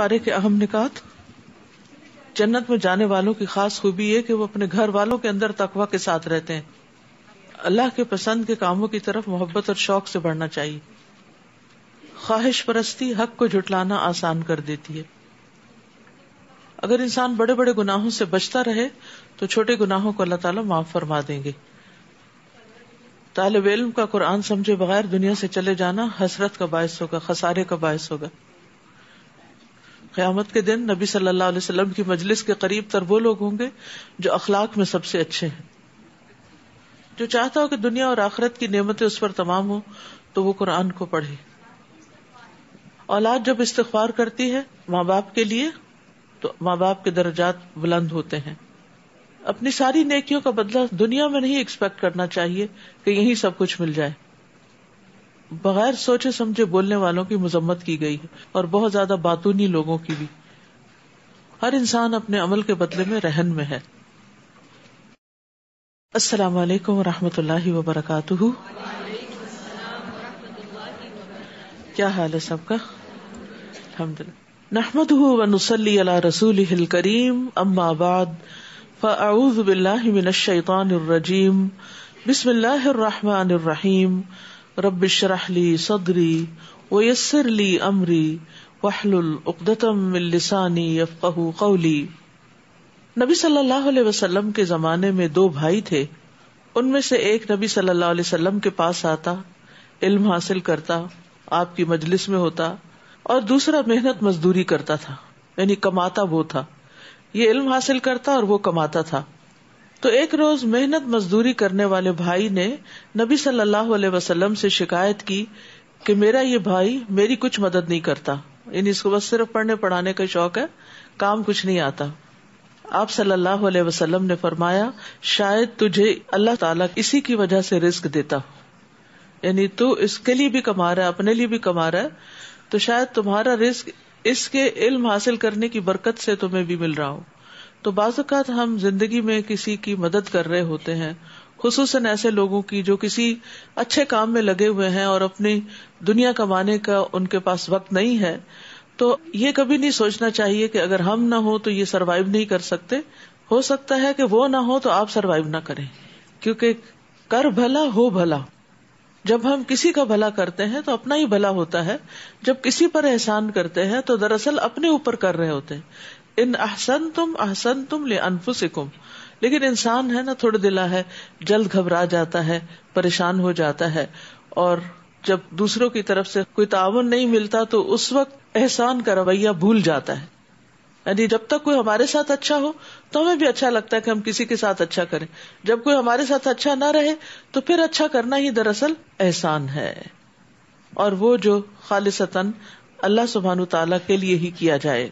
पारे के अहम निकात जन्नत में जाने वालों की खास खूबी है कि वो अपने घर वालों के अंदर तकवा के साथ रहते हैं अल्लाह के पसंद के कामों की तरफ मोहब्बत और शौक से बढ़ना चाहिए ख्वाहिश परस्ती हक को झुटलाना आसान कर देती है अगर इंसान बड़े बड़े गुनाहों से बचता रहे तो छोटे गुनाहों को अल्लाह ताला माफ फरमा देंगे तालब इल्म का कुरान समझे बगैर दुनिया से चले जाना हसरत का बायस होगा खसारे का बायस होगा क़यामत के दिन नबी सल्लल्लाहु अलैहि वसल्लम की मजलिस के करीब तर वो लोग होंगे जो अखलाक में सबसे अच्छे हैं जो चाहता हो कि दुनिया और आखरत की नेमतें उस पर तमाम हो तो वो कुरान को पढ़े औलाद जब इस्तफार करती है माँ बाप के लिए तो माँ बाप के दर्जात बुलंद होते हैं अपनी सारी नेकियों का बदला दुनिया में नहीं एक्सपेक्ट करना चाहिए कि यही सब कुछ मिल जाए बगैर सोचे समझे बोलने वालों की मजम्मत की गई है और बहुत ज्यादा बातूनी लोगों की भी हर इंसान अपने अमल के बदले में रहन में है अस्सलाम वालेकुम रहमतुल्लाहि व बरकातुहू क्या हाल है सबका अल्हम्दुलिल्लाह नहमदहू व नुसल्ली अला रसूलिहिल करीम بعد فاعوذ फअऊजु من मिनश शैतानिर بسم बिस्मिल्लाहिर الرحمن रहीम रब शराहली सदरी वयसरली अमरी वहलुल उकदतम लिसानी यफकहू कौली नबी सल्लल्लाहु अलैहि वसल्लम के जमाने में दो भाई थे उनमें से एक नबी सल्लल्लाहु अलैहि वसल्लम के पास आता इल्म हासिल करता आपकी मजलिस में होता और दूसरा मेहनत मजदूरी करता था यानी कमाता वो था ये इल्म हासिल करता और वो कमाता था तो एक रोज मेहनत मजदूरी करने वाले भाई ने नबी सल्लल्लाहु अलैहि वसल्लम से शिकायत की कि मेरा ये भाई मेरी कुछ मदद नहीं करता इन इसको बस सिर्फ पढ़ने पढ़ाने का शौक है काम कुछ नहीं आता आप सल्लल्लाहु अलैहि वसल्लम ने फरमाया शायद तुझे अल्लाह ताला इसी की वजह से रिस्क देता यानी तू इसके लिए भी कमा रहा है अपने लिए भी कमा रहा है तो शायद तुम्हारा रिस्क इसके इल्म हासिल करने की बरकत से तुम्हें भी मिल रहा हो तो बाज़ात हम जिंदगी में किसी की मदद कर रहे होते हैं खसूस ऐसे लोगों की जो किसी अच्छे काम में लगे हुए हैं और अपनी दुनिया कमाने का उनके पास वक्त नहीं है तो ये कभी नहीं सोचना चाहिए कि अगर हम ना हो तो ये सरवाइव नहीं कर सकते हो सकता है कि वो ना हो तो आप सरवाइव ना करें क्योंकि कर भला हो भला जब हम किसी का भला करते हैं तो अपना ही भला होता है जब किसी पर एहसान करते हैं तो दरअसल अपने ऊपर कर रहे होते हैं इन अहसन तुम अहसन तुम ले अनफुसिकुम लेकिन इंसान है ना थोड़ा दिला है जल्द घबरा जाता है परेशान हो जाता है और जब दूसरों की तरफ से कोई ताउन नहीं मिलता तो उस वक्त एहसान का रवैया भूल जाता है यानी जब तक कोई हमारे साथ अच्छा हो तो हमें भी अच्छा लगता है कि हम किसी के साथ अच्छा करें जब कोई हमारे साथ अच्छा ना रहे तो फिर अच्छा करना ही दरअसल एहसान है और वो जो खालिशतन अल्लाह सुबहान ताला के लिए ही किया जाए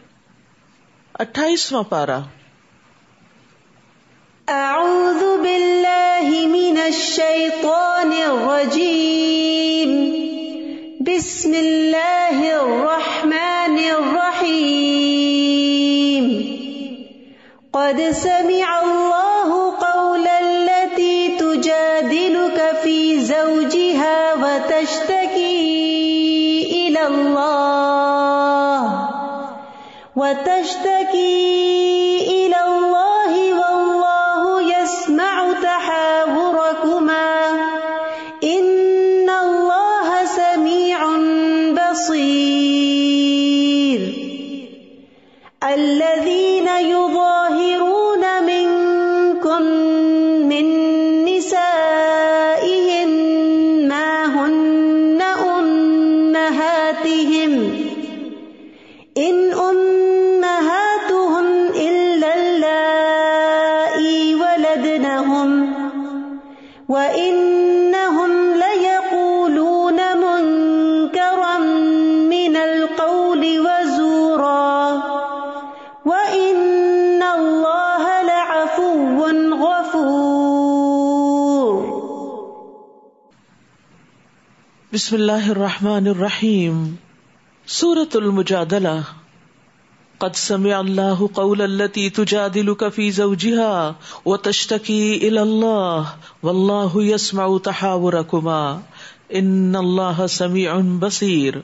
اٹھائیسواں پارا أعوذ بالله من الشيطان الرجيم بسم الله الرحمن الرحيم قد سمع الله قول التي تجادلك في زوجها وتشتكي وتشتكي बिस्मिल्लाहिर्रहमानिर्रहीम सूरतुल मुजादला قد سمع الله قول التي تجادلك في زوجها وتشتكي إلى الله والله يسمع تحاوركما إن الله سميع بصير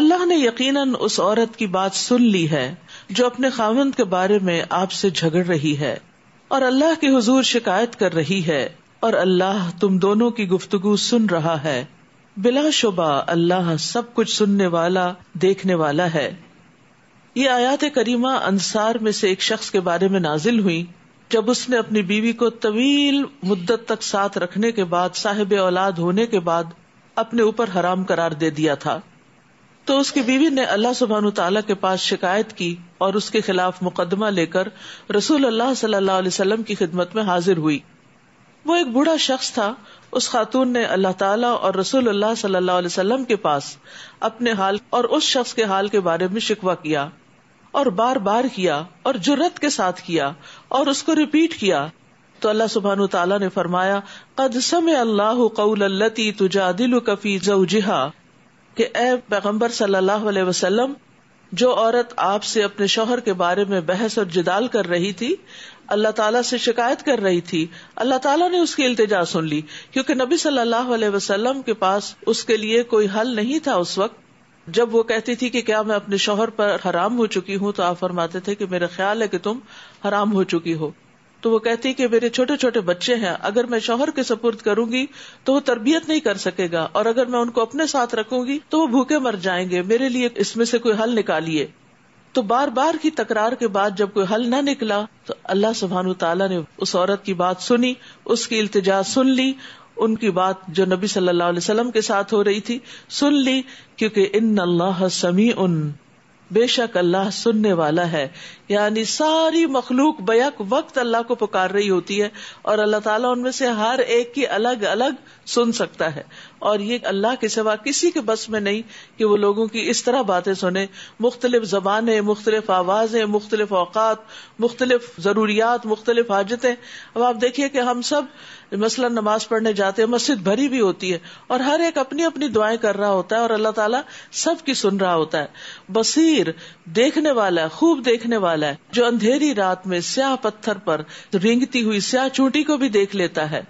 अल्लाह ने यकीनन उस औरत की बात सुन ली है जो अपने खामंद के बारे में आपसे झगड़ रही है और अल्लाह के हुजूर शिकायत कर रही है और अल्लाह तुम दोनों की गुफ्तगु सुन रहा है बिला शुबा अल्लाह सब कुछ सुनने वाला देखने वाला है ये आयात करीमा अंसार में से एक शख्स के बारे में नाजिल हुई जब उसने अपनी बीवी को तवील मुद्दत तक साथ रखने के बाद साहिब औलाद होने के बाद अपने ऊपर हराम करार दे दिया था तो उसकी बीवी ने अल्लाह सुबहान तला के पास शिकायत की और उसके खिलाफ मुकदमा लेकर रसूल अल्लाह सल्लल्लाहु की खिदमत में हाजिर हुई वो एक बूढ़ा शख्स था उस खातून ने अल्लाह ताला और रसूल अल्लाह सल्लल्लाहु अलैहि वसल्लम के पास अपने हाल और उस शख्स के हाल के बारे में शिकवा किया और बार बार किया और जुर्रत के साथ किया और उसको रिपीट किया तो अल्लाह सुबहान तला ने फरमाया कद समय अल्लाह कौलती तुजा दिल कफी जहा के ए पैगम्बर सल्लाम जो औरत आपसे अपने शोहर के बारे में बहस और जिदाल कर रही थी अल्लाह ताला से शिकायत कर रही थी अल्लाह ताला ने उसकी इल्तिजा सुन ली क्योंकि नबी सल्लल्लाहु अलैहि वसल्लम के पास उसके लिए कोई हल नहीं था उस वक्त जब वो कहती थी कि क्या मैं अपने शोहर पर हराम हो चुकी हूँ तो आप फरमाते थे कि मेरा ख्याल है कि तुम हराम हो चुकी हो तो वो कहती है कि मेरे छोटे छोटे बच्चे हैं अगर मैं शोहर के सपुर्द करूंगी तो वो तरबियत नहीं कर सकेगा और अगर मैं उनको अपने साथ रखूंगी तो वो भूखे मर जाएंगे मेरे लिए इसमें से कोई हल निकालिए तो बार बार की तकरार के बाद जब कोई हल ना निकला तो अल्लाह सुबहान तला ने उस औरत की बात सुनी उसकी इल्तजा सुन ली उनकी बात जो नबी सल्लल्लाहु के साथ हो रही थी सुन ली क्यूँकी इन अल्लाह समी उन बेशक अल्लाह सुनने वाला है यानी सारी मखलूक बयक वक्त अल्लाह को पुकार रही होती है और अल्लाह ताला उनमें से हर एक की अलग अलग सुन सकता है और ये अल्लाह के सिवा किसी के बस में नहीं कि वो लोगों की इस तरह बातें सुने मुख्तलिफ जबानें मुख्तलिफ आवाज़ें मुख्तलिफ अवकात मुख्तलिफ ज़रूरियात मुख्तलिफ हाजतें अब आप देखिए कि हम सब मसला नमाज पढ़ने जाते हैं मस्जिद भरी भी होती है और हर एक अपनी अपनी दुआएं कर रहा होता है और अल्लाह ताला सबकी सुन रहा होता है बसीर देखने वाला है खूब देखने वाला है जो अंधेरी रात में स्याह पत्थर पर रिंगती हुई स्याह चूंटी को भी देख लेता है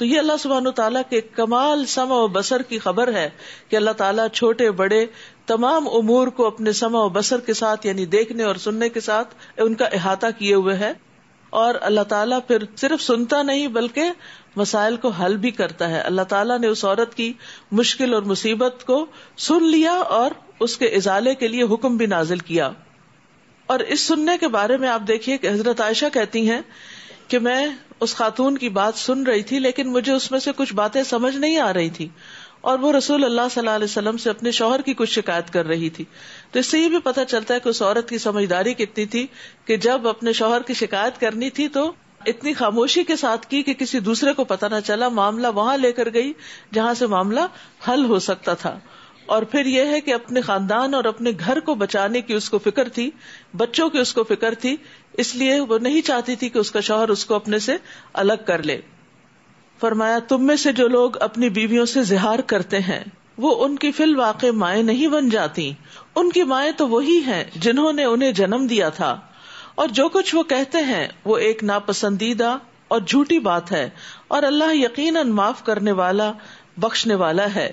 तो ये अल्लाह सुबहान तला के कमाल समा व बसर की खबर है कि अल्लाह ताला छोटे बड़े तमाम उमूर को अपने समा व बसर के साथ यानी देखने और सुनने के साथ उनका अहाता किए हुए है और अल्लाह ताला फिर सिर्फ सुनता नहीं बल्कि मसाइल को हल भी करता है अल्लाह ताला ने उस औरत की मुश्किल और मुसीबत को सुन लिया और उसके इजाले के लिए हुक्म भी नाजिल किया और इस सुनने के बारे में आप देखिए कि हजरत आयशा कहती हैं कि मैं उस खातून की बात सुन रही थी लेकिन मुझे उसमें से कुछ बातें समझ नहीं आ रही थी और वो रसूल अल्लाह सल्लल्लाहु अलैहि वसल्लम से अपने शोहर की कुछ शिकायत कर रही थी तो इससे ये भी पता चलता है कि उस औरत की समझदारी कितनी थी कि जब अपने शोहर की शिकायत करनी थी तो इतनी खामोशी के साथ की कि किसी दूसरे को पता न चला मामला वहां लेकर गई जहां से मामला हल हो सकता था और फिर यह है कि अपने खानदान और अपने घर को बचाने की उसको फिक्र थी बच्चों की उसको फिक्र थी इसलिए वो नहीं चाहती थी कि उसका शोहर उसको अपने से अलग कर ले फरमाया तुम में से जो लोग अपनी बीवियों से जिहार करते हैं वो उनकी फिल वाक माए नहीं बन जाती उनकी माए तो वही है जिन्होंने उन्हें जन्म दिया था और जो कुछ वो कहते हैं वो एक नापसंदीदा और झूठी बात है और अल्लाह यकीनन माफ करने वाला बख्शने वाला है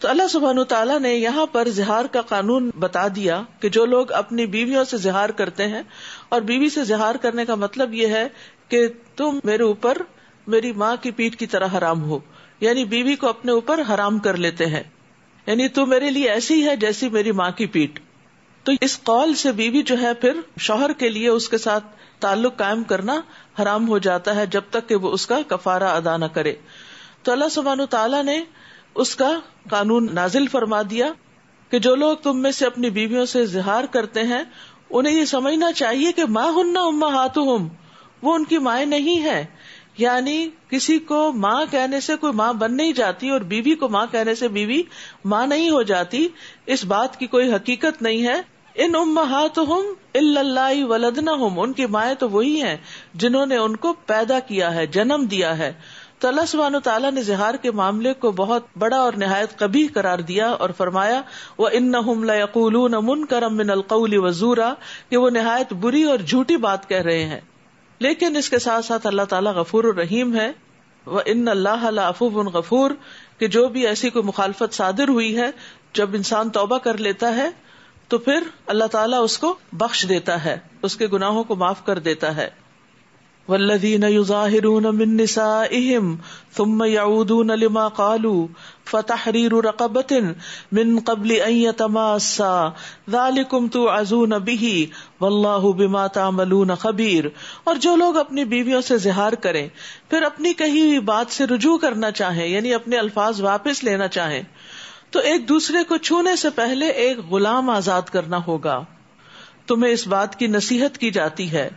तो अल्लाह सुबहान तला ने यहाँ पर जिहार का कानून बता दिया कि जो लोग अपनी बीवियों से जिहार करते हैं और बीवी से जहार करने का मतलब ये है कि तुम मेरे ऊपर मेरी माँ की पीठ की तरह हराम हो यानी बीवी को अपने ऊपर हराम कर लेते हैं यानी तू मेरे लिए ऐसी है जैसी मेरी माँ की पीठ तो इस कौल से बीवी जो है फिर शोहर के लिए उसके साथ ताल्लुक कायम करना हराम हो जाता है जब तक कि वो उसका कफारा अदा न करे तो अल्लाह सुबहान तला ने उसका कानून नाजिल फरमा दिया कि जो लोग तुम में से अपनी बीवियों से इजहार करते हैं उन्हें ये समझना चाहिए कि माँ हन्ना उम्मा हम वो उनकी माए नहीं है यानी किसी को माँ कहने से कोई माँ बन नहीं जाती और बीवी को माँ कहने से बीवी माँ नहीं हो जाती इस बात की कोई हकीकत नहीं है इन उम्महात हम इल्लाई वलदना हम उनकी माए तो वही है जिन्होंने उनको पैदा किया है जन्म दिया है तो अल्लाह सुबहान तला ने जहार के मामले को बहुत बड़ा और नहायत कभी करार दिया और फरमाया वह इन हमलाकूल मुन करम मिन अलकौली वजूरा की वो नहायत बुरी और झूठी बात कह रहे हैं लेकिन इसके साथ साथ अल्लाह ताला गफूर रहीम है व इन अल्लाह अफूबन गफूर कि जो भी ऐसी कोई मुखालफत सादिर हुई है जब इंसान तोबा कर लेता है तो फिर अल्लाह ताला उसको बख्श देता है उसके गुनाहों को माफ कर देता है वल्लदीन युजाहिरून मिन निसाइहिम थुम्म यऊदून लिमा कालू فتحرير رقبة من قبل أن يتماسا ذلكم توعزون به والله بما تعملون خبير और जो लोग अपनी बीवियों से जिहार करें फिर अपनी कही हुई बात से रुजू करना चाहें यानी अपने अल्फाज वापस लेना चाहें तो एक दूसरे को छूने से पहले एक गुलाम आजाद करना होगा तुम्हें इस बात की नसीहत की जाती है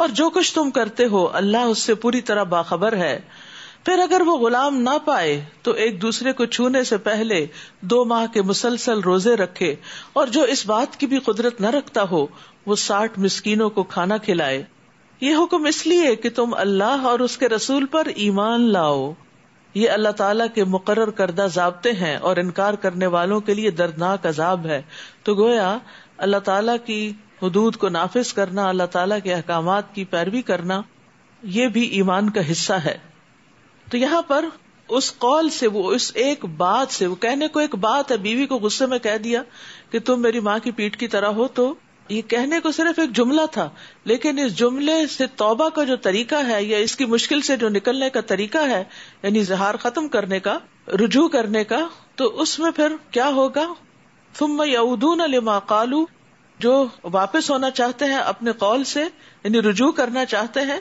और जो कुछ तुम करते हो अल्लाह उससे पूरी तरह बाखबर है फिर अगर वो गुलाम ना पाए तो एक दूसरे को छूने से पहले दो माह के मुसलसल रोजे रखे और जो इस बात की भी कुदरत न रखता हो वो साठ मिस्कीनों को खाना खिलाए ये हुक्म इसलिए कि तुम अल्लाह और उसके रसूल पर ईमान लाओ ये अल्लाह ताला के मुकर्र करदा जबते हैं और इनकार करने वालों के लिए दर्दनाक अजाब है तो गोया अल्लाह ताला की हदूद को नाफिज करना अल्लाह तला के अहकाम की पैरवी करना ये भी ईमान का हिस्सा है तो यहाँ पर उस कौल से वो उस एक बात से वो कहने को एक बात है बीवी को गुस्से में कह दिया कि तुम मेरी माँ की पीठ की तरह हो तो ये कहने को सिर्फ एक जुमला था लेकिन इस जुमले से तोबा का जो तरीका है या इसकी मुश्किल से जो निकलने का तरीका है यानी जहार खत्म करने का रुझू करने का तो उसमें फिर क्या होगा तुम यऊदून लिमा कालू जो वापस होना चाहते हैं अपने कौल से यानी रुजू करना चाहते हैं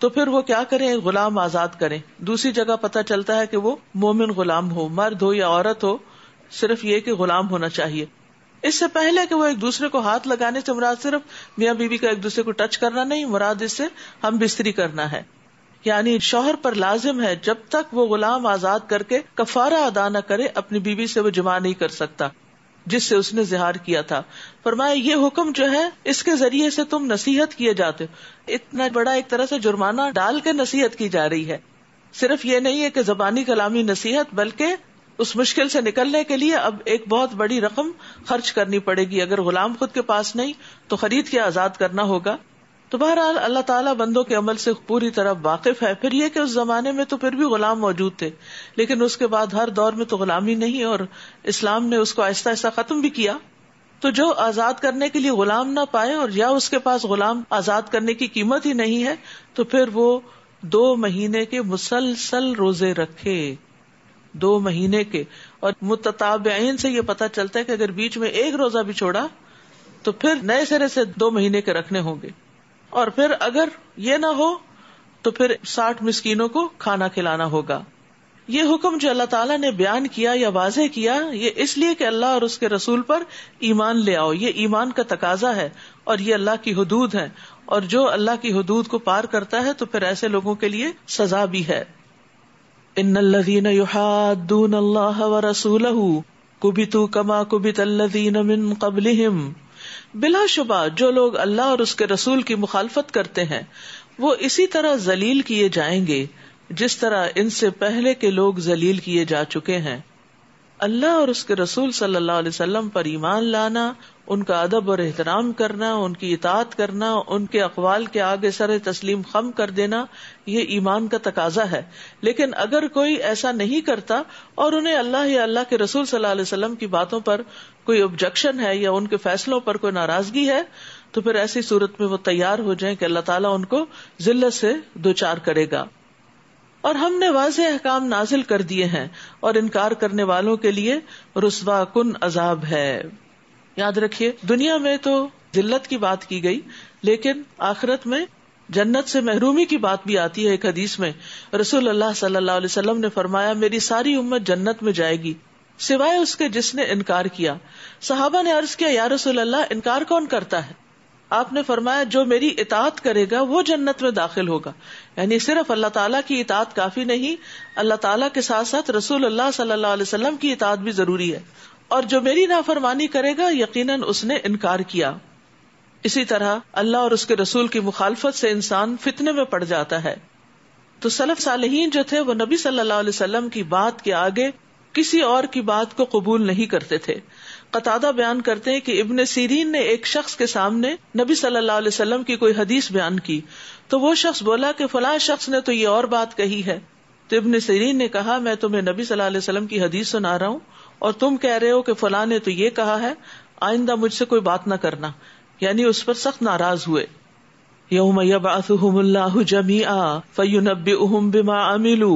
तो फिर वो क्या करें गुलाम आजाद करें दूसरी जगह पता चलता है कि वो मोमिन गुलाम हो मर्द हो या औरत हो सिर्फ ये कि गुलाम होना चाहिए इससे पहले कि वो एक दूसरे को हाथ लगाने से मुराद सिर्फ मियाँ बीबी का एक दूसरे को टच करना नहीं मुराद इससे हम बिस्तरी करना है यानी शोहर पर लाजिम है जब तक वो गुलाम आजाद करके कफारा अदा न करे अपनी बीबी से वो जमा नहीं कर सकता जिससे उसने जिहार किया था फरमाया ये हुक्म जो है इसके जरिए से तुम नसीहत किए जाते हो इतना बड़ा एक तरह से जुर्माना डाल के नसीहत की जा रही है सिर्फ ये नहीं है कि जबानी कलामी नसीहत बल्कि उस मुश्किल से निकलने के लिए अब एक बहुत बड़ी रकम खर्च करनी पड़ेगी अगर गुलाम खुद के पास नहीं तो खरीद के आजाद करना होगा तो बहरहाल अल्लाह ताला बंदों के अमल से पूरी तरह वाकिफ है फिर यह कि उस जमाने में तो फिर भी गुलाम मौजूद थे लेकिन उसके बाद हर दौर में तो गुलामी नहीं और इस्लाम ने उसको आहिस्ता आहिस्ता खत्म भी किया तो जो आजाद करने के लिए गुलाम ना पाए और या उसके पास गुलाम आजाद करने की कीमत ही नहीं है तो फिर वो दो महीने के मुसलसल रोजे रखे दो महीने के और मुतताबेन से ये पता चलता है कि अगर बीच में एक रोजा भी छोड़ा तो फिर नए सिरे से दो महीने के रखने होंगे और फिर अगर ये ना हो तो फिर साठ मिस्कीनों को खाना खिलाना होगा ये हुक्म जो अल्लाह ताला ने बयान किया या वाजह किया ये इसलिए कि अल्लाह और उसके रसूल पर ईमान ले आओ ये ईमान का तकाजा है और ये अल्लाह की हदूद है और जो अल्लाह की हदूद को पार करता है तो फिर ऐसे लोगों के लिए सजा भी है इन युहादून अल्लाह व रसूलहू कुबितु कमा कुबित अल्लदीन मिन कबलिहिम बिलाशुबा जो लोग अल्लाह और उसके रसूल की मुखालफत करते हैं वो इसी तरह जलील किए जाएंगे जिस तरह इनसे पहले के लोग जलील किए जा चुके हैं अल्लाह और उसके रसूल सल्लल्लाहु अलैहि वसल्लम पर ईमान लाना उनका अदब और एहतराम करना उनकी इतात करना उनके अकवाल के आगे सर तस्लीम खम कर देना ये ईमान का तकाजा है लेकिन अगर कोई ऐसा नहीं करता और उन्हें अल्लाह या अल्लाह के रसूल सल्लल्लाहु अलैहि वसल्लम की बातों पर कोई ऑब्जेक्शन है या उनके फैसलों पर कोई नाराजगी है तो फिर ऐसी सूरत में वो तैयार हो जाए कि अल्लाह ताला उनको जिल्लत से दो चार करेगा और हमने वाज अहकाम नाजिल कर दिए हैं और इनकार करने वालों के लिए रसवा कन अजाब है याद रखिये दुनिया में तो जिल्लत की बात की गई लेकिन आखिरत में जन्नत से महरूमी की बात भी आती है एक हदीस में रसूल अल्लाह सल्लल्लाहु ने फरमाया मेरी सारी उम्मत जन्नत में जाएगी सिवाय उसके जिसने इनकार किया साहबा ने अर्ज किया या रसूल अल्लाह इनकार कौन करता है आपने फरमाया जो मेरी इतात करेगा वो जन्नत में दाखिल होगा यानी सिर्फ अल्लाह ताला की इतात काफी नहीं अल्लाह ताला के साथ साथ रसूल अल्लाह सल्लल्लाहु अलैहि वसल्लम की इतात भी जरूरी है और जो मेरी नाफरमानी करेगा यकीनन उसने इनकार किया इसी तरह अल्लाह और उसके रसूल की मुखालफत से इंसान फितने में पड़ जाता है तो सलफ सालहीन जो थे वो नबी सल्लल्लाहु अलैहि वसल्लम की बात के आगे किसी और की बात को कबूल नहीं करते थे कतादा बयान करते हैं कि इब्न सीरीन ने एक शख्स के सामने नबी सल्लल्लाहु अलैहि वसल्लम की कोई हदीस बयान की तो वो शख्स बोला कि फला शख्स ने तो ये और बात कही है तो इब्न सीरीन ने कहा मैं तुम्हें नबी सल्लल्लाहु अलैहि वसल्लम की हदीस सुना रहा हूँ और तुम कह रहे हो कि फला ने तो ये कहा है आइंदा मुझसे कोई बात न करना यानी उस पर सख्त नाराज हुए यौम यबासुहुमुल्लाहु जमीआ फयुनब्बिउहुम बिमा अमिलू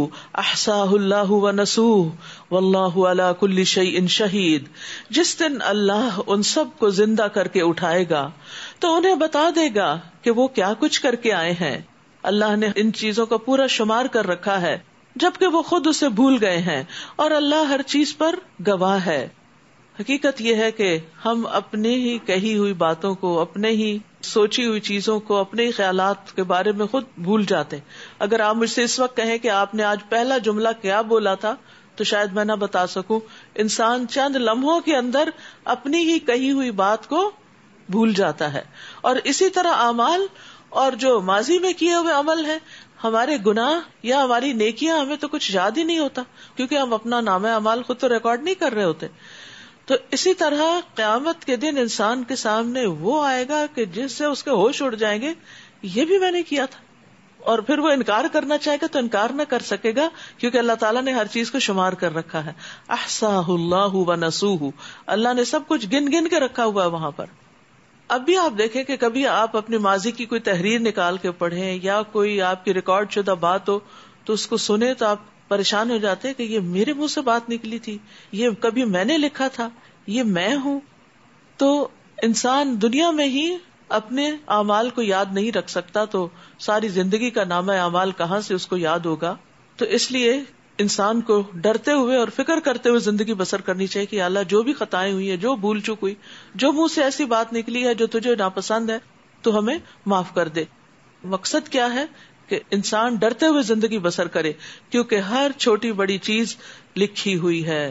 अहसाहुल्लाहु व नसूह वल्लाहु अला कुल्ली शयइन शहीद जिस दिन अल्लाह उन सब को जिंदा करके उठाएगा तो उन्हें बता देगा कि वो क्या कुछ करके आए हैं अल्लाह ने इन चीजों का पूरा शुमार कर रखा है जबकि वो खुद उसे भूल गए हैं और अल्लाह हर चीज पर गवाह है हकीकत यह है कि हम अपने ही कही हुई बातों को अपने ही सोची हुई चीजों को अपने ही ख्याल के बारे में खुद भूल जाते हैं अगर आप मुझसे इस वक्त कहें कि आपने आज पहला जुमला क्या बोला था तो शायद मैं ना बता सकूं इंसान चंद लम्हों के अंदर अपनी ही कही हुई बात को भूल जाता है और इसी तरह अमाल और जो माजी में किए हुए अमल है हमारे गुनाह या हमारी नेकिया हमें तो कुछ याद ही नहीं होता क्यूँकी हम अपना नाम अमाल खुद तो रिकॉर्ड नहीं कर रहे होते तो इसी तरह क्यामत के दिन इंसान के सामने वो आएगा कि जिससे उसके होश उड़ जाएंगे ये भी मैंने किया था और फिर वो इनकार करना चाहेगा तो इनकार ना कर सकेगा क्योंकि अल्लाह ताला ने हर चीज को शुमार कर रखा है अहसाहल्लाहु व नसूहु अल्लाह ने सब कुछ गिन गिन के रखा हुआ है वहां पर अब भी आप देखें कि कभी आप अपने माजी की कोई तहरीर निकाल के पढ़े या कोई आपकी रिकॉर्ड शुदा बात हो तो उसको सुने तो आप परेशान हो जाते कि ये मेरे मुंह से बात निकली थी ये कभी मैंने लिखा था ये मैं हूं तो इंसान दुनिया में ही अपने अमाल को याद नहीं रख सकता तो सारी जिंदगी का नाम अमाल कहाँ से उसको याद होगा तो इसलिए इंसान को डरते हुए और फिक्र करते हुए जिंदगी बसर करनी चाहिए कि अल्लाह जो भी खताएं हुई है जो भूल चुक हुई जो मुंह से ऐसी बात निकली है जो तुझे नापसंद है तो हमें माफ कर दे मकसद क्या है कि इंसान डरते हुए जिंदगी बसर करे क्योंकि हर छोटी बड़ी चीज लिखी हुई है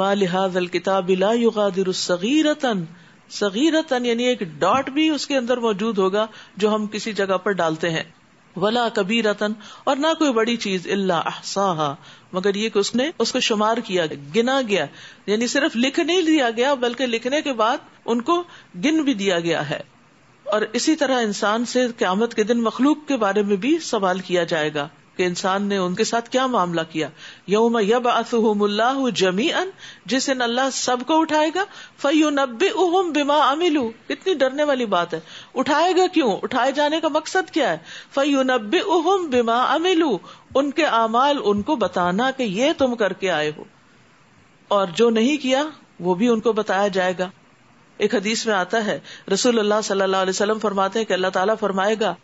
वालिहाजल किताब ला युगादिर सगीरतन सगीरतन यानी एक डॉट भी उसके अंदर मौजूद होगा जो हम किसी जगह पर डालते हैं वला कबीरतन और ना कोई बड़ी चीज इल्ला अहसाहा मगर ये कि उसने उसको शुमार किया गिना गया यानी सिर्फ लिख नहीं दिया गया बल्कि लिखने के बाद उनको गिन भी दिया गया है और इसी तरह इंसान से क्यामत के दिन मखलूक के बारे में भी सवाल किया जाएगा कि इंसान ने उनके साथ क्या मामला किया यौम यब असुहमुल्लाह जमी अन जिस दिन अल्लाह सबको उठाएगा फयो नब्बे उहम बिमा अमिलू कितनी डरने वाली बात है उठाएगा क्यूँ उठाए जाने का मकसद क्या है फयो नब्बे उहम बिमा अमिलू उनके अमाल उनको बताना की ये तुम करके आए हो और जो नहीं किया वो भी उनको बताया जाएगा एक हदीस में आता है रसूल अल्लाह सल्लल्लाहु अलैहि वसल्लम फरमाते हैं कि अल्लाह ताला फरमाएगा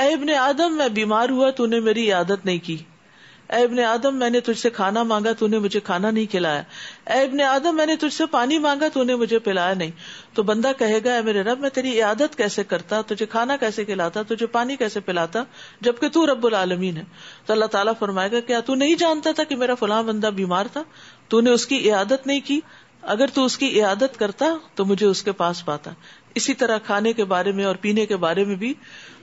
ए इब्ने आदम मैं बीमार हुआ तूने मेरी आदत नहीं की ए इब्ने आदम मैंने तुझसे खाना मांगा तूने मुझे खाना नहीं खिलाया ए इब्ने आदम मैंने तुझसे पानी मांगा तूने मुझे पिलाया नहीं तो बंदा कहेगा ए मेरे रब मैं तेरी आदत कैसे करता तुझे खाना कैसे खिलाता तुझे पानी कैसे पिलाता जबकि तू रब्बुल आलमीन है तो अल्लाह ताला फरमाएगा क्या तू नहीं जानता था कि मेरा फलां बंदा बीमार था तूने उसकी इयादत नहीं की अगर तू उसकी इयादत करता तो मुझे उसके पास पाता इसी तरह खाने के बारे में और पीने के बारे में भी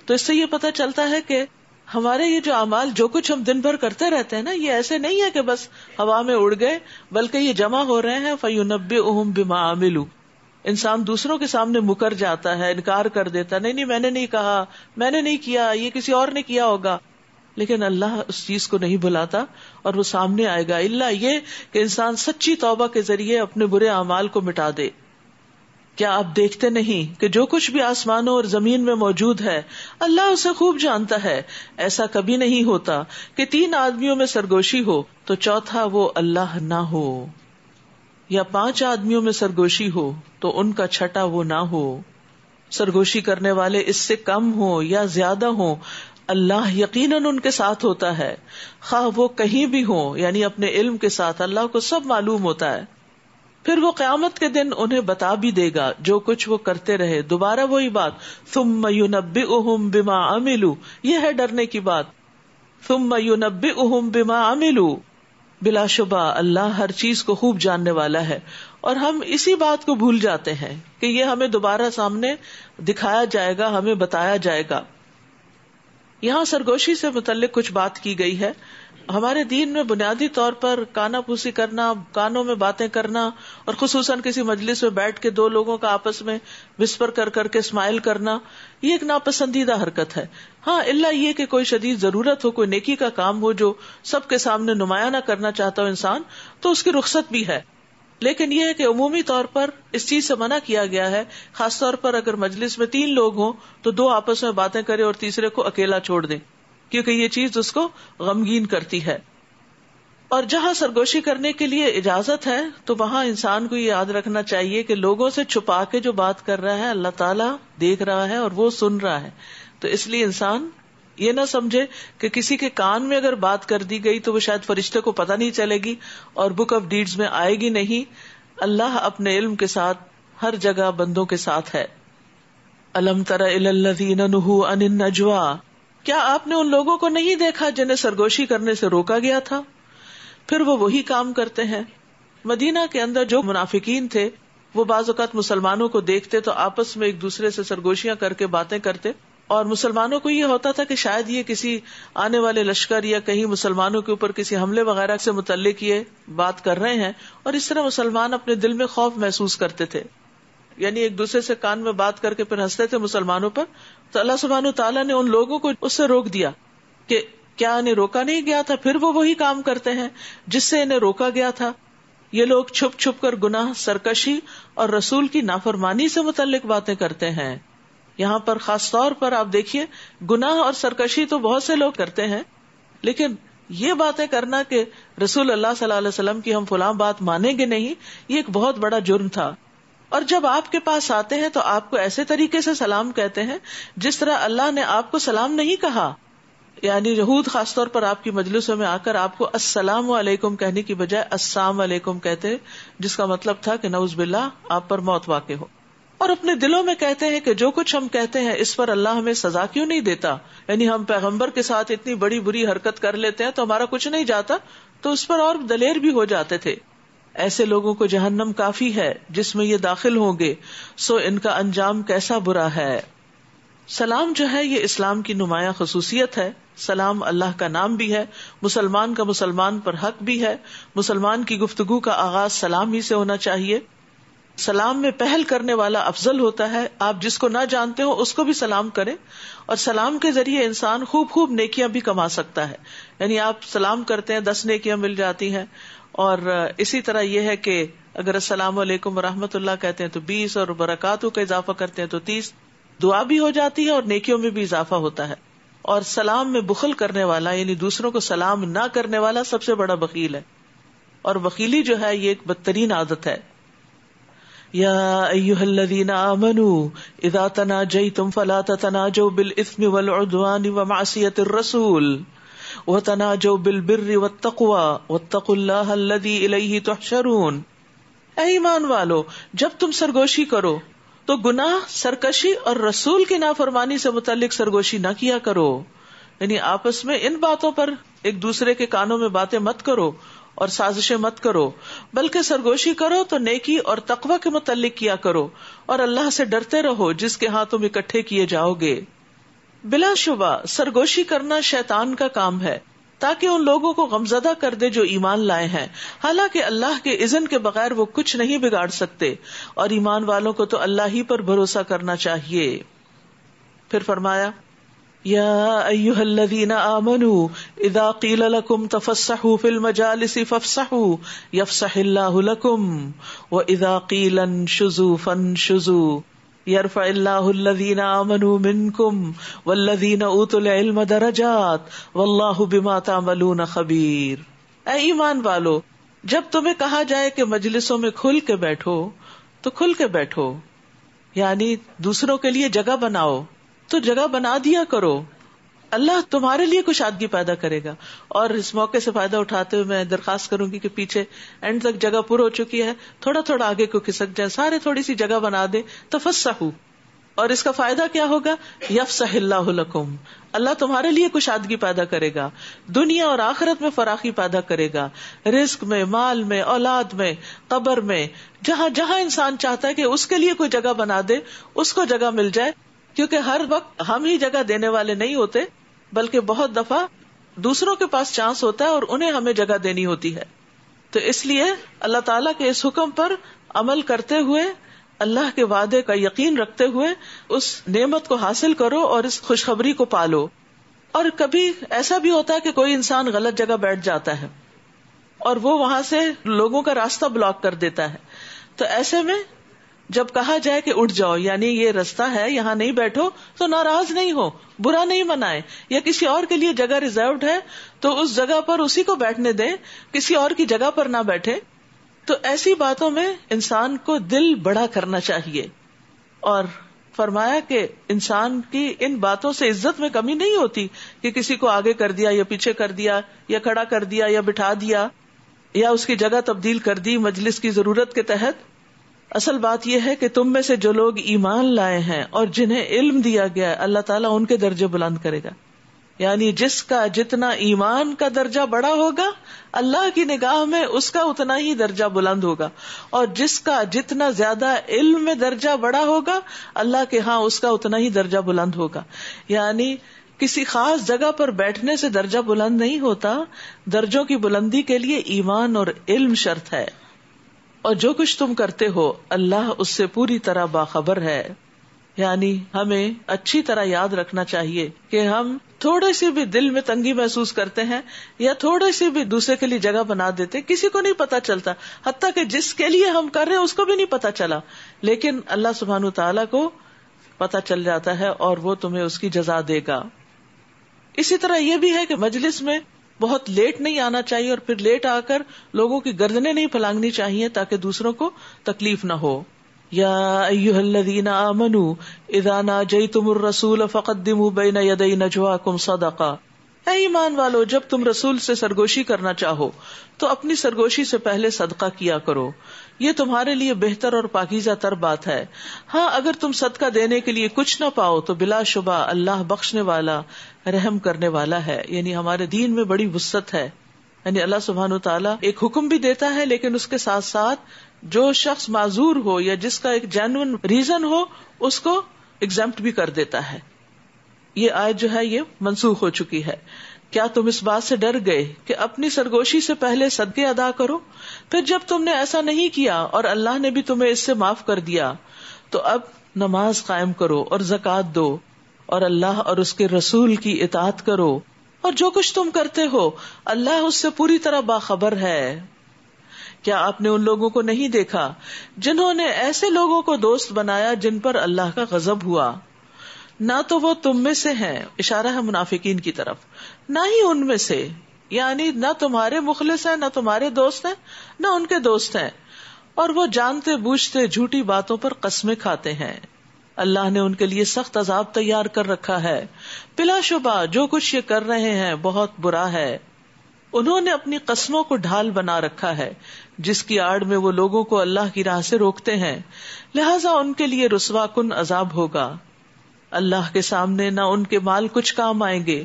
तो इससे ये पता चलता है कि हमारे ये जो अमाल जो कुछ हम दिन भर करते रहते हैं ना ये ऐसे नहीं है कि बस हवा में उड़ गए बल्कि ये जमा हो रहे हैं फयुनबे उहम बिमा आमिलू इंसान दूसरों के सामने मुकर जाता है इनकार कर देता नहीं नहीं मैंने नहीं कहा मैंने नहीं किया ये किसी और ने किया होगा लेकिन अल्लाह उस चीज को नहीं भुलाता और वो सामने आएगा इल्ला ये कि इंसान सच्ची तौबा के जरिए अपने बुरे अमाल को मिटा दे क्या आप देखते नहीं कि जो कुछ भी आसमानों और जमीन में मौजूद है अल्लाह उसे खूब जानता है ऐसा कभी नहीं होता कि तीन आदमियों में सरगोशी हो तो चौथा वो अल्लाह न हो या पांच आदमियों में सरगोशी हो तो उनका छठा वो ना हो सरगोशी करने वाले इससे कम हो या ज्यादा हो अल्लाह यकीन उनके साथ होता है खा वो कहीं भी हो यानी अपने इल्म के साथ अल्लाह को सब मालूम होता है फिर वो क्यामत के दिन उन्हें बता भी देगा जो कुछ वो करते रहे दोबारा वही बात तुम नब्बी उहुम बिमा अमिलू यह है डरने की बात तुम नब्बी उहुम बिमा अमिलू बिलाशुबा अल्लाह हर चीज को खूब जानने वाला है और हम इसी बात को भूल जाते हैं कि ये हमें दोबारा सामने दिखाया जाएगा हमें बताया जाएगा यहाँ सरगोशी से मुतल कुछ बात की गई है हमारे दीन में बुनियादी तौर पर काना पूसी करना कानों में बातें करना और खसूस किसी मजलिस में बैठ के दो लोगों का आपस में विस्पर कर करके स्माइल करना ये एक नापसंदीदा हरकत है हाँ अल्लाह ये कि कोई शदीद जरूरत हो कोई नेकी का काम हो जो सबके सामने नुमाया ना करना चाहता हो इंसान तो उसकी रुख्सत भी है लेकिन यह है कि अमूमी तौर पर इस चीज से मना किया गया है खासतौर पर अगर मजलिस में तीन लोग हों तो दो आपस में बातें करें और तीसरे को अकेला छोड़ दें क्योंकि ये चीज उसको गमगीन करती है और जहां सरगोशी करने के लिए इजाजत है तो वहां इंसान को ये याद रखना चाहिए कि लोगों से छुपा के जो बात कर रहा है अल्लाह ताला देख रहा है और वो सुन रहा है तो इसलिए इंसान ये ना समझे कि किसी के कान में अगर बात कर दी गई तो वो शायद फरिश्ते को पता नहीं चलेगी और बुक ऑफ डीड्स में आएगी नहीं अल्लाह अपने इल्म के साथ हर जगह बंदों के साथ है अलम तरह क्या आपने उन लोगों को नहीं देखा जिन्हें सरगोशी करने से रोका गया था फिर वो वही काम करते हैं मदीना के अंदर जो मुनाफिकीन थे वो बाजात मुसलमानों को देखते तो आपस में एक दूसरे से सरगोशियां करके बातें करते और मुसलमानों को यह होता था कि शायद ये किसी आने वाले लश्कर या कहीं मुसलमानों के ऊपर किसी हमले वगैरह से मुतल ये बात कर रहे हैं और इस तरह मुसलमान अपने दिल में खौफ महसूस करते थे यानी एक दूसरे से कान में बात करके फिर हंसते थे मुसलमानों पर तो अल्लाह सुबहान तला ने उन लोगों को उससे रोक दिया कि क्या इन्हें रोका नहीं गया था फिर वो वही काम करते हैं जिससे इन्हें रोका गया था ये लोग छुप छुप कर गुनाह सरकशी और रसूल की नाफरमानी से मुतलिक बातें करते हैं यहाँ पर खास तौर पर आप देखिए गुनाह और सरकशी तो बहुत से लोग करते हैं लेकिन ये बातें करना कि रसूल अल्लाह सल्लल्लाहु अलैहि वसल्लम की हम फुलां बात मानेंगे नहीं ये एक बहुत बड़ा जुर्म था और जब आपके पास आते हैं तो आपको ऐसे तरीके से सलाम कहते हैं जिस तरह अल्लाह ने आपको सलाम नहीं कहा यानी यहूद खासतौर पर आपकी मजलिसों में आकर आपको अस्सलाम वालेकुम कहने की बजाय अस्साम वालेकुम कहते जिसका मतलब था कि नउज बिल्ला आप पर मौत वाक़ हो और अपने दिलों में कहते हैं कि जो कुछ हम कहते हैं इस पर अल्लाह हमें सजा क्यों नहीं देता यानी हम पैगंबर के साथ इतनी बड़ी बुरी हरकत कर लेते हैं तो हमारा कुछ नहीं जाता तो उस पर और दलेर भी हो जाते थे ऐसे लोगों को जहन्नम काफी है जिसमें ये दाखिल होंगे सो इनका अंजाम कैसा बुरा है सलाम जो है ये इस्लाम की नुमाया खसूसियत है सलाम अल्लाह का नाम भी है मुसलमान का मुसलमान पर हक भी है मुसलमान की गुफ्तगु का आगाज सलाम ही से होना चाहिए सलाम में पहल करने वाला अफजल होता है आप जिसको ना जानते हो उसको भी सलाम करें और सलाम के जरिए इंसान खूब खूब नेकियां भी कमा सकता है यानी आप सलाम करते हैं दस नेकियां मिल जाती हैं और इसी तरह यह है कि अगर असलम वरहमतुल्ला कहते हैं तो बीस और बरकतों का इजाफा करते हैं तो तीस दुआ भी हो जाती है और नेकियों में भी इजाफा होता है और सलाम में बुखल करने वाला यानी दूसरों को सलाम ना करने वाला सबसे बड़ा बकील है और बकीली जो है ये एक बदतरीन आदत है या अय्युहल्लज़ीन आमनू इज़ा तनाजयतुम फला ततनाजू बिल इस्मि वल उदवान व मासियतिर रसूल व तनाजू बिल बिर्रि वत तक़वा वत्तकुल्लाह अल्लज़ी इलैहि तुहशरून ए ईमान वालो जब तुम सरगोशी करो तो गुनाह सरकशी और रसूल की नाफरमानी से मुतलिक सरगोशी ना किया करो यानी आपस में इन बातों पर एक दूसरे के कानों में बातें मत करो और साजिशें मत करो बल्कि सरगोशी करो तो नेकी और तकवा के मुतलिक किया करो और अल्लाह से डरते रहो जिसके हाथ तुम इकट्ठे किए जाओगे बिला शुबा सरगोशी करना शैतान का काम है ताकि उन लोगों को गमजदा कर दे जो ईमान लाए हैं हालांकि अल्लाह के इजन के बगैर वो कुछ नहीं बिगाड़ सकते और ईमान वालों को तो अल्लाह ही पर भरोसा करना चाहिए फिर फरमाया يا أيها الذين آمنوا إذا قيل لكم تفسحوا في المجالس فافسحوا يفسح الله لكم وإذا قيل انشزوا فانشزوا يرفع الله الذين آمنوا منكم والذين أوتوا العلم درجات والله بما تعملون خبير اے ایمان والو جب تمہیں کہا جائے کہ مجلسوں میں کھل کے بیٹھو تو کھل کے بیٹھو یعنی دوسروں کے لیے جگہ بناؤ तो जगह बना दिया करो अल्लाह तुम्हारे लिए कुछ कुशादगी पैदा करेगा और इस मौके से फायदा उठाते हुए मैं दरखास्त करूंगी कि पीछे एंड तक जगह पुर हो चुकी है थोड़ा थोड़ा आगे को खिसक जाए सारे थोड़ी सी जगह बना दे तफस्साहू और इसका फायदा क्या होगा यफ सहिल्लाकुम अल्लाह तुम्हारे लिए कुछ कुशादगी पैदा करेगा दुनिया और आखिरत में फराखी पैदा करेगा रिस्क में माल में औलाद में कबर में जहां जहां इंसान चाहता है कि उसके लिए कोई जगह बना दे उसको जगह मिल जाए क्योंकि हर वक्त हम ही जगह देने वाले नहीं होते बल्कि बहुत दफा दूसरों के पास चांस होता है और उन्हें हमें जगह देनी होती है तो इसलिए अल्लाह ताला के इस हुक्म पर अमल करते हुए अल्लाह के वादे का यकीन रखते हुए उस नेमत को हासिल करो और इस खुशखबरी को पालो और कभी ऐसा भी होता है कि कोई इंसान गलत जगह बैठ जाता है और वो वहां से लोगों का रास्ता ब्लॉक कर देता है तो ऐसे में जब कहा जाए कि उठ जाओ यानी ये रास्ता है यहाँ नहीं बैठो तो नाराज नहीं हो बुरा नहीं मनाए या किसी और के लिए जगह रिजर्व है तो उस जगह पर उसी को बैठने दे किसी और की जगह पर ना बैठे तो ऐसी बातों में इंसान को दिल बड़ा करना चाहिए और फरमाया कि इंसान की इन बातों से इज्जत में कमी नहीं होती कि किसी को आगे कर दिया या पीछे कर दिया या खड़ा कर दिया या बिठा दिया या उसकी जगह तब्दील कर दी मजलिस की जरूरत के तहत असल बात यह है कि तुम में से जो लोग ईमान लाए हैं और जिन्हें इल्म दिया गया है अल्लाह ताला उनके दर्जे बुलंद करेगा यानी जिसका जितना ईमान का दर्जा बड़ा होगा अल्लाह की निगाह में उसका उतना ही दर्जा बुलंद होगा और जिसका जितना ज्यादा इल्म में दर्जा बड़ा होगा अल्लाह के हाँ उसका उतना ही दर्जा बुलंद होगा यानी किसी खास जगह पर बैठने से दर्जा बुलंद नहीं होता दर्जों की बुलंदी के लिए ईमान और इल्म शर्त है और जो कुछ तुम करते हो अल्लाह उससे पूरी तरह बाखबर है यानी हमें अच्छी तरह याद रखना चाहिए कि हम थोड़े से भी दिल में तंगी महसूस करते हैं या थोड़े से भी दूसरे के लिए जगह बना देते किसी को नहीं पता चलता हती कि जिसके लिए हम कर रहे हैं उसको भी नहीं पता चला लेकिन अल्लाह सुबहानु तला को पता चल जाता है और वो तुम्हें उसकी जजा देगा इसी तरह ये भी है कि मजलिस में बहुत लेट नहीं आना चाहिए और फिर लेट आकर लोगों की गर्दने नहीं फलांगनी चाहिए ताकि दूसरों को तकलीफ न हो यादीन मनु इदाना जई तुम रसूल फ़कदम बैन यदई नजवा कुम सदका ईमान वालो जब तुम रसूल से सरगोशी करना चाहो तो अपनी सरगोशी से पहले सदका किया करो ये तुम्हारे लिए बेहतर और पाकिजा तर बात है हाँ अगर तुम सदका देने के लिए कुछ न पाओ तो बिलाशुबा अल्लाह बख्शने वाला रहम करने वाला है यानी हमारे दीन में बड़ी वुस्सत है यानी अल्लाह सुबहान तला एक हुक्म भी देता है लेकिन उसके साथ साथ जो शख्स माजूर हो या जिसका एक जैन रीजन हो उसको एग्जाम्प्ट भी कर देता है ये आयत जो है ये मनसूख हो चुकी है क्या तुम इस बात से डर गए कि अपनी सरगोशी से पहले सदके अदा करो फिर जब तुमने ऐसा नहीं किया और अल्लाह ने भी तुम्हें इससे माफ कर दिया तो अब नमाज कायम करो और जक़ात दो और अल्लाह और उसके रसूल की इतात करो और जो कुछ तुम करते हो अल्लाह उससे पूरी तरह बाखबर है क्या आपने उन लोगों को नहीं देखा जिन्होंने ऐसे लोगों को दोस्त बनाया जिन पर अल्लाह का गजब हुआ ना तो वो तुम में से हैं इशारा है मुनाफिकीन की तरफ ना ही उनमें से यानी ना तुम्हारे मुखलिस हैं ना तुम्हारे दोस्त हैं ना उनके दोस्त हैं और वो जानते बूझते झूठी बातों पर कस्मे खाते हैं अल्लाह ने उनके लिए सख्त अजाब तैयार कर रखा है पिला बिलाशुबा जो कुछ ये कर रहे हैं बहुत बुरा है उन्होंने अपनी कस्मों को ढाल बना रखा है जिसकी आड़ में वो लोगों को अल्लाह की राह से रोकते हैं लिहाजा उनके लिए रसवाकुन अजाब होगा अल्लाह के सामने न उनके माल कुछ काम आएंगे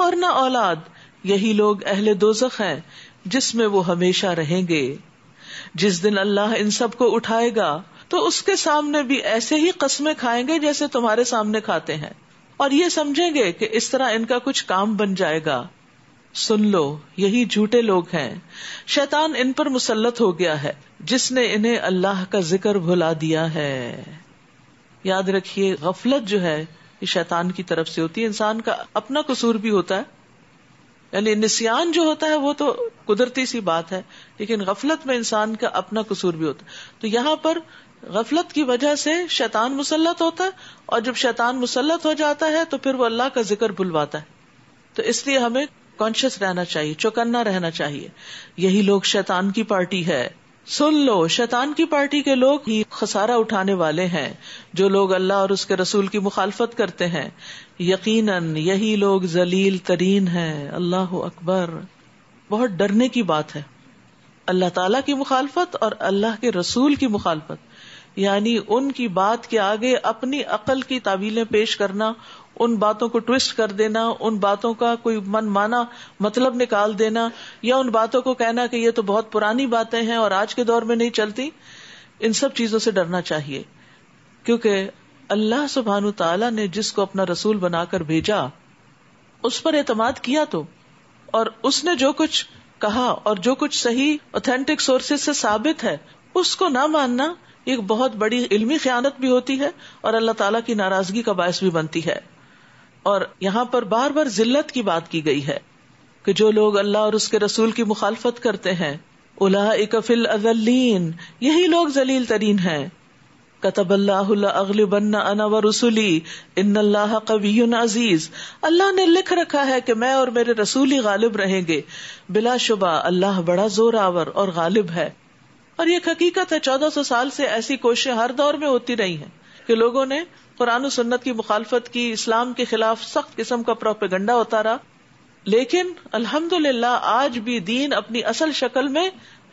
और न औलाद यही लोग अहले दोजख हैं जिसमें वो हमेशा रहेंगे जिस दिन अल्लाह इन सबको उठाएगा तो उसके सामने भी ऐसे ही कस्मे खाएंगे जैसे तुम्हारे सामने खाते हैं और ये समझेंगे कि इस तरह इनका कुछ काम बन जाएगा सुन लो यही झूठे लोग हैं शैतान इन पर मुसलत हो गया है जिसने इन्हें अल्लाह का जिक्र भुला दिया है याद रखिए गफलत जो है ये शैतान की तरफ से होती है इंसान का अपना कसूर भी होता है यानी निसियान जो होता है वो तो कुदरती सी बात है लेकिन गफलत में इंसान का अपना कसूर भी होता है तो यहाँ पर गफलत की वजह से शैतान मुसलत होता है और जब शैतान मुसलत हो जाता है तो फिर वो अल्लाह का जिक्र भुलवाता है तो इसलिए हमें कॉन्शियस रहना चाहिए चौकन्ना रहना चाहिए यही लोग शैतान की पार्टी है सुन लो शैतान की पार्टी के लोग ही खसारा उठाने वाले हैं जो लोग अल्लाह और उसके रसूल की मुखालफत करते हैं यकीन यही लोग जलील तरीन है अल्लाह अकबर बहुत डरने की बात है अल्लाह तला की मुखालफत और अल्लाह के रसूल की मुखालफत यानी उनकी बात के आगे अपनी अकल की तावीलें पेश करना उन बातों को ट्विस्ट कर देना उन बातों का कोई मनमाना मतलब निकाल देना या उन बातों को कहना कि ये तो बहुत पुरानी बातें हैं और आज के दौर में नहीं चलती इन सब चीजों से डरना चाहिए क्योंकि अल्लाह सुबहानु ताला ने जिसको अपना रसूल बनाकर भेजा उस पर एतमाद किया तो और उसने जो कुछ कहा और जो कुछ सही ऑथेंटिक सोर्सेज से साबित है उसको ना मानना एक बहुत बड़ी इलमी खयानत भी होती है और अल्लाह ताला की नाराजगी का बायस भी बनती है और यहाँ पर बार बार जिल्लत की बात की गई है कि जो लोग अल्लाह और उसके रसूल की मुखालफत करते हैं उलाफिल अजल्लीन यही लोग जलील तरीन है कतब अना व रसूली इन अल्लाह कवी अजीज अल्लाह ने लिख रखा है की मैं और मेरे रसूली गालिब रहेंगे बिलाशुबा अल्लाह बड़ा जोर आवर और गालिब है और ये हकीकत है चौदह सौ साल से ऐसी कोशिश हर दौर में होती रही है कि लोगों ने कुरान सुन्नत की मुखालफत की इस्लाम के खिलाफ सख्त किस्म का प्रोपेगंडा उतारा लेकिन अलहमद ला आज भी दीन अपनी असल शक्ल में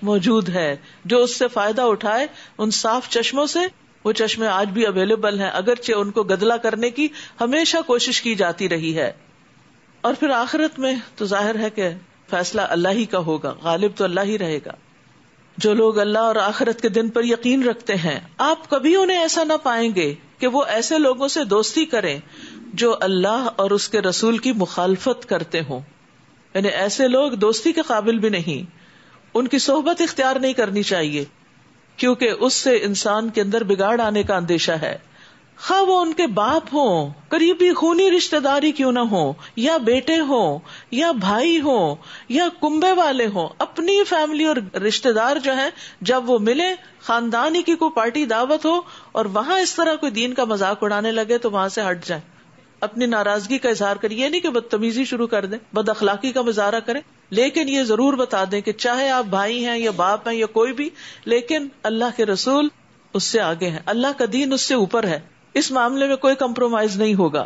मौजूद है जो उससे फायदा उठाए उन साफ चश्मों से वो चश्मे आज भी अवेलेबल हैं अगरचे उनको गदला करने की हमेशा कोशिश की जाती रही है और फिर आखिरत में तो जाहिर है कि फैसला अल्लाह ही का होगा गालिब तो अल्लाह ही रहेगा जो लोग अल्लाह और आखिरत के दिन पर यकीन रखते हैं आप कभी उन्हें ऐसा ना पाएंगे कि वो ऐसे लोगों से दोस्ती करें जो अल्लाह और उसके रसूल की मुखालफत करते हों यानी ऐसे लोग दोस्ती के काबिल भी नहीं उनकी सोहबत इख्तियार नहीं करनी चाहिए क्योंकि उससे इंसान के अंदर बिगाड़ आने का अंदेशा है खा हाँ, वो उनके बाप हो करीबी खूनी रिश्तेदारी क्यों ना हो या बेटे हो या भाई हो या कुंबे वाले हो अपनी फैमिली और रिश्तेदार जो है जब वो मिले खानदानी की कोई पार्टी दावत हो और वहां इस तरह कोई दीन का मजाक उड़ाने लगे तो वहां से हट जाए अपनी नाराजगी का इजहार करें ये नहीं कि बदतमीजी शुरू कर दें बद अखलाकी का मुजहरा करें लेकिन ये जरूर बता दें कि चाहे आप भाई हैं या बाप हैं या कोई भी लेकिन अल्लाह के रसूल उससे आगे हैं अल्लाह का दीन उससे ऊपर है इस मामले में कोई कंप्रोमाइज नहीं होगा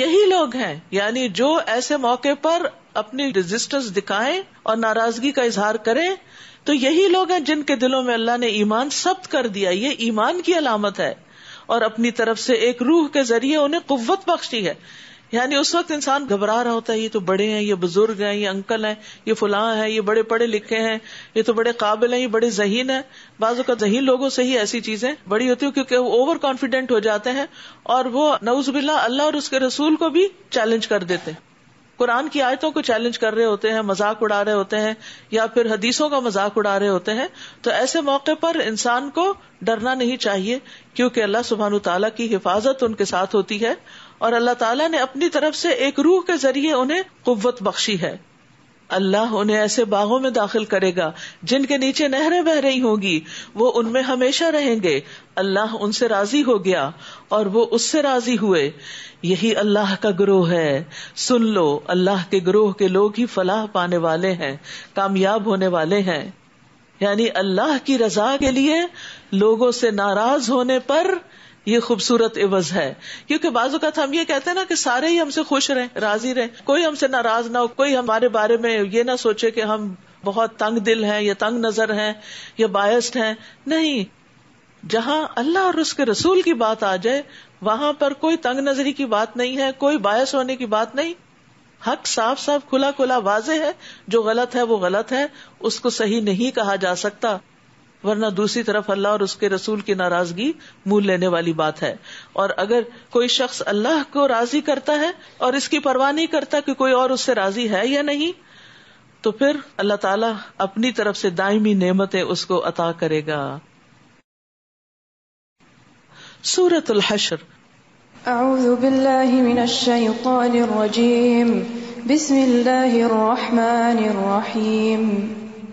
यही लोग हैं यानी जो ऐसे मौके पर अपनी रेजिस्टेंस दिखाएं और नाराजगी का इजहार करें तो यही लोग हैं जिनके दिलों में अल्लाह ने ईमान सब्त कर दिया ये ईमान की अलामत है और अपनी तरफ से एक रूह के जरिए उन्हें कुव्वत बख्शी है यानी उस वक्त इंसान घबरा रहा होता है ये तो बड़े हैं ये बुजुर्ग हैं ये अंकल हैं ये फुलां हैं ये बड़े पढ़े लिखे हैं ये तो बड़े काबिल हैं ये बड़े जहीन हैं बाजू का जहीन लोगों से ही ऐसी चीजें बड़ी होती है क्योंकि वो ओवर कॉन्फिडेंट हो जाते हैं और वो नउज बिल्ला अल्लाह और उसके रसूल को भी चैलेंज कर देते हैं कुरान की आयतों को चैलेंज कर रहे होते हैं मजाक उड़ा रहे होते हैं या फिर हदीसों का मजाक उड़ा रहे होते हैं तो ऐसे मौके पर इंसान को डरना नहीं चाहिए क्योंकि अल्लाह सुबहान तला की हिफाजत उनके साथ होती है और अल्लाह ताला ने अपनी तरफ से एक रूह के जरिए उन्हें कुत बख्शी है अल्लाह उन्हें ऐसे बागों में दाखिल करेगा जिनके नीचे नहरें बह रही होंगी वो उनमें हमेशा रहेंगे अल्लाह उनसे राजी हो गया और वो उससे राजी हुए यही अल्लाह का ग्रोह है सुन लो अल्लाह के ग्रोह के लोग ही फलाह पाने वाले हैं कामयाब होने वाले हैं यानी अल्लाह की रजा के लिए लोगों से नाराज होने पर ये खूबसूरत इवज है क्योंकि बाजुकात हम ये कहते हैं ना कि सारे ही हमसे खुश रहे राजी रहे कोई हमसे नाराज ना हो कोई हमारे बारे में ये ना सोचे कि हम बहुत तंग दिल हैं या तंग नजर हैं या बायस्ड हैं नहीं जहां अल्लाह और उसके रसूल की बात आ जाए वहां पर कोई तंग नजरी की बात नहीं है कोई बायस होने की बात नहीं हक साफ साफ खुला खुला वाजे है जो गलत है वो गलत है उसको सही नहीं कहा जा सकता वरना दूसरी तरफ अल्लाह और उसके रसूल की नाराजगी मुंह लेने वाली बात है और अगर कोई शख्स अल्लाह को राजी करता है और इसकी परवाह नहीं करता कि कोई और उससे राजी है या नहीं तो फिर अल्लाह ताला अपनी तरफ से दायमी नेमतें उसको अता करेगा सूरत हशर أعوذ بالله من الشيطان الرجيم بسم الله الرحمن الرحيم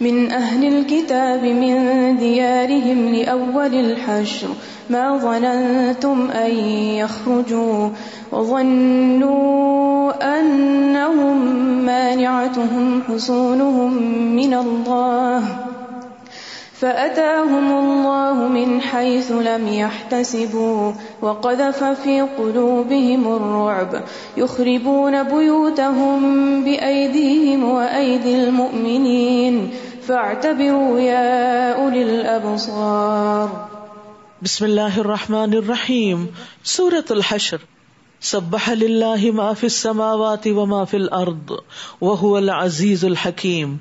من أهل الكتاب من ديارهم لأول الحشر ما ظننتم أن يخرجوا وظنوا أنهم مانعتهم حصونهم من الله فأتاهم الله من حيث لم يحتسبوا وقذف في قلوبهم الرعب يخربون بيوتهم بأيديهم وأيدي المؤمنين فاعتبروا يا أولي الأبصار بسم الله الرحمن الرحيم سورة الحشر سبح لله ما في السماوات وما في الارض وهو العزيز الحكيم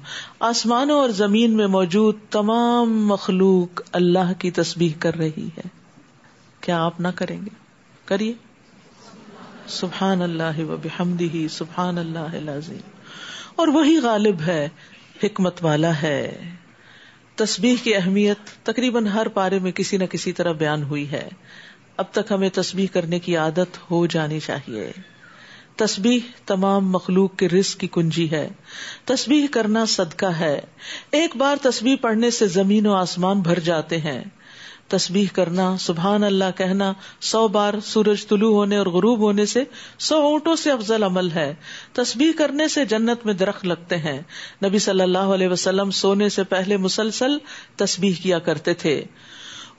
आसमानों और जमीन में मौजूद तमाम मखलूक अल्लाह की तस्बीह कर रही है क्या आप ना करेंगे करिए सुबहान अल्लाह व बिहमदिही सुबहान अल्लाह और वही गालिब है हिकमत वाला है तस्बीह की अहमियत तकरीबन हर पारे में किसी न किसी तरह बयान हुई है अब तक हमें तस्बीह करने की आदत हो जानी चाहिए तस्बीह तमाम मखलूक के रिस्क की कुंजी है तस्बीह करना सदका है एक बार तस्बीह पढ़ने से जमीन और आसमान भर जाते हैं तस्बीह करना सुबहान अल्लाह कहना सौ बार सूरज तुलू होने और गुरूब होने से सौ ऊँटों से अफजल अमल है तस्बीह करने से जन्नत में दरख्त लगते हैं नबी सल्लल्लाहु अलैहि वसल्लम सोने से पहले मुसलसल तस्बीह किया करते थे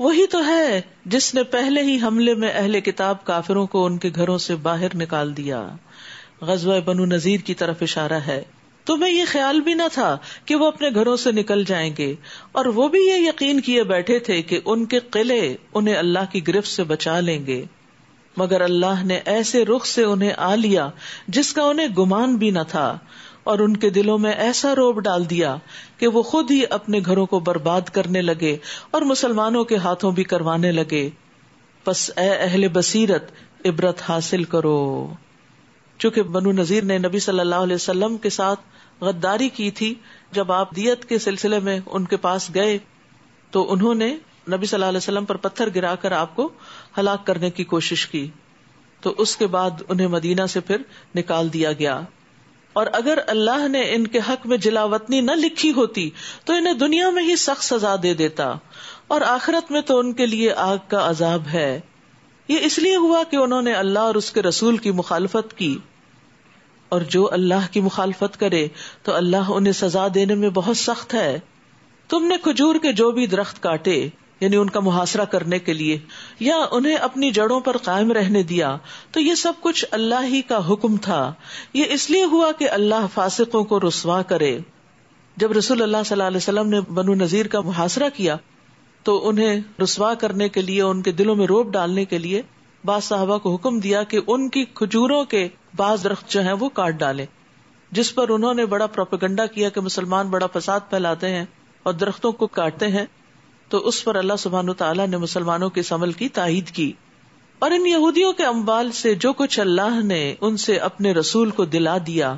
वही तो है जिसने पहले ही हमले में अहले किताब काफिरों को उनके घरों से बाहर निकाल दिया गजवा बनु नजीर की तरफ इशारा है तुम्हें तो ये ख्याल भी न था कि वो अपने घरों से निकल जाएंगे और वो भी ये यकीन किए बैठे थे कि उनके किले उन्हें अल्लाह की गिरफ्त से बचा लेंगे मगर अल्लाह ने ऐसे रुख से उन्हें आ लिया जिसका उन्हें गुमान भी न था और उनके दिलों में ऐसा रोब डाल दिया कि वो खुद ही अपने घरों को बर्बाद करने लगे और मुसलमानों के हाथों भी करवाने लगे बस ए अहले बसीरत इबरत हासिल करो चूंकि बनु नजीर ने नबी सल्लल्लाहु अलैहि वसल्लम के साथ गद्दारी की थी जब आप दियत के सिलसिले में उनके पास गए तो उन्होंने नबी सल्लल्लाहु अलैहि वसल्लम पर पत्थर गिराकर आपको हलाक करने की कोशिश की तो उसके बाद उन्हें मदीना से फिर निकाल दिया गया और अगर अल्लाह ने इनके हक में जिलावतनी न लिखी होती तो इन्हें दुनिया में ही सख्त सजा दे देता और आखिरत में तो उनके लिए आग का अजाब है ये इसलिए हुआ कि उन्होंने अल्लाह और उसके रसूल की मुखालफत की और जो अल्लाह की मुखालफत करे तो अल्लाह उन्हें सजा देने में बहुत सख्त है तुमने खजूर के जो भी दरख्त काटे यानी उनका मुहासरा करने के लिए या उन्हें अपनी जड़ों पर कायम रहने दिया तो ये सब कुछ अल्लाह ही का हुक्म था ये इसलिए हुआ कि अल्लाह फासिकों को रसवा करे जब रसूल अल्लाह सल्लाम ने बनु नजीर का मुहासरा किया तो उन्हें रसवा करने के लिए उनके दिलों में रोप डालने के लिए बाद साहबा को हुक्म दिया कि उनकी खजूरों के बाज दरख्त जो है वो काट डाले जिस पर उन्होंने बड़ा प्रोपेगंडा किया कि मुसलमान बड़ा फसाद फैलाते हैं और दरख्तों को काटते हैं तो उस पर अल्लाह सुबहान तला ने मुसलमानों के इस की ताहिद की और इन यहूदियों के अम्बाल से जो कुछ अल्लाह ने उनसे अपने रसूल को दिला दिया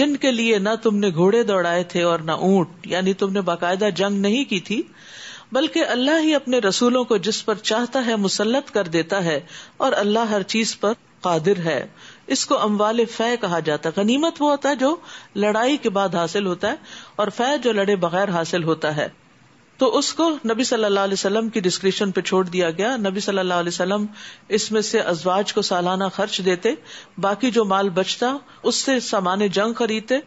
जिनके लिए न तुमने घोड़े दौड़ाए थे और न ऊंट यानी तुमने बाकायदा जंग नहीं की थी बल्कि अल्लाह ही अपने रसूलों को जिस पर चाहता है मुसलत कर देता है और अल्लाह हर चीज पर कादिर है इसको अम्वाल फै कहा जाता है गनीमत वो होता है जो लड़ाई के बाद हासिल होता है और फै जो लड़े बगैर हासिल होता है तो उसको नबी सल्लल्लाहु अलैहि वसल्लम की डिस्क्रिप्शन पे छोड़ दिया गया नबी सल्लल्लाहु अलैहि वसल्लम इसमें से अजवाज को सालाना खर्च देते बाकी जो माल बचता उससे सामान जंग खरीदते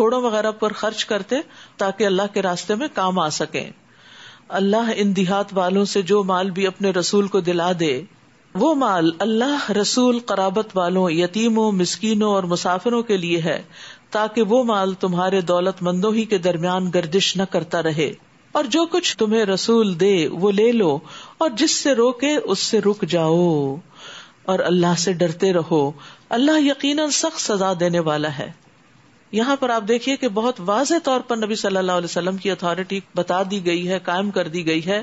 घोड़ों वगैरह पर खर्च करते ताकि अल्लाह के रास्ते में काम आ सके अल्लाह इन देहात वालों से जो माल भी अपने रसूल को दिला दे वो माल अल्लाह रसूल कराबत वालों यतीमों मिसकीनों और मुसाफिरों के लिए है ताकि वो माल तुम्हारे दौलतमंदों ही के दरमियान गर्दिश न करता रहे और जो कुछ तुम्हें रसूल दे वो ले लो और जिससे रोके उससे रुक जाओ और अल्लाह से डरते रहो अल्लाह यकीनन सख्त सजा देने वाला है यहाँ पर आप देखिए कि बहुत वाज तौर पर नबी सल्लल्लाहु अलैहि वसल्लम की अथॉरिटी बता दी गई है कायम कर दी गई है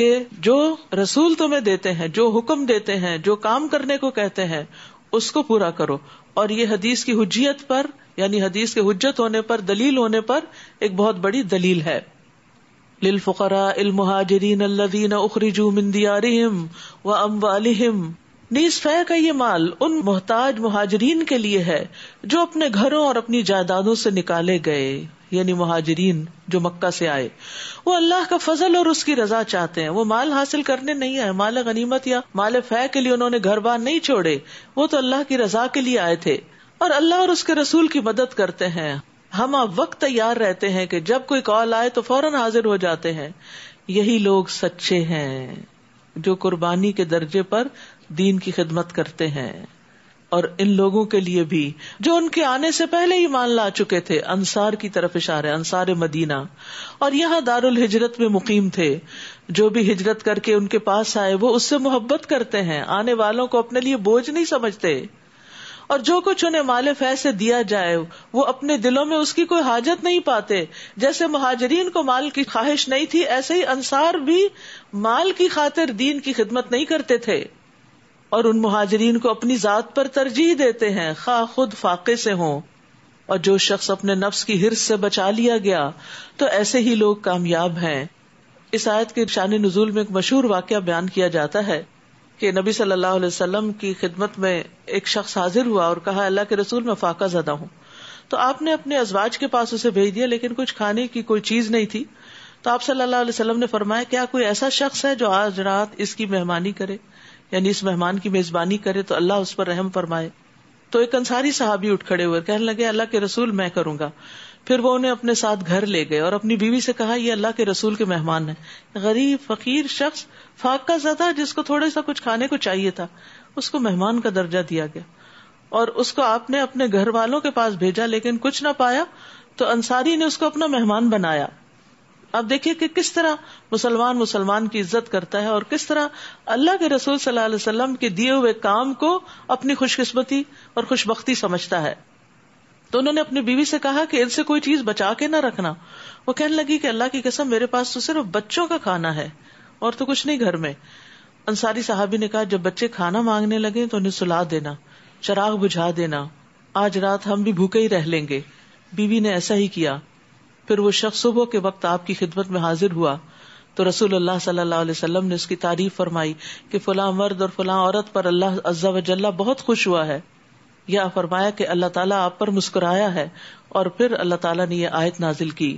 कि जो रसूल तुम्हें देते हैं जो हुक्म देते हैं जो काम करने को कहते हैं उसको पूरा करो और ये हदीस की हुजियत पर यानी हदीस के हुज्जत होने पर दलील होने पर एक बहुत बड़ी दलील है लिल फुकरा इलमहाजरीन अल्लदीन उखरिजू मिंदियारिम व अम्बालिम नीस फै का ये माल उन मोहताज मुहाजरीन के लिए है जो अपने घरों और अपनी जायदादों से निकाले गए यानी महाजरीन जो मक्का से आए वो अल्लाह का फजल और उसकी रजा चाहते हैं वो माल हासिल करने नहीं आए माल गनीमत या माल फै के लिए उन्होंने घर बार नहीं छोड़े वो तो अल्लाह की रजा के लिए आए थे और अल्लाह और उसके रसूल की मदद करते हैं हम अब वक्त तैयार रहते हैं कि जब कोई कॉल आए तो फौरन हाजिर हो जाते हैं यही लोग सच्चे हैं जो कुर्बानी के दर्जे पर दीन की खिदमत करते हैं और इन लोगों के लिए भी जो उनके आने से पहले ही मान ला चुके थे अंसार की तरफ इशारे अंसार मदीना और यहाँ दारुल हिजरत में मुकीम थे जो भी हिजरत करके उनके पास आए वो उससे मोहब्बत करते हैं आने वालों को अपने लिए बोझ नहीं समझते और जो कुछ उन्हें माल फैसे दिया जाए वो अपने दिलों में उसकी कोई हाजत नहीं पाते जैसे महाजरीन को माल की ख्वाहिश नहीं थी ऐसे ही अंसार भी माल की खातिर दीन की खिदमत नहीं करते थे और उन महाजरीन को अपनी जात पर तरजीह देते हैं खा खुद फाके से हों और जो शख्स अपने नफ्स की हिर से बचा लिया गया तो ऐसे ही लोग कामयाब है इस आयत के शान नजूल में एक मशहूर वाक बयान किया जाता है कि नबी सल्लल्लाहु अलैहि वसल्लम की खिदमत में एक शख्स हाजिर हुआ और कहा अल्लाह के रसूल में फाका जदा हूँ तो आपने अपने अजवाज के पास उसे भेज दिया लेकिन कुछ खाने की कोई चीज नहीं थी तो आप सल्लल्लाहु अलैहि वसल्लम ने फरमाया क्या कोई ऐसा शख्स है जो आज रात इसकी मेहमानी करे यानी इस मेहमान की मेजबानी करे तो अल्लाह उस पर रहम फरमाए तो एक अंसारी साहबी उठ खड़े हुए कहने लगे अल्लाह के रसूल मैं करूंगा फिर वो उन्हें अपने साथ घर ले गए और अपनी बीवी से कहा ये अल्लाह के रसूल के मेहमान है गरीब फकीर शख्स फाका ज्यादा जिसको थोड़ा सा कुछ खाने को चाहिए था उसको मेहमान का दर्जा दिया गया और उसको आपने अपने घर वालों के पास भेजा लेकिन कुछ ना पाया तो अंसारी ने उसको अपना मेहमान बनाया अब देखिए कि किस तरह मुसलमान मुसलमान की इज्जत करता है और किस तरह अल्लाह के रसूल सल्लल्लाहु अलैहि वसल्लम के दिए हुए काम को अपनी खुशकिस्मती और खुशबख्ती समझता है तो उन्होंने अपनी बीवी से कहा कि इनसे कोई चीज बचा के ना रखना वो कहने लगी कि अल्लाह की कसम मेरे पास तो सिर्फ बच्चों का खाना है और तो कुछ नहीं घर में अंसारी साहबी ने कहा जब बच्चे खाना मांगने लगे तो उन्हें सुला देना चराग बुझा देना आज रात हम भी भूखे ही रह लेंगे बीवी ने ऐसा ही किया फिर वो शख्स सुबह के वक्त आपकी खिदमत में हाजिर हुआ तो रसूल सल्लल्लाहु अलैहि वसल्लम ने उसकी तारीफ फरमाई कि फला मर्द और फला औरत पर अल्लाह अज्जा वजल्ला बहुत खुश हुआ है यह फरमाया कि अल्लाह ताला आप पर मुस्कुराया है और फिर अल्लाह ताला ने यह आयत नाजिल की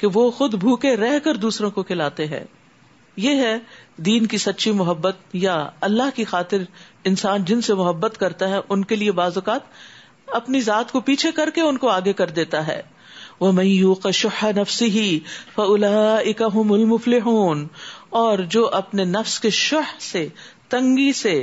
कि वो खुद भूखे रहकर दूसरों को खिलाते हैं ये है दीन की सच्ची मोहब्बत या अल्लाह की खातिर इंसान जिनसे मोहब्बत करता है उनके लिए बाजुकात अपनी जात को पीछे करके उनको आगे कर देता है वमन यूकशुह नफ्सिही फउलाइका हुमुल हूं और जो अपने नफ्स के शुह से तंगी से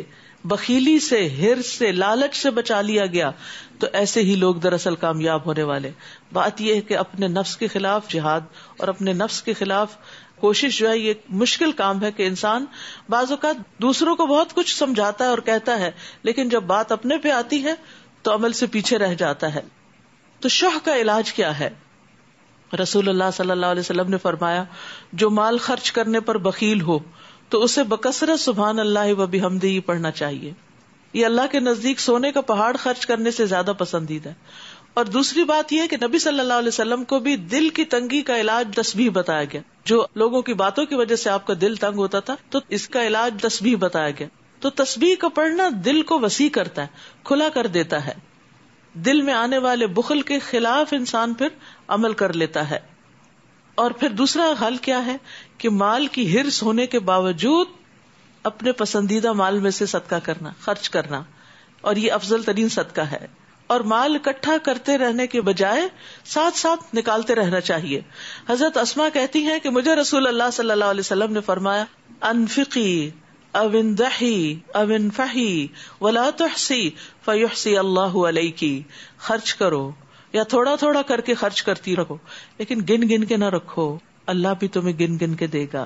बखीली से हिर से लालच से बचा लिया गया तो ऐसे ही लोग दरअसल कामयाब होने वाले बात यह है कि अपने नफ्स के खिलाफ जिहाद और अपने नफ्स के खिलाफ कोशिश जो है ये मुश्किल काम है कि इंसान बाजात दूसरों को बहुत कुछ समझाता है और कहता है लेकिन जब बात अपने पे आती है तो अमल से पीछे रह जाता है तो शाह का इलाज क्या है रसूलुल्लाह सल्लल्लाहु अलैहि वसल्लम ने फरमाया जो माल खर्च करने पर बकील हो तो उसे बकसरत सुबहान अल्लाह व बिहमदी पढ़ना चाहिए ये अल्लाह के नजदीक सोने का पहाड़ खर्च करने से ज्यादा पसंदीदा और दूसरी बात यह कि नबी सल्लल्लाहु अलैहि वसल्लम को भी दिल की तंगी का इलाज तस्बीह बताया गया जो लोगों की बातों की वजह से आपका दिल तंग होता था तो इसका इलाज तस्बीह बताया गया तो तस्बीह का पढ़ना दिल को वसी करता है खुला कर देता है दिल में आने वाले बुखल के खिलाफ इंसान फिर अमल कर लेता है और फिर दूसरा हल क्या है कि माल की हिरस होने के बावजूद अपने पसंदीदा माल में से सदका करना खर्च करना और ये अफजल तरीन सदका है और माल इकट्ठा करते रहने के बजाय साथ साथ निकालते रहना चाहिए हजरत असमा कहती है कि मुझे रसूल अल्लाह सल्लल्लाहु अलैहि वसल्लम ने फरमाया अनफिकी अविन दही अविन फही वला तुहसी फयुहसी अल्लाह की खर्च करो या थोड़ा थोड़ा करके खर्च करती रखो लेकिन गिन गिन के ना रखो अल्लाह भी तुम्हें गिन गिन के देगा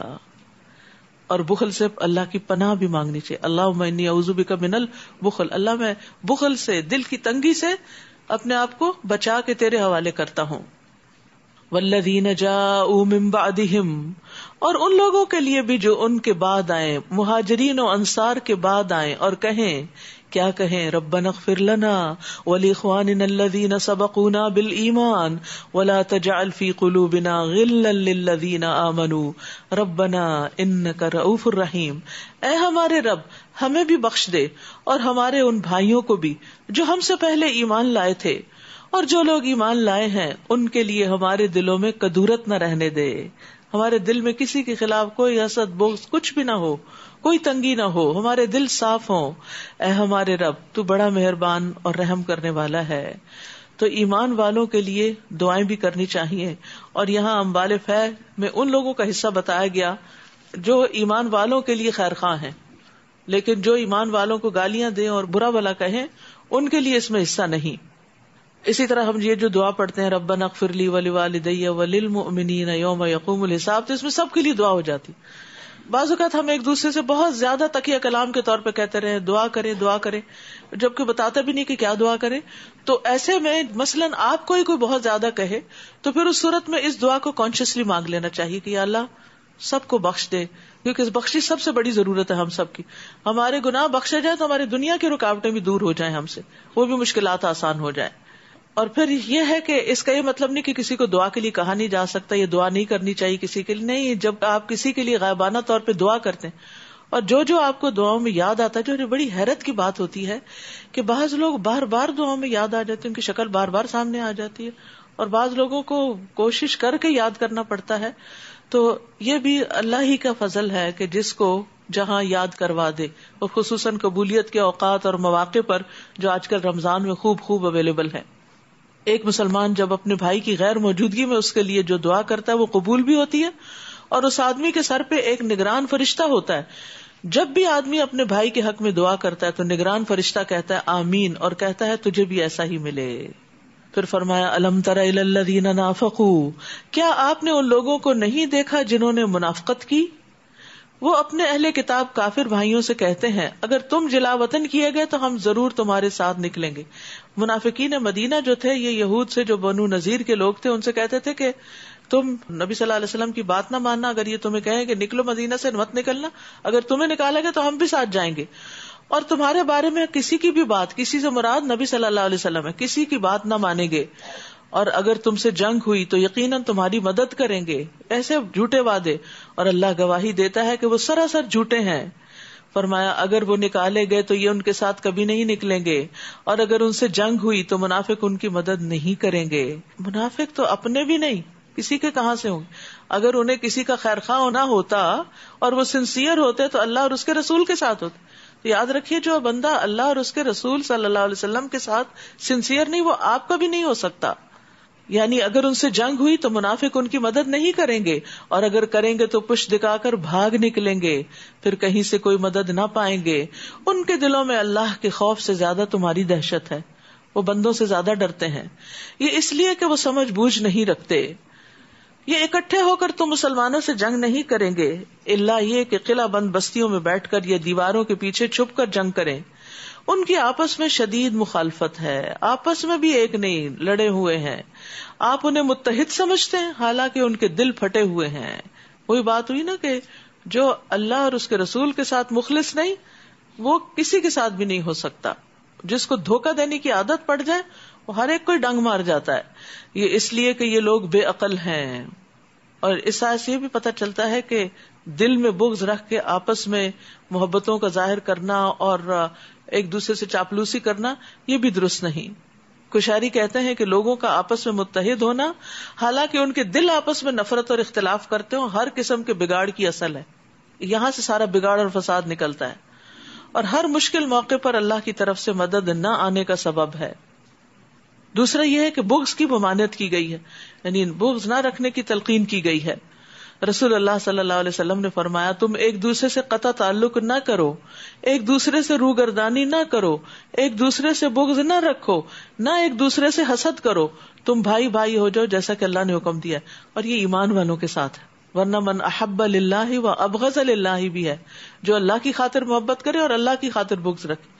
और बुखल से अल्लाह की पनाह भी मांगनी चाहिए अल्लाह मैनी अउजुबी का मिनल बुखल अल्लाह मैं बुखल से दिल की तंगी से अपने आप को बचा के तेरे हवाले करता हूँ वल्लदीन जादिम और उन लोगों के लिए भी जो उनके बाद आए मुहाजरीन और अंसार के बाद आए और कहें क्या कहे रब्बन अगफिर लना सबकूना बिल ईमान वला तजाल फी कुलूबिना गिल्लन लिल्लदीन आमनु रब्बना इन्नका रऊफुर रहीम ए हमारे रब हमें भी बख्श दे और हमारे उन भाइयों को भी जो हमसे पहले ईमान लाए थे और जो लोग ईमान लाए हैं उनके लिए हमारे दिलों में कदूरत न रहने दे हमारे दिल में किसी के खिलाफ कोई असद बोझ कुछ भी ना हो कोई तंगी ना हो हमारे दिल साफ हो ए हमारे रब तू बड़ा मेहरबान और रहम करने वाला है तो ईमान वालों के लिए दुआएं भी करनी चाहिए और यहाँ अम्बाल फै में उन लोगों का हिस्सा बताया गया जो ईमान वालों के लिए खैर खां है लेकिन जो ईमान वालों को गालियां दें और बुरा भला कहे उनके लिए इसमें हिस्सा नहीं इसी तरह हम ये जो दुआ पढ़ते हैं रब्बन अकफिरली वली वालदैया वलिल मोमिन यौम यकूम हिसाब तो इसमें सबके लिए दुआ हो जाती बाज़ात हम एक दूसरे से बहुत ज्यादा तकिया कलाम के तौर पर कहते रहे दुआ करें दुआ करें जबकि बताते भी नहीं कि क्या दुआ करें तो ऐसे में मसलन आपको ही कोई बहुत ज्यादा कहे तो फिर उस सूरत में इस दुआ को कॉन्शियसली मांग लेना चाहिए कि अल्लाह सबको बख्श दे क्योंकि इस बख्शी सबसे बड़ी जरूरत है हम सबकी हमारे गुनाह बख्शे जाए तो हमारी दुनिया की रुकावटें भी दूर हो जाए हमसे वो भी मुश्किल आसान हो जाए और फिर यह है कि इसका ये मतलब नहीं कि किसी को दुआ के लिए कहा नहीं जा सकता ये दुआ नहीं करनी चाहिए किसी के लिए नहीं जब आप किसी के लिए गायबाना तौर पर दुआ करते हैं और जो जो आपको दुआओं में याद आता है जो बड़ी हैरत की बात होती है कि बाज लोग बार बार दुआओं में याद आ जाते हैं उनकी शक्ल बार बार सामने आ जाती है और बाज लोगों को कोशिश करके याद करना पड़ता है तो ये भी अल्लाह ही का फजल है कि जिसको जहां याद करवा दे और खसूस कबूलियत के औकात और मौाक़े पर जो आजकल रमजान में खूब खूब अवेलेबल है एक मुसलमान जब अपने भाई की गैर मौजूदगी में उसके लिए जो दुआ करता है वो कबूल भी होती है और उस आदमी के सर पे एक निगरान फरिश्ता होता है जब भी आदमी अपने भाई के हक में दुआ करता है तो निगरान फरिश्ता कहता है आमीन और कहता है तुझे भी ऐसा ही मिले फिर फरमाया अलम तरा नाफकू क्या आपने उन लोगों को नहीं देखा जिन्होंने मुनाफ्त की वो अपने अहले किताब काफिर भाइयों से कहते हैं अगर तुम जिला वतन किए गए तो हम जरूर तुम्हारे साथ निकलेंगे मुनाफिकीन मदीना जो थे ये यहूद से जो बनु नजीर के लोग थे उनसे कहते थे कि तुम नबी सल्लल्लाहु अलैहि वसल्लम की बात ना मानना अगर ये तुम्हें कहें कि निकलो मदीना से मत निकलना अगर तुम्हें निकालेगा तो हम भी साथ जाएंगे और तुम्हारे बारे में किसी की भी बात किसी से मुराद नबी सल्लल्लाहु अलैहि वसल्लम है किसी की बात ना मानेंगे और अगर तुमसे जंग हुई तो यकीन तुम्हारी मदद करेंगे ऐसे झूठे वादे और अल्लाह गवाही देता है कि वो सरासर झूठे हैं फरमाया अगर वो निकाले गए तो ये उनके साथ कभी नहीं निकलेंगे और अगर उनसे जंग हुई तो मुनाफिक उनकी मदद नहीं करेंगे मुनाफिक तो अपने भी नहीं किसी के कहां से होंगे अगर उन्हें किसी का खैर खा होना होता और वो सिंसियर होते तो अल्लाह और उसके रसूल के साथ होते तो याद रखिये जो बंदा अल्लाह और उसके रसूल सल्लाम के साथ सिंसियर नहीं वो आपका भी नहीं हो सकता यानी अगर उनसे जंग हुई तो मुनाफिक उनकी मदद नहीं करेंगे और अगर करेंगे तो पुश दिखाकर भाग निकलेंगे फिर कहीं से कोई मदद ना पाएंगे उनके दिलों में अल्लाह के खौफ से ज्यादा तुम्हारी दहशत है वो बंदों से ज्यादा डरते हैं ये इसलिए कि वो समझ बूझ नहीं रखते ये इकट्ठे होकर तो मुसलमानों से जंग नहीं करेंगे अल्लाह ये कि किला बंद बस्तियों में बैठकर या दीवारों के पीछे छुप कर जंग करें उनकी आपस में शदीद मुखालफत है आपस में भी एक नहीं लड़े हुए हैं आप उन्हें मुतहिद समझते हैं हालांकि उनके दिल फटे हुए हैं वही बात हुई ना कि जो अल्लाह और उसके रसूल के साथ मुखलिस नहीं वो किसी के साथ भी नहीं हो सकता जिसको धोखा देने की आदत पड़ जाए वो हर एक कोई डंग मार जाता है ये इसलिए कि ये लोग बेअल हैं और इस से ये भी पता चलता है कि दिल में बुग्ज रख के आपस में मोहब्बतों का जाहिर करना और एक दूसरे से चापलूसी करना ये भी दुरुस्त नहीं कुशारी कहते हैं कि लोगों का आपस में मुतहद होना हालांकि उनके दिल आपस में नफरत और इख्तलाफ करते हो हर किस्म के बिगाड़ की असल है यहां से सारा बिगाड़ और फसाद निकलता है और हर मुश्किल मौके पर अल्लाह की तरफ से मदद न आने का सबब है दूसरा यह है कि बुग्स की ममानत की गई है यानी बुग्स न रखने की तलकीन की गई है रसूल अल्लाह सल्लल्लाहु अलैहि वसल्लम ने फरमाया तुम एक दूसरे से कता ताल्लुक न करो एक दूसरे से रू गर्दानी न करो एक दूसरे से बुग्ज न रखो न एक दूसरे से हसद करो तुम भाई भाई हो जाओ जैसा कि अल्लाह ने हुक्म दिया और ये ईमान वालों के साथ है वरना मन अहब अल्लाह व अबगज अल्लाह भी है जो अल्लाह की खातिर मोहब्बत करे और अल्लाह की खातिर बुग्ज रखे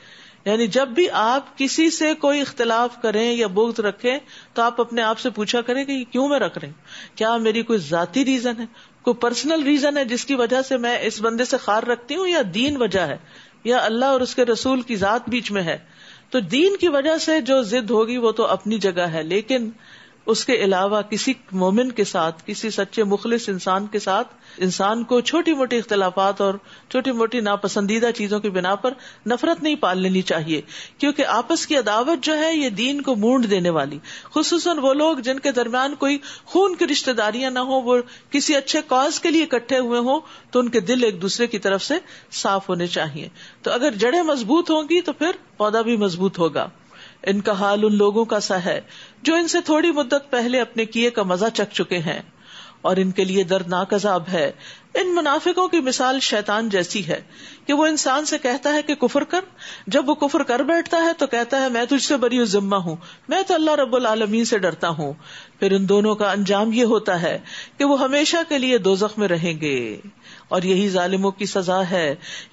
यानी जब भी आप किसी से कोई इख्तलाफ करें या बोग्त रखें तो आप अपने आप से पूछा करें कि क्यों मैं रख रही हूँ क्या मेरी कोई जाति रीजन है कोई पर्सनल रीजन है जिसकी वजह से मैं इस बंदे से खार रखती हूँ या दीन वजह है या अल्लाह और उसके रसूल की जात बीच में है तो दीन की वजह से जो जिद होगी वो तो अपनी जगह है लेकिन उसके अलावा किसी मोमिन के साथ किसी सच्चे मुखलिस इंसान के साथ इंसान को छोटी मोटी इख्तलाफात और छोटी मोटी नापसंदीदा चीजों की बिना पर नफरत नहीं पाल लेनी चाहिए क्योंकि आपस की अदावत जो है ये दीन को मूड देने वाली खसूस वो लोग जिनके दरमियान कोई खून की रिश्तेदारियां ना हो वो किसी अच्छे कॉज के लिए इकट्ठे हुए हों तो उनके दिल एक दूसरे की तरफ से साफ होने चाहिए तो अगर जड़ें मजबूत होंगी तो फिर पौधा भी मजबूत होगा इनका हाल उन लोगों का सा है जो इनसे थोड़ी मुद्दत पहले अपने किए का मजा चख चुके हैं और इनके लिए दर्दनाक अजाब है इन मुनाफिकों की मिसाल शैतान जैसी है कि वो इंसान से कहता है कि कुफर कर जब वो कुफर कर बैठता है तो कहता है मैं तुझसे बड़ी जिम्मा हूँ मैं तो अल्लाह रब्बुल आलमीन से डरता हूँ फिर इन दोनों का अंजाम ये होता है कि वो हमेशा के लिए दो जख्म में रहेंगे और यही जालिमों की सजा है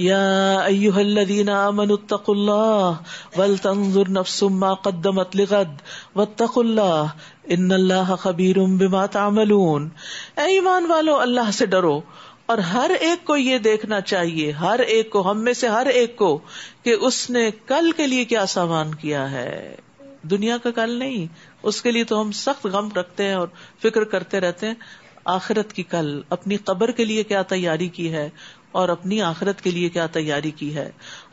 यादीना वल तंजुर नफसुमा कदमत लिगद वत्तकुल्लाह इन अल्लाह खबीर बिमा तामलून ईमान वालो अल्लाह से डरो और हर एक को ये देखना चाहिए हर एक को हम में से हर एक को कि उसने कल के लिए क्या सामान किया है दुनिया का कल नहीं उसके लिए तो हम सख्त गम रखते हैं और फिक्र करते रहते हैं आखिरत की कल अपनी कब्र के लिए क्या तैयारी की है और अपनी आखिरत के लिए क्या तैयारी की है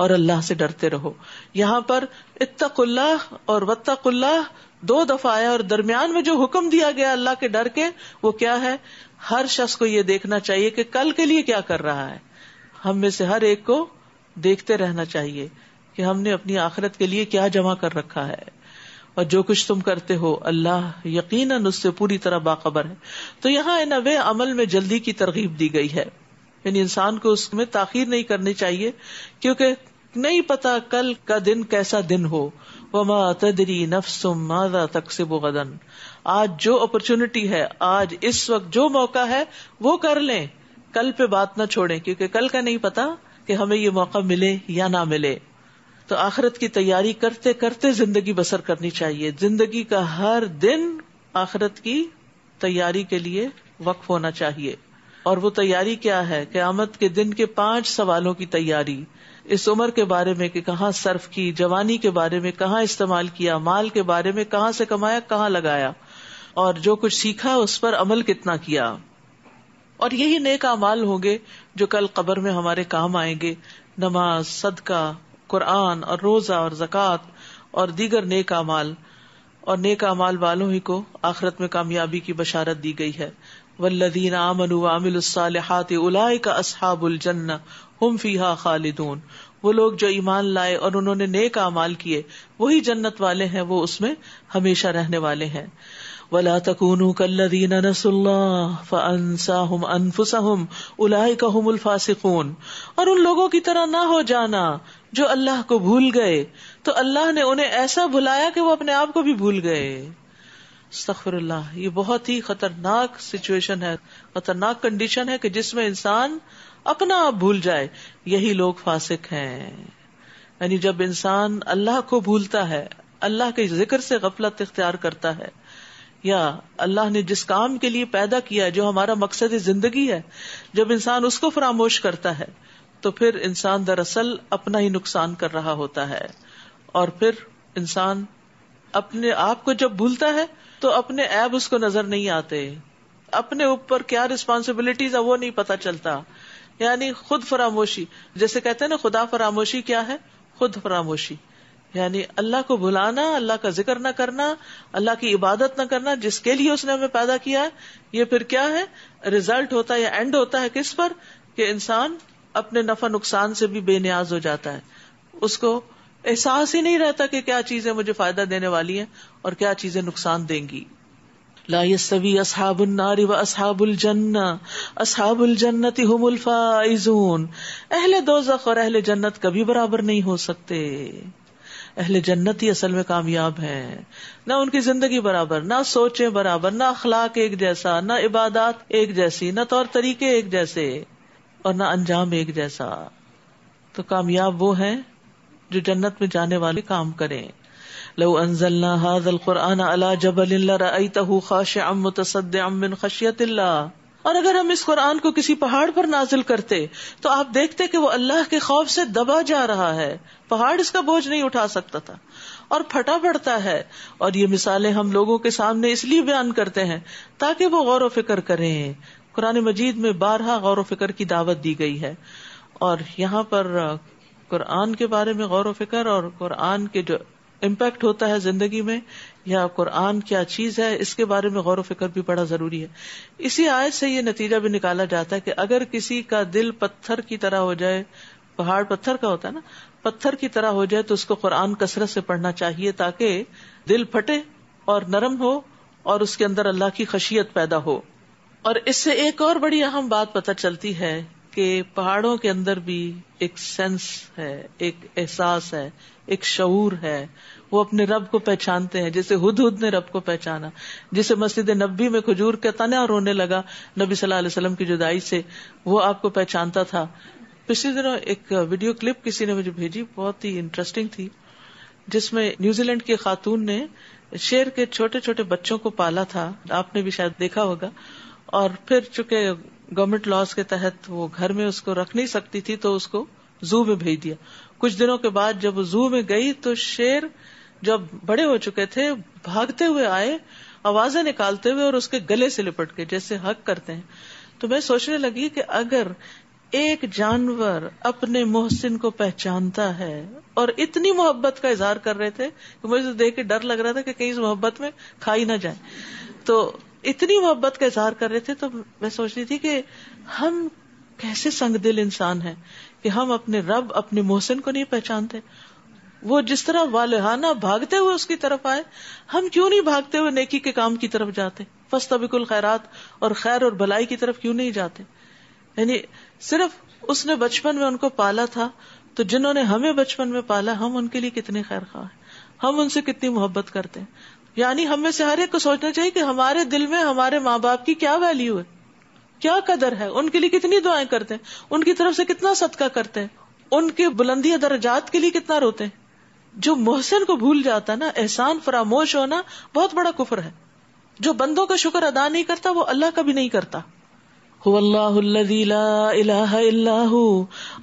और अल्लाह से डरते रहो यहाँ पर इत्तकुल्लाह और वत्तकुल्लाह दो दफा आया और दरमियान में जो हुक्म दिया गया अल्लाह के डर के वो क्या है हर शख्स को ये देखना चाहिए कि कल के लिए क्या कर रहा है हम में से हर एक को देखते रहना चाहिए कि हमने अपनी आखिरत के लिए क्या जमा कर रखा है और जो कुछ तुम करते हो अल्लाह यकीन उससे पूरी तरह बाखबर है तो यहाँ इन अवे अमल में जल्दी की तरगीब दी गई है इन इंसान को उसमें ताखिर नहीं करनी चाहिए क्योंकि नहीं पता कल का दिन कैसा दिन हो वमा तदरी नफसुम मादा तकसिब गदन आज जो अपॉर्चुनिटी है आज इस वक्त जो मौका है वो कर लें कल पे बात ना छोड़ें क्योंकि कल का नहीं पता कि हमें ये मौका मिले या ना मिले तो आखिरत की तैयारी करते करते जिंदगी बसर करनी चाहिए जिंदगी का हर दिन आखिरत की तैयारी के लिए वक्फ होना चाहिए और वो तैयारी क्या है क्यामत के दिन के पांच सवालों की तैयारी इस उम्र के बारे में कि कहाँ सर्फ की जवानी के बारे में कहाँ इस्तेमाल किया माल के बारे में कहाँ से कमाया कहाँ लगाया और जो कुछ सीखा उस पर अमल कितना किया और यही नेक अमाल होंगे जो कल कब्र में हमारे काम आएंगे नमाज सदका कुरान और रोजा और जक़ात और दीगर नेक अमाल और नेक अमाल वालों ही को आखरत में कामयाबी की बशारत दी गई है वल्लदीन आमनु वामिलुस्सालिहात उलाए का असहाबुल जन्ना हम फीहा खालिदून वो लोग जो ईमान लाए और उन्होंने नेक अमाल किए वही जन्नत वाले हैं वो उसमें हमेशा रहने वाले हैं वला तकून कल्लदीन नसुल्लाहम अनफुसहम उलाय कहमुल फासिकून और उन लोगों की तरह ना हो जाना जो अल्लाह को भूल गए तो अल्लाह ने उन्हें ऐसा भुलाया कि वो अपने आप को भी भूल गए ये बहुत ही खतरनाक सिचुएशन है खतरनाक कंडीशन है कि जिसमें इंसान अपना आप भूल जाए यही लोग फासिक हैं यानी जब इंसान अल्लाह को भूलता है अल्लाह के जिक्र से गफलत इख्तियार करता है या अल्लाह ने जिस काम के लिए पैदा किया है जो हमारा मकसद जिंदगी है जब इंसान उसको फरामोश करता है तो फिर इंसान दरअसल अपना ही नुकसान कर रहा होता है और फिर इंसान अपने आप को जब भूलता है तो अपने ऐब उसको नजर नहीं आते अपने ऊपर क्या रिस्पॉन्सिबिलिटीज है वो नहीं पता चलता यानी खुद फरामोशी जैसे कहते हैं ना खुदा फरामोशी क्या है खुद फरामोशी यानी अल्लाह को भुलाना अल्लाह का जिक्र ना करना अल्लाह की इबादत ना करना जिसके लिए उसने हमें पैदा किया है ये फिर क्या है रिजल्ट होता है या एंड होता है किस पर कि इंसान अपने नफा नुकसान से भी बेनियाज हो जाता है उसको एहसास ही नहीं रहता कि क्या चीजें मुझे फायदा देने वाली हैं और क्या चीजें नुकसान देंगी लाइसवी असहाबुल नारी व असहाबुल जन्ना असहाबुल जन्नति हुमुल फाइजून अहले दोजख और अहले जन्नत कभी बराबर नहीं हो सकते अहले जन्नत ही असल में कामयाब है न उनकी जिंदगी बराबर न सोचे बराबर न अखलाक एक जैसा न इबादत एक जैसी न तौर तरीके एक जैसे और न अंजाम एक जैसा तो कामयाब वो है जो जन्नत में जाने वाले काम करें लो अनजलना हाजल कुरान अला जबल रईतहु खाशअ मुतसद मिन खशियत और अगर हम इस कुरान को किसी पहाड़ पर नाजिल करते तो आप देखते कि वो अल्लाह के खौफ से दबा जा रहा है पहाड़ इसका बोझ नहीं उठा सकता था और फटा पड़ता है और ये मिसालें हम लोगों के सामने इसलिए बयान करते हैं ताकि वो गौर फिक्र करें कुरान मजीद में बारहा गौर फिक्र की दावत दी गई है और यहाँ पर कुरान के बारे में गौर फिक्र और कुरान के जो इम्पैक्ट होता है जिंदगी में या कुरान क्या चीज है इसके बारे में गौर फिक्र भी बड़ा जरूरी है इसी आयत से ये नतीजा भी निकाला जाता है कि अगर किसी का दिल पत्थर की तरह हो जाए पहाड़ पत्थर का होता है ना पत्थर की तरह हो जाए तो उसको कुरान कसरत से पढ़ना चाहिए ताकि दिल फटे और नरम हो और उसके अंदर अल्लाह की खशियत पैदा हो और इससे एक और बड़ी अहम बात पता चलती है कि पहाड़ों के अंदर भी एक सेंस है एक एहसास है एक शऊर है वो अपने रब को पहचानते हैं जैसे हुद हुद ने रब को पहचाना जिसे मस्जिद नबी में खजूर का तना रोने लगा नबी सल्लल्लाहु अलैहि वसल्लम की जुदाई से वो आपको पहचानता था पिछले दिनों एक वीडियो क्लिप किसी ने मुझे भेजी बहुत ही इंटरेस्टिंग थी जिसमें न्यूजीलैंड की खातून ने शेर के छोटे छोटे बच्चों को पाला था आपने भी शायद देखा होगा और फिर चूंकि गवर्नमेंट लॉज के तहत वो घर में उसको रख नहीं सकती थी तो उसको जू में भेज दिया कुछ दिनों के बाद जब जू में गई तो शेर जब बड़े हो चुके थे भागते हुए आए आवाजें निकालते हुए और उसके गले से लिपट के जैसे हक करते हैं तो मैं सोचने लगी कि अगर एक जानवर अपने मोहसिन को पहचानता है और इतनी मोहब्बत का इजहार कर रहे थे कि मुझे तो देख के डर लग रहा था कि कहीं इस मोहब्बत में खाई ना जाए तो इतनी मोहब्बत का इजहार कर रहे थे तो मैं सोच रही थी कि हम कैसे संगदिल इंसान है कि हम अपने रब अपने मोहसिन को नहीं पहचानते वो जिस तरह वालहाना भागते हुए उसकी तरफ आए हम क्यों नहीं भागते हुए नेकी के काम की तरफ जाते फस फस्तबिकुल खैरात और खैर और भलाई की तरफ क्यों नहीं जाते यानी सिर्फ उसने बचपन में उनको पाला था तो जिन्होंने हमें बचपन में पाला हम उनके लिए कितने खैर खा हैं हम उनसे कितनी मोहब्बत करते हैं यानी हमें से हर एक को सोचना चाहिए कि हमारे दिल में हमारे माँ बाप की क्या वैल्यू है क्या कदर है उनके लिए कितनी दुआएं करते हैं उनकी तरफ से कितना सदका करते हैं उनके बुलंदी दर्जात के लिए कितना रोते हैं जो मोहसिन को भूल जाता ना एहसान फरामोश होना बहुत बड़ा कुफर है जो बंदों का शुक्र अदा नहीं करता वो अल्लाह का भी नहीं करता हुआ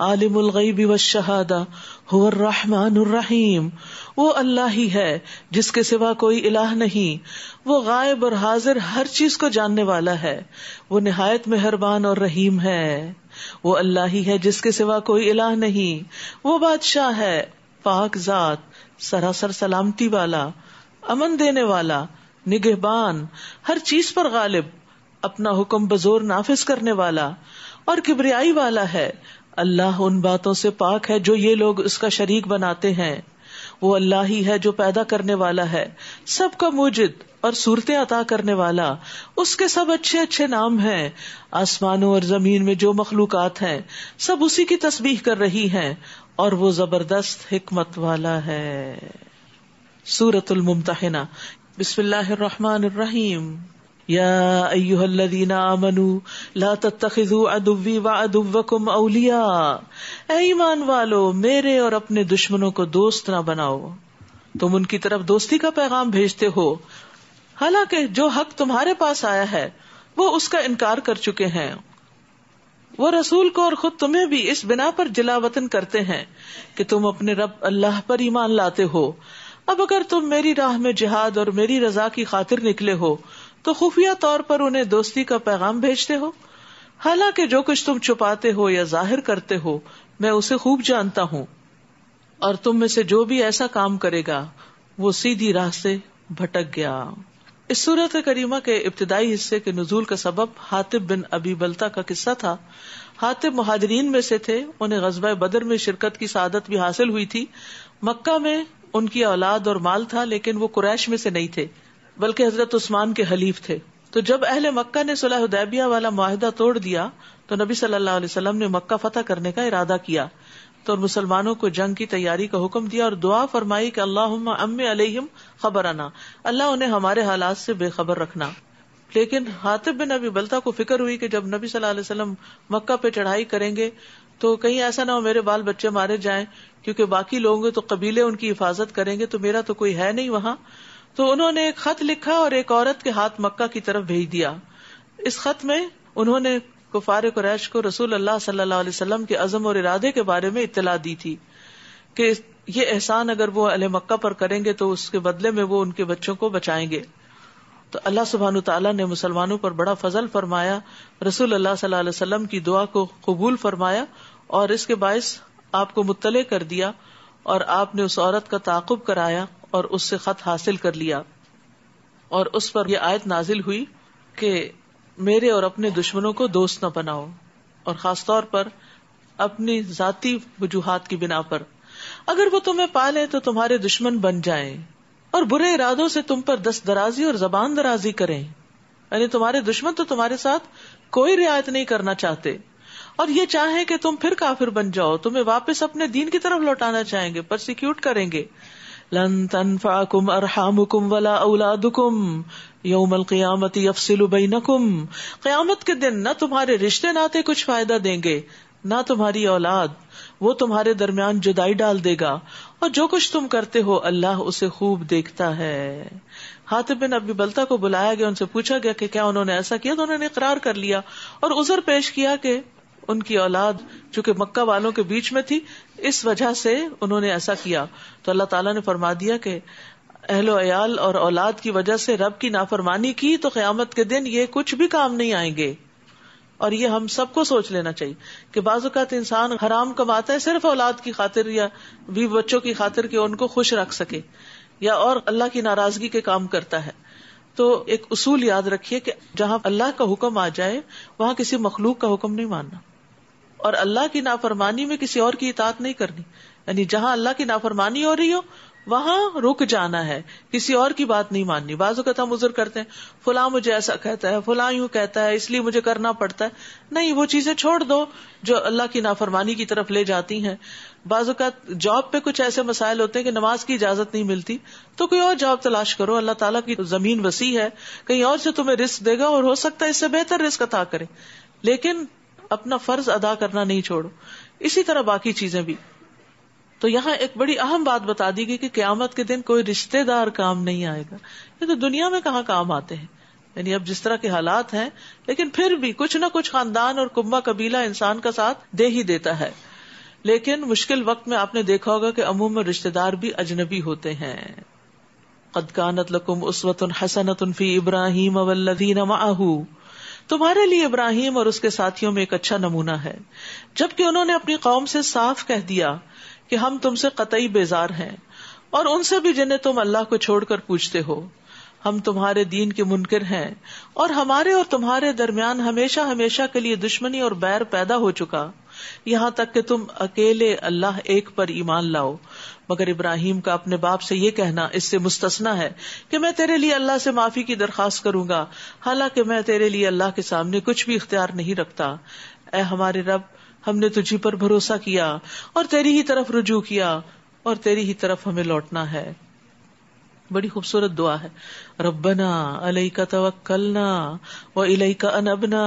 आलिमुल हुर्रहमानुर्रहीम वो अल्लाह ही है जिसके सिवा कोई इलाह नहीं वो गायब और हाजिर हर चीज को जानने वाला है वो नहायत मेहरबान और रहीम है वो अल्लाह ही है जिसके सिवा कोई इलाह नहीं वो बादशाह है पाक जात सरासर सलामती वाला अमन देने वाला निगहबान हर चीज पर गालिब अपना हुक्म बजोर नाफिज करने वाला और किबरियाई वाला है अल्लाह उन बातों से पाक है जो ये लोग उसका शरीक बनाते हैं वो अल्लाह ही है जो पैदा करने वाला है सबका मुजिद और सूरते अता करने वाला उसके सब अच्छे अच्छे नाम हैं आसमानों और जमीन में जो मखलूकत हैं सब उसी की तस्बीह कर रही हैं और वो जबरदस्त हिकमत वाला है सूरतुल मुमतहना बिस्मिल्लाहिर्रहमानिर्रहीम يا أيها الذين آمنوا لا تتخذوا عدوي وعدوكم أولياء ईमान वालो मेरे और अपने दुश्मनों को दोस्त ना बनाओ तुम उनकी तरफ दोस्ती का पैगाम भेजते हो हालांकि जो हक तुम्हारे पास आया है वो उसका इनकार कर चुके हैं वो रसूल को और खुद तुम्हें भी इस बिना पर जिला वतन करते हैं कि तुम अपने रब अल्लाह पर ईमान लाते हो अब अगर तुम मेरी राह में जिहाद और मेरी रजा की खातिर निकले हो तो खुफिया तौर पर उन्हें दोस्ती का पैगाम भेजते हो हालांकि जो कुछ तुम छुपाते हो या जाहिर करते हो मैं उसे खूब जानता हूँ और तुम में से जो भी ऐसा काम करेगा वो सीधी राह से भटक गया इस सूरत करीमा के इब्तदाई हिस्से के नजूल का सबब हातिब बिन अबी बलता का किस्सा था हातिब महाजरीन में से थे उन्हें गजबा बदर में शिरकत की शादत भी हासिल हुई थी मक्का में उनकी औलाद और माल था लेकिन वो कुरैश में से नहीं थे बल्कि हजरत उस्मान के हलीफ थे तो जब अहल मक्का ने सुलह उदैबिया वाला माहिदा तोड़ दिया तो नबी सल्लल्लाहु अलैहि वसल्लम ने मक्का फतह करने का इरादा किया तो मुसलमानों को जंग की तैयारी का हुक्म दिया और दुआ फरमाई कि अल्लाह अम अलहम खबर आना अल्लाह उन्हें हमारे हालात से बेखबर रखना लेकिन हातिब बिन अबी बलता को फिक्र हुई कि जब नबी सल्लल्लाहु अलैहि वसल्लम मक्का पे चढ़ाई करेंगे तो कहीं ऐसा ना हो मेरे बाल बच्चे मारे जाएं क्योंकि बाकी लोग तो कबीले उनकी हिफाजत करेंगे तो मेरा तो कोई है नहीं वहां तो उन्होंने एक खत लिखा और एक औरत के हाथ मक्का की तरफ भेज दिया इस खत में उन्होंने कुफार कुरैश को रसूल अल्लाह सल्लल्लाहु अलैहि वसल्लम के अजम और इरादे के बारे में इतला दी थी कि ये एहसान अगर वो अल मक्का पर करेंगे तो उसके बदले में वो उनके बच्चों को बचाएंगे तो अल्लाह सुबहान तला ने मुसलमानों पर बड़ा फजल फरमाया रसूल अल्लाह सल्लल्लाहु की दुआ को कबूल फरमाया और इसके बायस आपको मुतले कर दिया और आपने उस औरत का ताकुब कराया और उससे खत हासिल कर लिया और उस पर यह आयत नाजिल हुई कि मेरे और अपने दुश्मनों को दोस्त न बनाओ और खास तौर पर अपनी जाति वजूहत की बिना पर अगर वो तुम्हें पाले तो तुम्हारे दुश्मन बन जाए और बुरे इरादों से तुम पर दस दराजी और जबान दराजी करें यानी तुम्हारे दुश्मन तो तुम्हारे साथ कोई रियायत नहीं करना चाहते और ये चाहे कि तुम फिर काफिर बन जाओ तुम्हें वापस अपने दीन की तरफ लौटाना चाहेंगे प्रोसिक्यूट करेंगे लन तनफाकुम अरहामुकुम वला औलादुकुम यौमल क़यामत यफसिल बैनकुम क़यामत के दिन ना तुम्हारे रिश्ते नाते कुछ फायदा देंगे ना तुम्हारी औलाद वो तुम्हारे दरमियान जुदाई डाल देगा और जो कुछ तुम करते हो अल्लाह उसे खूब देखता है हातिब बिन अबी बलता को बुलाया गया उनसे पूछा गया कि क्या उन्होंने ऐसा किया तो उन्होंने इकरार कर लिया और उजर पेश किया कि उनकी औलाद चूंकि मक्का वालों के बीच में थी इस वजह से उन्होंने ऐसा किया तो अल्लाह ताला ने फरमा दिया कि अहलो अयाल और औलाद की वजह से रब की नाफरमानी की तो क्यामत के दिन ये कुछ भी काम नहीं आएंगे और ये हम सबको सोच लेना चाहिए कि बाजुकात इंसान हराम कमाता है सिर्फ औलाद की खातिर या भी बच्चों की खातिर कि उनको खुश रख सके या और अल्लाह की नाराजगी के काम करता है तो एक उसूल याद रखिए कि जहां अल्लाह का हुक्म आ जाए वहां किसी मखलूक का हुक्म नहीं मानना और अल्लाह की नाफरमानी में किसी और की इतात नहीं करनी यानी जहाँ अल्लाह की नाफरमानी हो रही हो वहाँ रुक जाना है किसी और की बात नहीं माननी बाजू का हम उजर करते हैं फुला मुझे ऐसा कहता है फुला यूं कहता है इसलिए मुझे करना पड़ता है नहीं वो चीजें छोड़ दो जो अल्लाह की नाफरमानी की तरफ ले जाती हैं बाजुकात जॉब पे कुछ ऐसे मसाइल होते हैं कि नमाज की इजाजत नहीं मिलती तो कोई और जॉब तलाश करो अल्लाह ताला की जमीन वसी है कहीं और से तुम्हें रिस्क देगा और हो सकता है इससे बेहतर रिस्क अता करे लेकिन अपना फर्ज अदा करना नहीं छोड़ो इसी तरह बाकी चीजें भी तो यहाँ एक बड़ी अहम बात बता दी गई कि क्यामत के दिन कोई रिश्तेदार काम नहीं आएगा ये तो दुनिया में कहा काम आते हैं यानी अब जिस तरह के हालात हैं लेकिन फिर भी कुछ ना कुछ खानदान और कुम्बा कबीला इंसान का साथ दे ही देता है लेकिन मुश्किल वक्त में आपने देखा होगा कि में रिश्तेदार भी अजनबी होते हैं कदकानत लकुम उसवत हसनत फी इब्राहिम अवल्लदीन माहू तुम्हारे लिए इब्राहिम और उसके साथियों में एक अच्छा नमूना है जबकि उन्होंने अपनी कौम से साफ कह दिया कि हम तुमसे कतई बेजार हैं और उनसे भी जिन्हें तुम अल्लाह को छोड़कर पूछते हो हम तुम्हारे दीन के मुनकर हैं और हमारे और तुम्हारे दरमियान हमेशा हमेशा के लिए दुश्मनी और बैर पैदा हो चुका यहाँ तक कि तुम अकेले अल्लाह एक पर ईमान लाओ मगर इब्राहिम का अपने बाप से ये कहना इससे मुस्तना है कि मैं तेरे लिए अल्लाह से माफी की दरखास्त करूंगा हालांकि मैं तेरे लिए अल्लाह के सामने कुछ भी इख्तियार नहीं रखता ए हमारे रब हमने तुझी पर भरोसा किया और तेरी ही तरफ रुझू किया और तेरी ही तरफ हमें लौटना है बड़ी खूबसूरत दुआ है रबना अलई का तवक्लना वो इलई का अनबना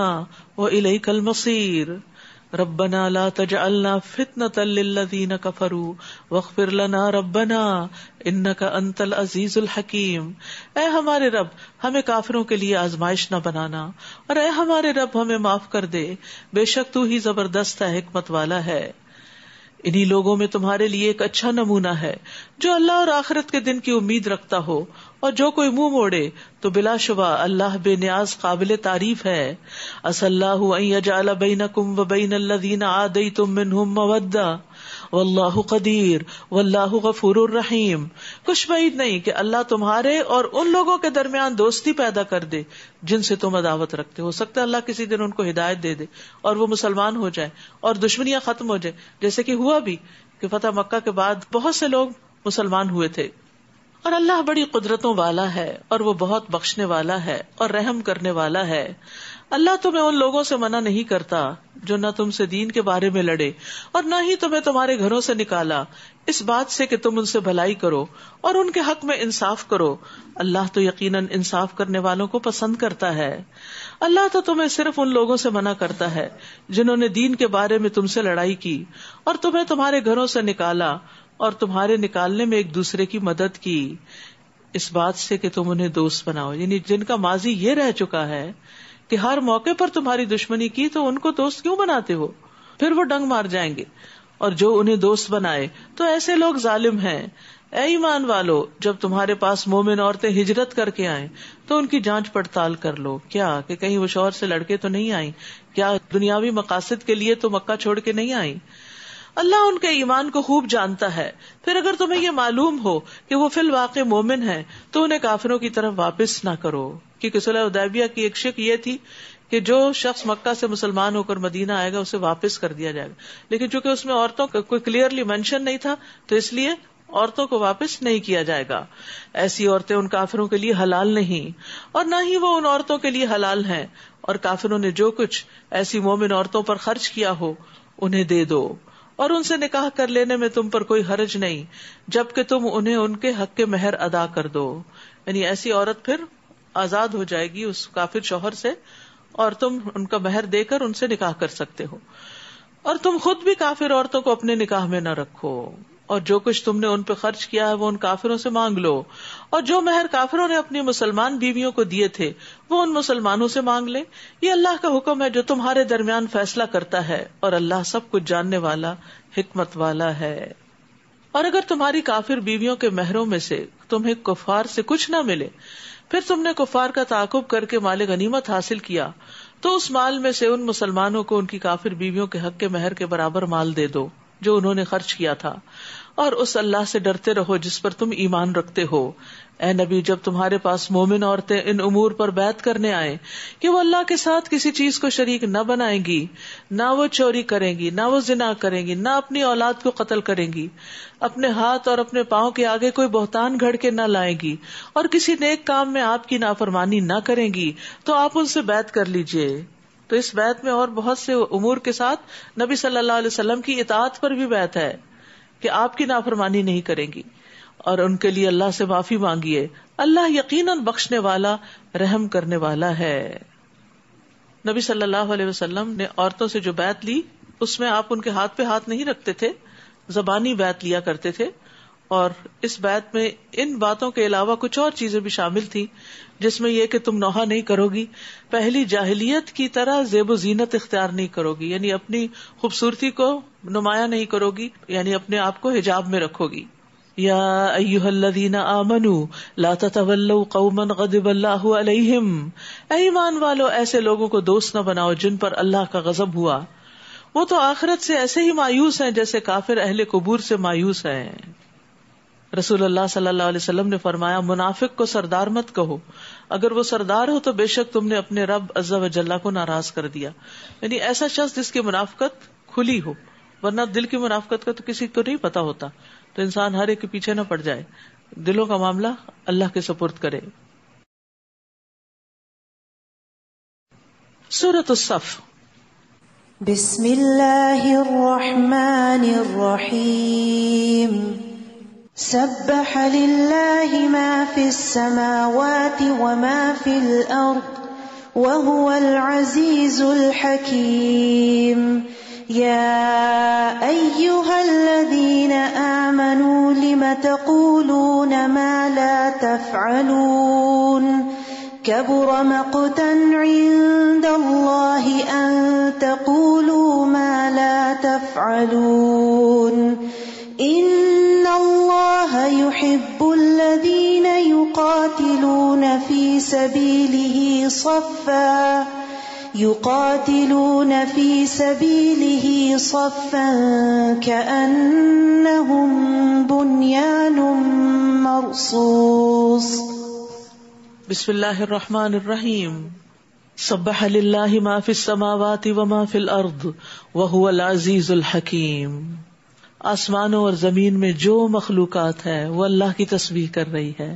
वो इलई कल मसीर रब्बना ला तजअलना फितनतल लिल्लज़ीन कफरू वगफिर लना रब्बना इन्नका अंतल अजीजुल हकीम ए हमारे रब हमें काफिरों के लिए आजमाइश न बनाना और ए हमारे रब हमें माफ कर दे बेशक तू ही जबरदस्त है हिकमत वाला है इन्हीं लोगों में तुम्हारे लिए एक अच्छा नमूना है जो अल्लाह और आखिरत के दिन की उम्मीद रखता हो और जो कोई मुंह मोड़े तो बिलाशुबा अल्लाह बेन्याज काबिल तारीफ है असल्लाजाला बैन कुम व बैन अल्लादीन आदई मवद्दा वल्लाह कदीर वल्लाह गफूर रहीम कुछ बईद नहीं कि अल्लाह तुम्हारे और उन लोगों के दरमियान दोस्ती पैदा कर दे जिनसे तुम अदावत रखते हो सकता है अल्लाह किसी दिन उनको हिदायत दे दे और वो मुसलमान हो जाए और दुश्मनियां खत्म हो जाए जैसे कि हुआ भी कि फतेह मक्का के बाद बहुत से लोग मुसलमान हुए थे और अल्लाह बड़ी कुदरतों वाला है और वो बहुत बख्शने वाला है और रहम करने वाला है अल्लाह तुम्हें उन लोगों से मना नहीं करता जो न तुमसे दीन के बारे में लड़े और न ही तुम्हें तुम्हारे घरों से निकाला इस बात से कि तुम उनसे भलाई करो और उनके हक में इंसाफ करो अल्लाह तो यकीनन इंसाफ करने वालों को पसंद करता है अल्लाह तो तुम्हें सिर्फ उन लोगों से मना करता है जिन्होंने दीन के बारे में तुमसे लड़ाई की और तुम्हें तुम्हारे घरों से निकाला और तुम्हारे निकालने में एक दूसरे की मदद की इस बात से कि तुम उन्हें दोस्त बनाओ यानी जिनका माजी ये रह चुका है कि हर मौके पर तुम्हारी दुश्मनी की तो उनको दोस्त क्यों बनाते हो फिर वो डंग मार जाएंगे और जो उन्हें दोस्त बनाए तो ऐसे लोग जालिम हैं ए ईमान वालो जब तुम्हारे पास मोमिन औरतें हिजरत करके आए तो उनकी जांच पड़ताल कर लो क्या कि कहीं वो शोर से लड़के तो नहीं आई क्या दुनियावी मकासद के लिए तो मक्का छोड़ के नहीं आई अल्लाह उनके ईमान को खूब जानता है फिर अगर तुम्हें ये मालूम हो कि वो फिल वाक़ मोमिन है तो उन्हें काफिरों की तरफ वापस ना करो क्योंकि सुलह उदैबिया की एक शिक ये थी कि जो शख्स मक्का से मुसलमान होकर मदीना आएगा उसे वापस कर दिया जाएगा लेकिन चूंकि उसमें औरतों का कोई क्लियरली मैंशन नहीं था तो इसलिए औरतों को वापस नहीं किया जाएगा ऐसी औरतें उन काफिरों के लिए हलाल नहीं और न ही वो उन औरतों के लिए हलाल है और काफिरों ने जो कुछ ऐसी मोमिन औरतों पर खर्च किया हो उन्हें दे दो और उनसे निकाह कर लेने में तुम पर कोई हर्ज नहीं जबकि तुम उन्हें उनके हक के मेहर अदा कर दो यानी ऐसी औरत फिर आजाद हो जाएगी उस काफिर शोहर से और तुम उनका मेहर देकर उनसे निकाह कर सकते हो और तुम खुद भी काफिर औरतों को अपने निकाह में न रखो और जो कुछ तुमने उन पर खर्च किया है वो उन काफिरों से मांग लो और जो मेहर काफिरों ने अपनी मुसलमान बीवियों को दिए थे वो उन मुसलमानों से मांग ले ये अल्लाह का हुक्म है जो तुम्हारे दरमियान फैसला करता है और अल्लाह सब कुछ जानने वाला हिकमत वाला है और अगर तुम्हारी काफिर बीवियों के मेहरों में से तुम्हें कुफार से कुछ न मिले फिर तुमने कुफार का ताकुब करके माले गनीमत हासिल किया तो उस माल में से उन मुसलमानों को उनकी काफिर बीवियों के हक के मेहर के बराबर माल दे दो जो उन्होंने खर्च किया था और उस अल्लाह से डरते रहो जिस पर तुम ईमान रखते हो ए नबी जब तुम्हारे पास मोमिन औरतें इन उमूर पर बैत करने आए कि वो अल्लाह के साथ किसी चीज को शरीक न बनाएंगी ना वो चोरी करेंगी ना वो जिना करेंगी ना अपनी औलाद को कत्ल करेंगी अपने हाथ और अपने पाँव के आगे कोई बहुतान घड़ के न लाएंगी और किसी नेक काम में आपकी नाफरमानी न करेंगी तो आप उनसे बैत कर लीजिये तो इस बैत में और बहुत से उमूर के साथ नबी सल्लाम की इतात पर भी बैत है कि आपकी नाफरमानी नहीं करेंगी और उनके लिए अल्लाह से माफी मांगिए अल्लाह यकीनन बख्शने वाला रहम करने वाला है नबी सल्लल्लाहु अलैहि वसल्लम ने औरतों से जो बैत ली उसमें आप उनके हाथ पे हाथ नहीं रखते थे जबानी बैत लिया करते थे और इस बैत में इन बातों के अलावा कुछ और चीजें भी शामिल थी जिसमें यह कि तुम नौहा नहीं करोगी पहली जाहिलियत की तरह जेब जीनत इख्तियार नहीं करोगी यानी अपनी खूबसूरती को नुमाया नहीं करोगी यानी अपने आप को हिजाब में रखोगी या अयुहल्लदीना लाता तवल्लो ईमान वालो ऐसे लोगों को दोस्त न बनाओ जिन पर अल्लाह का गजब हुआ वो तो आखिरत से ऐसे ही मायूस है जैसे काफिर अहले कबूर से मायूस है रसूलुल्लाह सल्लल्लाहु अलैहि वसल्लम ने फरमाया मुनाफिक को सरदार मत कहो अगर वो सरदार हो तो बेशक तुमने अपने रब अज्जा वजल्ला को नाराज कर दिया यानी ऐसा शख्स जिसकी मुनाफकत खुली हो वरना दिल की मुनाफकत का तो किसी को नहीं पता होता तो इंसान हर एक के पीछे न पड़ जाए दिलों का मामला अल्लाह के सपुर्द करे सूरत बिस्मिल्लाहिर्रहमानिर्रहीम سبح لله ما في السماوات وما في الأرض وهو العزيز الحكيم يا أيها الذين آمنوا لم تقولون ما لا تفعلون كبر مقتا عند الله أن تقولوا ما لا تفعلون إن يحب الذين يقاتلون في سبيله صفا يقاتلون في سبيله صفا كأنهم بنيان مرصوص بسم الله الرحمن الرحيم سبح لله ما في السماوات وما في الأرض وهو العزيز الحكيم आसमानों और जमीन में जो मखलूकत है वो अल्लाह की तस्वीर कर रही है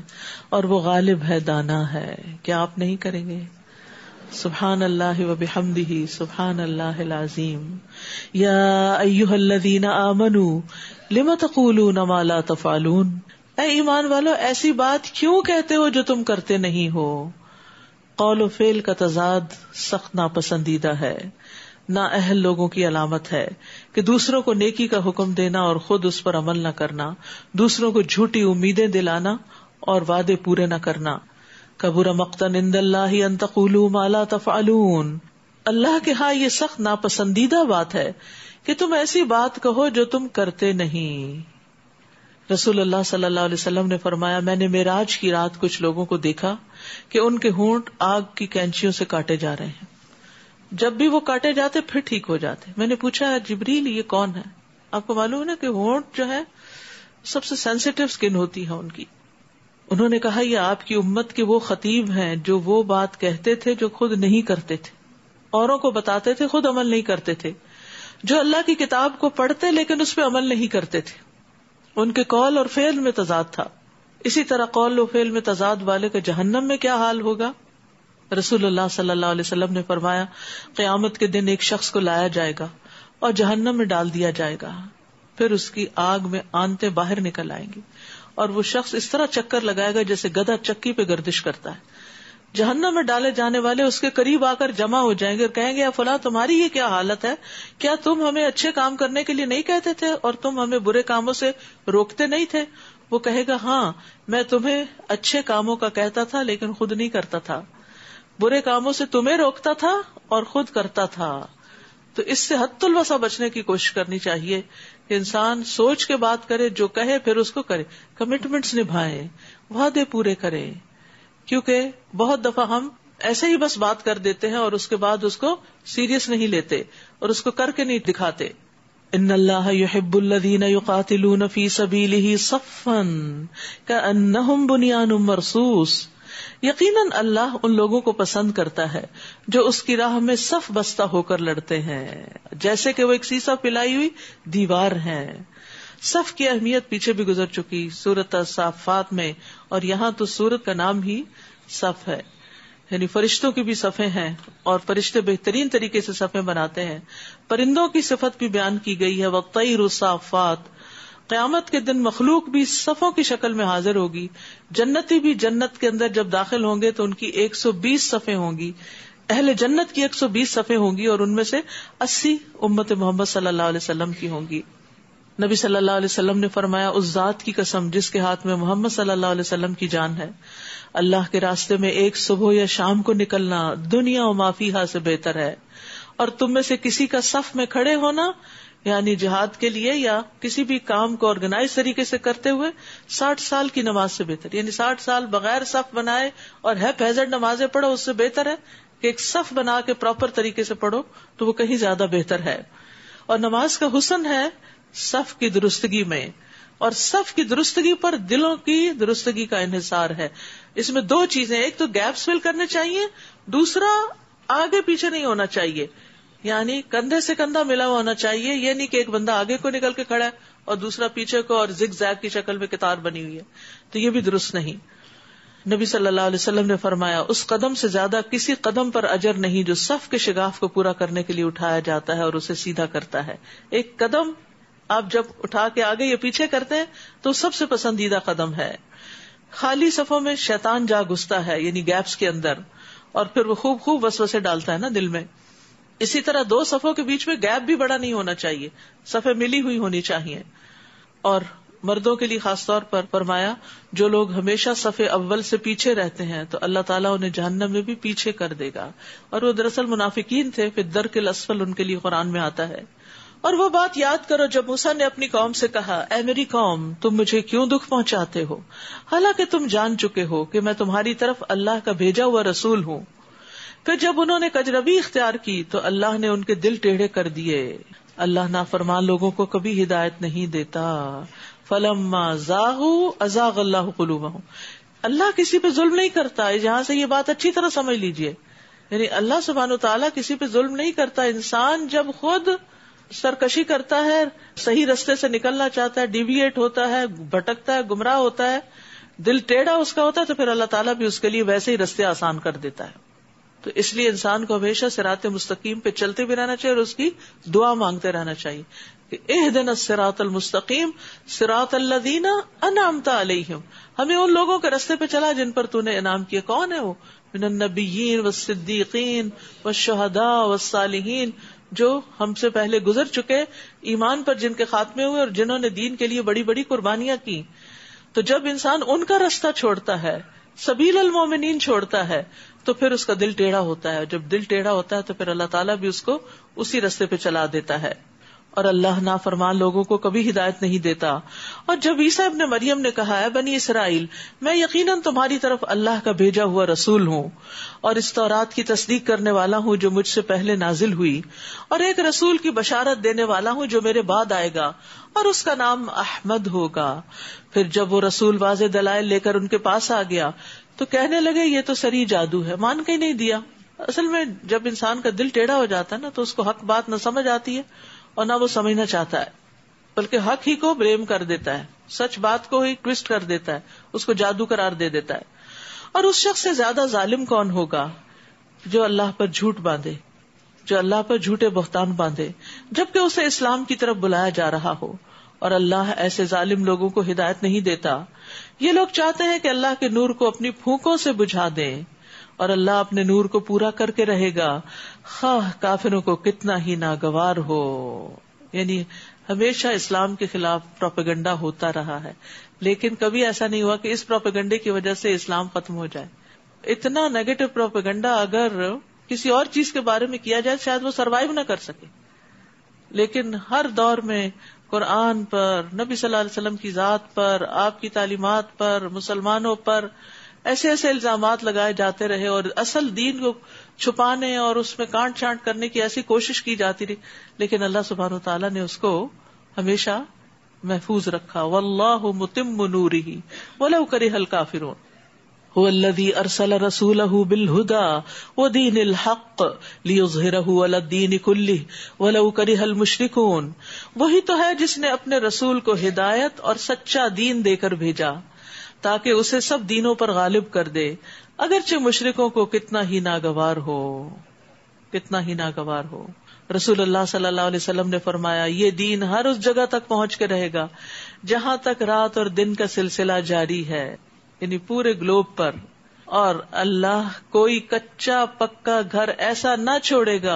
और वो गालिब है दाना है क्या आप नहीं करेंगे सुबहान अल्लाह वबहमदी सुबहान अल्लाह लाजीम या अयुहल्लदीना आमनु लिम तकूलू नमाला तफालून ए ईमान वालो ऐसी बात क्यों कहते हो जो तुम करते नहीं हो कौल फेल का तजाद सख्त नापसंदीदा है ना अहल लोगों की अलामत है कि दूसरों को नेकी का हुक्म देना और खुद उस पर अमल न करना दूसरों को झूठी उम्मीदें दिलाना और वादे पूरे न करना कबूर मख्तन इंदल्ला तफालून अल्लाह के हाँ ये सख्त नापसंदीदा बात है कि तुम ऐसी बात कहो जो तुम करते नहीं रसूल अल्लाह सल्लल्लाहु अलैहि वसल्लम ने फरमाया मैंने मेराज की रात कुछ लोगों को देखा कि उनके होंट आग की कैंचियों से काटे जा रहे हैं जब भी वो काटे जाते फिर ठीक हो जाते मैंने पूछा जिबरील ये कौन है आपको मालूम है ना कि होंठ जो है सबसे सेंसिटिव स्किन होती है उनकी उन्होंने कहा ये आपकी उम्मत के वो खतीब हैं जो वो बात कहते थे जो खुद नहीं करते थे औरों को बताते थे खुद अमल नहीं करते थे जो अल्लाह की किताब को पढ़ते लेकिन उस पर अमल नहीं करते थे उनके कौल और फेल में तजाद था इसी तरह कौल और फेल में तजाद वाले का जहन्नम में क्या हाल होगा रसूलुल्लाह सल्लल्लाहु अलैहि वसल्लम ने फरमाया क़यामत के दिन एक शख्स को लाया जाएगा और जहन्नम में डाल दिया जाएगा फिर उसकी आग में आंते बाहर निकल आएंगी और वो शख्स इस तरह चक्कर लगाएगा जैसे गधा चक्की पे गर्दिश करता है जहन्नम में डाले जाने वाले उसके करीब आकर जमा हो जाएंगे और कहेंगे या फला तुम्हारी ये क्या हालत है क्या तुम हमें अच्छे काम करने के लिए नहीं कहते थे और तुम हमें बुरे कामों से रोकते नहीं थे वो कहेगा हाँ मैं तुम्हें अच्छे कामों का कहता था लेकिन खुद नहीं करता था बुरे कामों से तुम्हें रोकता था और खुद करता था तो इससे हत्तुल बचने की कोशिश करनी चाहिए कि इंसान सोच के बात करे जो कहे फिर उसको करे कमिटमेंट्स निभाए वादे पूरे करे क्योंकि बहुत दफा हम ऐसे ही बस बात कर देते हैं और उसके बाद उसको सीरियस नहीं लेते और उसको करके नहीं दिखाते इन अल्लाह युहिबुल्लदीन युकातिलून फी सबीलिही सफ़न का अन्नहुम बुनियान मरसूस यकीन अल्लाह उन लोगों को पसंद करता है जो उसकी राह में सफ बस्ता होकर लड़ते हैं जैसे कि वो एक सीसा पिलाई हुई दीवार है सफ की अहमियत पीछे भी गुजर चुकी सूरत साफात में और यहाँ तो सूरत का नाम ही सफ है यानी फरिश्तों की भी सफ़े हैं और फरिश्ते बेहतरीन तरीके से सफ़े बनाते हैं परिंदों की सिफत भी बयान की गई है वक्तई रुसाफात क्यामत के दिन मखलूक भी सफ़ों की शक्ल में हाजिर होगी जन्नती भी जन्नत के अंदर जब दाखिल होंगे तो उनकी एक सौ बीस सफ़े होंगी अहल जन्नत की एक सौ बीस सफ़े होंगी और उनमें से अस्सी उम्मत मोहम्मद सल्लल्लाहु की होंगी नबी सल्लल्लाहु अलैहि वसल्लम ने फरमाया उस जात की कसम जिसके हाथ में मोहम्मद सल्लल्लाहु अलैहि वसल्लम की जान है अल्लाह के रास्ते में एक सुबह या शाम को निकलना दुनिया और माफिया से बेहतर है और तुम में से किसी का सफ में खड़े होना यानी जिहाद के लिए या किसी भी काम को ऑर्गेनाइज तरीके से करते हुए साठ साल की नमाज से बेहतर यानी साठ साल बगैर सफ बनाए और है फैजर नमाजें पढ़ो उससे बेहतर है कि एक सफ बना के प्रॉपर तरीके से पढ़ो तो वो कहीं ज्यादा बेहतर है और नमाज का हुसन है सफ की दुरुस्तगी में और सफ की दुरुस्तगी पर दिलों की दुरुस्तगी का इहिसार है इसमें दो चीजें एक तो गैप्स फिल करने चाहिए दूसरा आगे पीछे नहीं होना चाहिए यानी कंधे से कंधा मिला हुआ होना चाहिए ये नहीं कि एक बंदा आगे को निकल के खड़ा है और दूसरा पीछे को और जिग जैग की शक्ल में कितार बनी हुई है तो ये भी दुरुस्त नहीं नबी सल्लल्लाहु अलैहि वसल्लम ने फरमाया उस कदम से ज्यादा किसी कदम पर अजर नहीं जो सफ के शिगाफ को पूरा करने के लिए उठाया जाता है और उसे सीधा करता है एक कदम आप जब उठा के आगे या पीछे करते हैं तो सबसे पसंदीदा कदम है खाली सफों में शैतान जा घुसता है यानी गैप्स के अंदर और फिर वो खूब खूब वसवसे डालता है ना दिल में इसी तरह दो सफों के बीच में गैप भी बड़ा नहीं होना चाहिए सफे मिली हुई होनी चाहिए और मर्दों के लिए खासतौर पर फरमाया जो लोग हमेशा सफे अव्वल से पीछे रहते हैं तो अल्लाह ताला उन्हें जहन्नम में भी पीछे कर देगा और वो दरअसल मुनाफिकीन थे फिर दर के लसफल उनके लिए कुरान में आता है और वो बात याद करो जब मूसा ने अपनी कौम से कहा ए मेरी कौम तुम मुझे क्यों दुख पहुंचाते हो हालांकि तुम जान चुके हो कि मैं तुम्हारी तरफ अल्लाह का भेजा हुआ रसूल हूँ कि जब उन्होंने कजरबी इख्तियार की तो अल्लाह ने उनके दिल टेढ़े कर दिए अल्लाह नाफरमान लोगों को कभी हिदायत नहीं देता फलम्मा जागू अजाग अल्लाह कलूबा अल्लाह किसी पे जुल्म नहीं करता है जहां से ये बात अच्छी तरह समझ लीजिए यानी अल्लाह सुबहान तला किसी पे जुल्म नहीं करता इंसान जब खुद सरकशी करता है सही रास्ते से निकलना चाहता है डिविएट होता है भटकता है गुमराह होता है दिल टेढ़ा उसका होता है तो फिर अल्लाह ताला भी उसके लिए वैसे ही रास्ते आसान कर देता है तो इसलिए इंसान को हमेशा सिरात मुस्तकीम पे चलते भी रहना चाहिए और उसकी दुआ मांगते रहना चाहिए कि एह दिन सिरात मुस्तकीम सिरात अल्लादीना अनामता अलहिम हमें उन लोगों के रस्ते पे चला जिन पर तूने इनाम किया कौन है वो नबीन व सिद्दीकीन व शहदा व सालहीन जो हमसे पहले गुजर चुके ईमान पर जिनके खात्मे हुए और जिन्होंने दीन के लिए बड़ी बड़ी कुर्बानियां की तो जब इंसान उनका रास्ता छोड़ता है सबील अलमोमिन छोड़ता है तो फिर उसका दिल टेढ़ा होता है जब दिल टेढ़ा होता है तो फिर अल्लाह ताला भी उसको उसी रस्ते पे चला देता है और अल्लाह ना फरमान लोगों को कभी हिदायत नहीं देता और जब ईसा अपने मरियम ने कहा है बनी इसराइल मैं यकीन तुम्हारी तरफ अल्लाह का भेजा हुआ रसूल हूँ और इस तौरात की तस्दीक करने वाला हूँ जो मुझसे पहले नाजिल हुई और एक रसूल की बशारत देने वाला हूँ जो मेरे बाद आएगा और उसका नाम अहमद होगा फिर जब वो रसूल वाज दलाये लेकर उनके पास आ गया तो कहने लगे ये तो सरी जादू है मान के नहीं दिया असल में जब इंसान का दिल टेढ़ा हो जाता है ना तो उसको हक बात न समझ आती है और ना वो समझना चाहता है बल्कि हक ही को ब्लेम कर देता है सच बात को ही ट्विस्ट कर देता है उसको जादू करार दे देता है और उस शख्स से ज्यादा जालिम कौन होगा जो अल्लाह पर झूठ बांधे जो अल्लाह पर झूठे बहतान बांधे जबकि उसे इस्लाम की तरफ बुलाया जा रहा हो और अल्लाह ऐसे जालिम लोगों को हिदायत नहीं देता ये लोग चाहते हैं कि अल्लाह के नूर को अपनी फूकों से बुझा दे और अल्लाह अपने नूर को पूरा करके रहेगा खाह काफिरों को कितना ही नागवार हो यानी हमेशा इस्लाम के खिलाफ प्रोपेगंडा होता रहा है लेकिन कभी ऐसा नहीं हुआ कि इस प्रोपेगंडे की वजह से इस्लाम खत्म हो जाए इतना नेगेटिव प्रोपेगंडा अगर किसी और चीज के बारे में किया जाए शायद वो सर्वाइव ना कर सके लेकिन हर दौर में कुरान पर नबी सल्लल्लाहु अलैहि वसल्लम की जात पर आपकी तालीमात पर मुसलमानों पर ऐसे ऐसे इल्जाम लगाए जाते रहे और असल दीन को छुपाने और उसमें कांट छांट करने की ऐसी कोशिश की जाती रही लेकिन अल्लाह सुबहान तला ने उसको हमेशा महफूज रखा वल्लाह मुतिम नूरी वो करी हल्का फिरून वही तो है जिसने अपने रसूल को हिदायत और सच्चा दीन देकर भेजा ताकि उसे सब दीनों पर गालिब कर दे अगरचे मुशरकों को कितना ही नागवार हो कितना ही नागवार हो रसूल अल्लाह सल्लल्लाहु अलैहि वसल्लम ने फरमाया ये दीन हर उस जगह तक पहुंच के रहेगा जहां तक रात और दिन का सिलसिला जारी है यानी पूरे ग्लोब पर और अल्लाह कोई कच्चा पक्का घर ऐसा न छोड़ेगा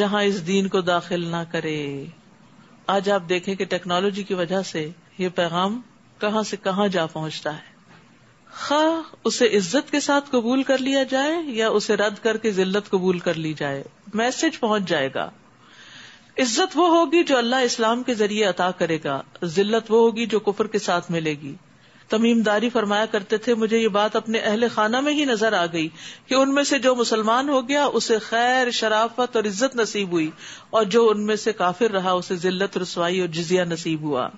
जहां इस दीन को दाखिल न करे आज आप देखें कि टेक्नोलॉजी की वजह से ये पैगाम कहाँ से कहाँ जा पहुंचता है खा उसे इज्जत के साथ कबूल कर लिया जाए या उसे रद्द करके जिल्लत कबूल कर ली जाए मैसेज पहुंच जाएगा इज्जत वो होगी जो अल्लाह इस्लाम के जरिए अता करेगा जिल्लत वो होगी जो कुफर के साथ मिलेगी तमीमदारी फरमाया करते थे मुझे ये बात अपने अहल खाना में ही नजर आ गई कि उनमें से जो मुसलमान हो गया उसे खैर शराफत और इज्जत नसीब हुई और जो उनमें से काफिर रहा उसे जिल्लत रसवाई और जिजिया नसीब हुआ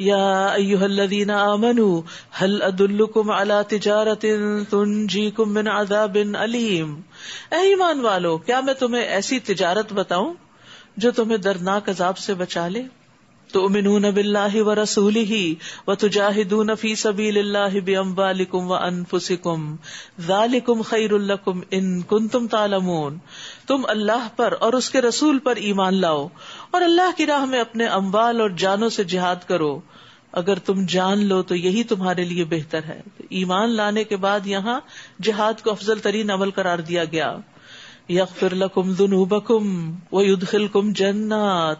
हल अला अलीम ईमान वालो क्या मैं तुम्हें ऐसी तिजारत बताऊं जो तुम्हें दर्दनाक अजाब से बचा ले तो उमिन बिल्लाह व रसूल ही व तुजाहिदून फी सबील्लाह बिअम्वालिकुम व अनफुसिकुम ज़ालिकुम खैरुल्लकुम इन कुंतुम तालमून तुम अल्लाह पर और उसके रसूल पर ईमान लाओ और अल्लाह की राह में अपने अम्वाल और जानों से जिहाद करो अगर तुम जान लो तो यही तुम्हारे लिए बेहतर है तो ईमान लाने के बाद यहाँ जिहाद को अफजल तरीन अमल करार दिया गया يغفر لكم ذنوبكم ويدخلكم جنات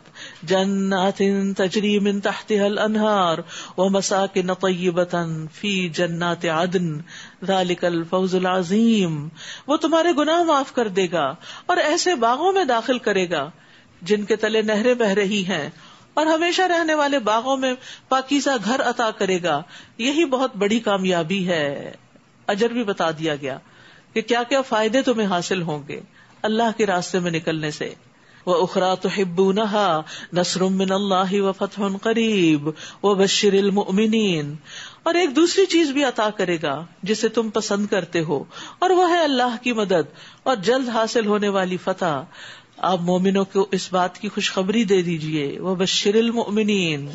جنات تجري من تحتها الأنهار ومساكن طيبة في جنات عدن ذلك الفوز العظيم वो तुम्हारे गुनाह माफ कर देगा और ऐसे बागों में दाखिल करेगा जिनके तले नहरें बह रही हैं और हमेशा रहने वाले बागों में पाकिजा घर अता करेगा यही बहुत बड़ी कामयाबी है अजर भी बता दिया गया कि क्या क्या फायदे तुम्हें हासिल होंगे अल्लाह के रास्ते में निकलने से वह उखरा तो हिब्बू हिब्बूनहा नसरुमिन अल्लाह व फतहन करीब व बशरमिन और एक दूसरी चीज भी अता करेगा जिसे तुम पसंद करते हो और वह है अल्लाह की मदद और जल्द हासिल होने वाली फतह आप मोमिनों को इस बात की खुशखबरी दे दीजिए वह उमिनीन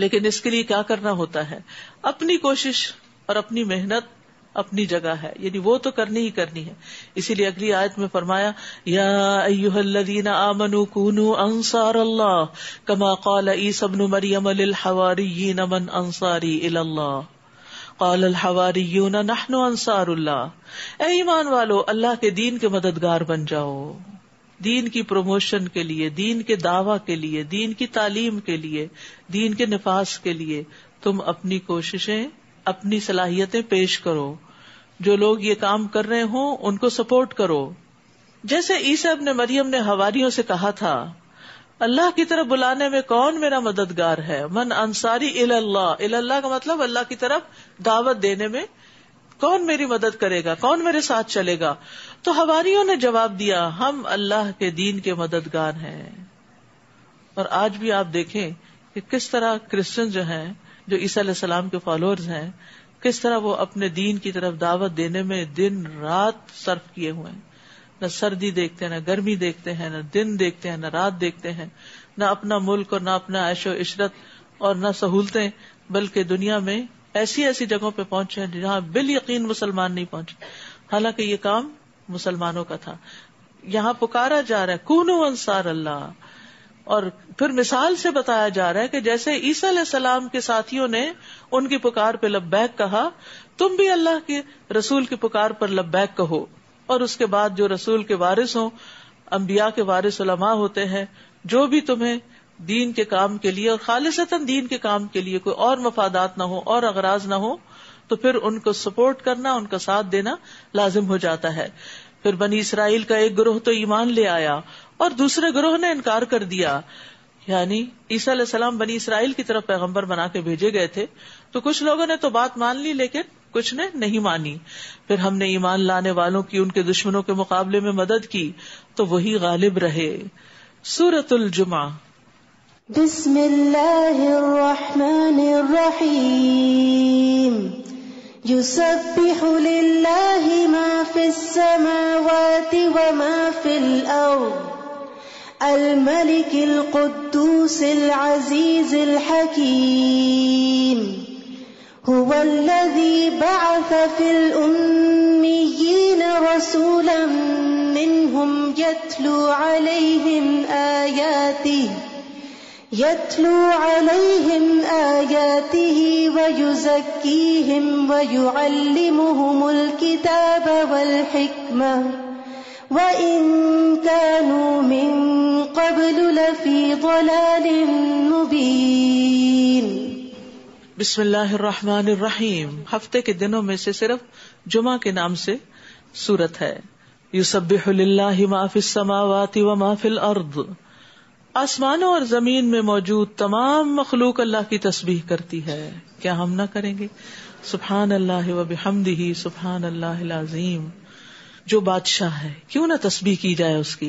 लेकिन इसके लिए क्या करना होता है अपनी कोशिश और अपनी मेहनत अपनी जगह है यानी वो तो करनी ही करनी है इसीलिए अगली आयत में फरमाया या आमनु कूनु अंसार अल्लाह कमा कौल ईसबन मरियम हवारी नमन अंसारी अल्लाह कौल हवारी नहनो अंसारुल्लाह ईमान वालो अल्लाह के दीन के मददगार बन जाओ दीन की प्रमोशन के लिए दीन के दावा के लिए दीन की तालीम के लिए दीन के नफाज के लिए तुम अपनी कोशिशें अपनी सलाहियतें पेश करो जो लोग ये काम कर रहे हों उनको सपोर्ट करो जैसे ईसा अपने मरियम ने हवारियों से कहा था अल्लाह की तरफ बुलाने में कौन मेरा मददगार है मन अंसारी इलाह इलाह का मतलब अल्लाह की तरफ दावत देने में कौन मेरी मदद करेगा कौन मेरे साथ चलेगा तो हवारियों ने जवाब दिया हम अल्लाह के दीन के मददगार हैं और आज भी आप देखें कि किस तरह क्रिश्चियन जो हैं जो ईसा सलाम के फॉलोअर्स हैं किस तरह वो अपने दीन की तरफ दावत देने में दिन रात सर्फ किए हुए हैं न सर्दी देखते हैं न गर्मी देखते हैं न दिन देखते हैं न रात देखते हैं न अपना मुल्क और न अपना ऐशो इशरत और न सहूलतें बल्कि दुनिया में ऐसी ऐसी जगहों पे पहुंचे हैं जहां बिल यकीन मुसलमान नहीं पहुंचे हालांकि ये काम मुसलमानों का था यहाँ पुकारा जा रहा है कूनो अंसार अल्लाह और फिर मिसाल से बताया जा रहा है कि जैसे ईसा सलाम के साथियों ने उनकी पुकार पर लब्बैक कहा तुम भी अल्लाह के रसूल की पुकार पर लब्बैक कहो और उसके बाद जो रसूल के वारिस हों अम्बिया के वारिस उलमा होते हैं जो भी तुम्हें दीन के काम के लिए और खालिशतन दीन के काम के लिए कोई और मफादात ना हो और अगराज ना हो तो फिर उनको सपोर्ट करना उनका साथ देना लाजिम हो जाता है फिर बनी इसराइल का एक ग्रोह तो ईमान ले आया और दूसरे ग्रोह ने इनकार कर दिया यानी ईसा सलाम बनी इसराइल की तरफ पैगम्बर बना के भेजे गए थे तो कुछ लोगों ने तो बात मान ली लेकिन कुछ ने नहीं मानी फिर हमने ईमान लाने वालों की उनके दुश्मनों के मुकाबले में मदद की तो वही गालिब रहे सूरतुल जुमा बिस्मिल्लाहिर्रहमानिर्रहीम الملك القدوس العزيز الحكيم هو الذي بعث في الأميين رسولا منهم يتلو عليهم آياته يتلو عليهم آياته ويزكيهم ويعلمهم الكتاب والحكمة وإن كانوا من قبل لفي ضلال مبين बिस्मिल्लाहिर्रहमानिर्रहीम हफ्ते के दिनों में से सिर्फ जुमा के नाम से सूरत है युसबिल्लाहि माफिस समावाति व माफिल अर्द आसमानों और जमीन में मौजूद तमाम मखलूक अल्लाह की तस्बीह करती है क्या हम ना करेंगे सुबहान अल्लाह व बिहमदी सुबहान अल्लाह अजीम जो बादशाह है क्यों ना तस्बी की जाए उसकी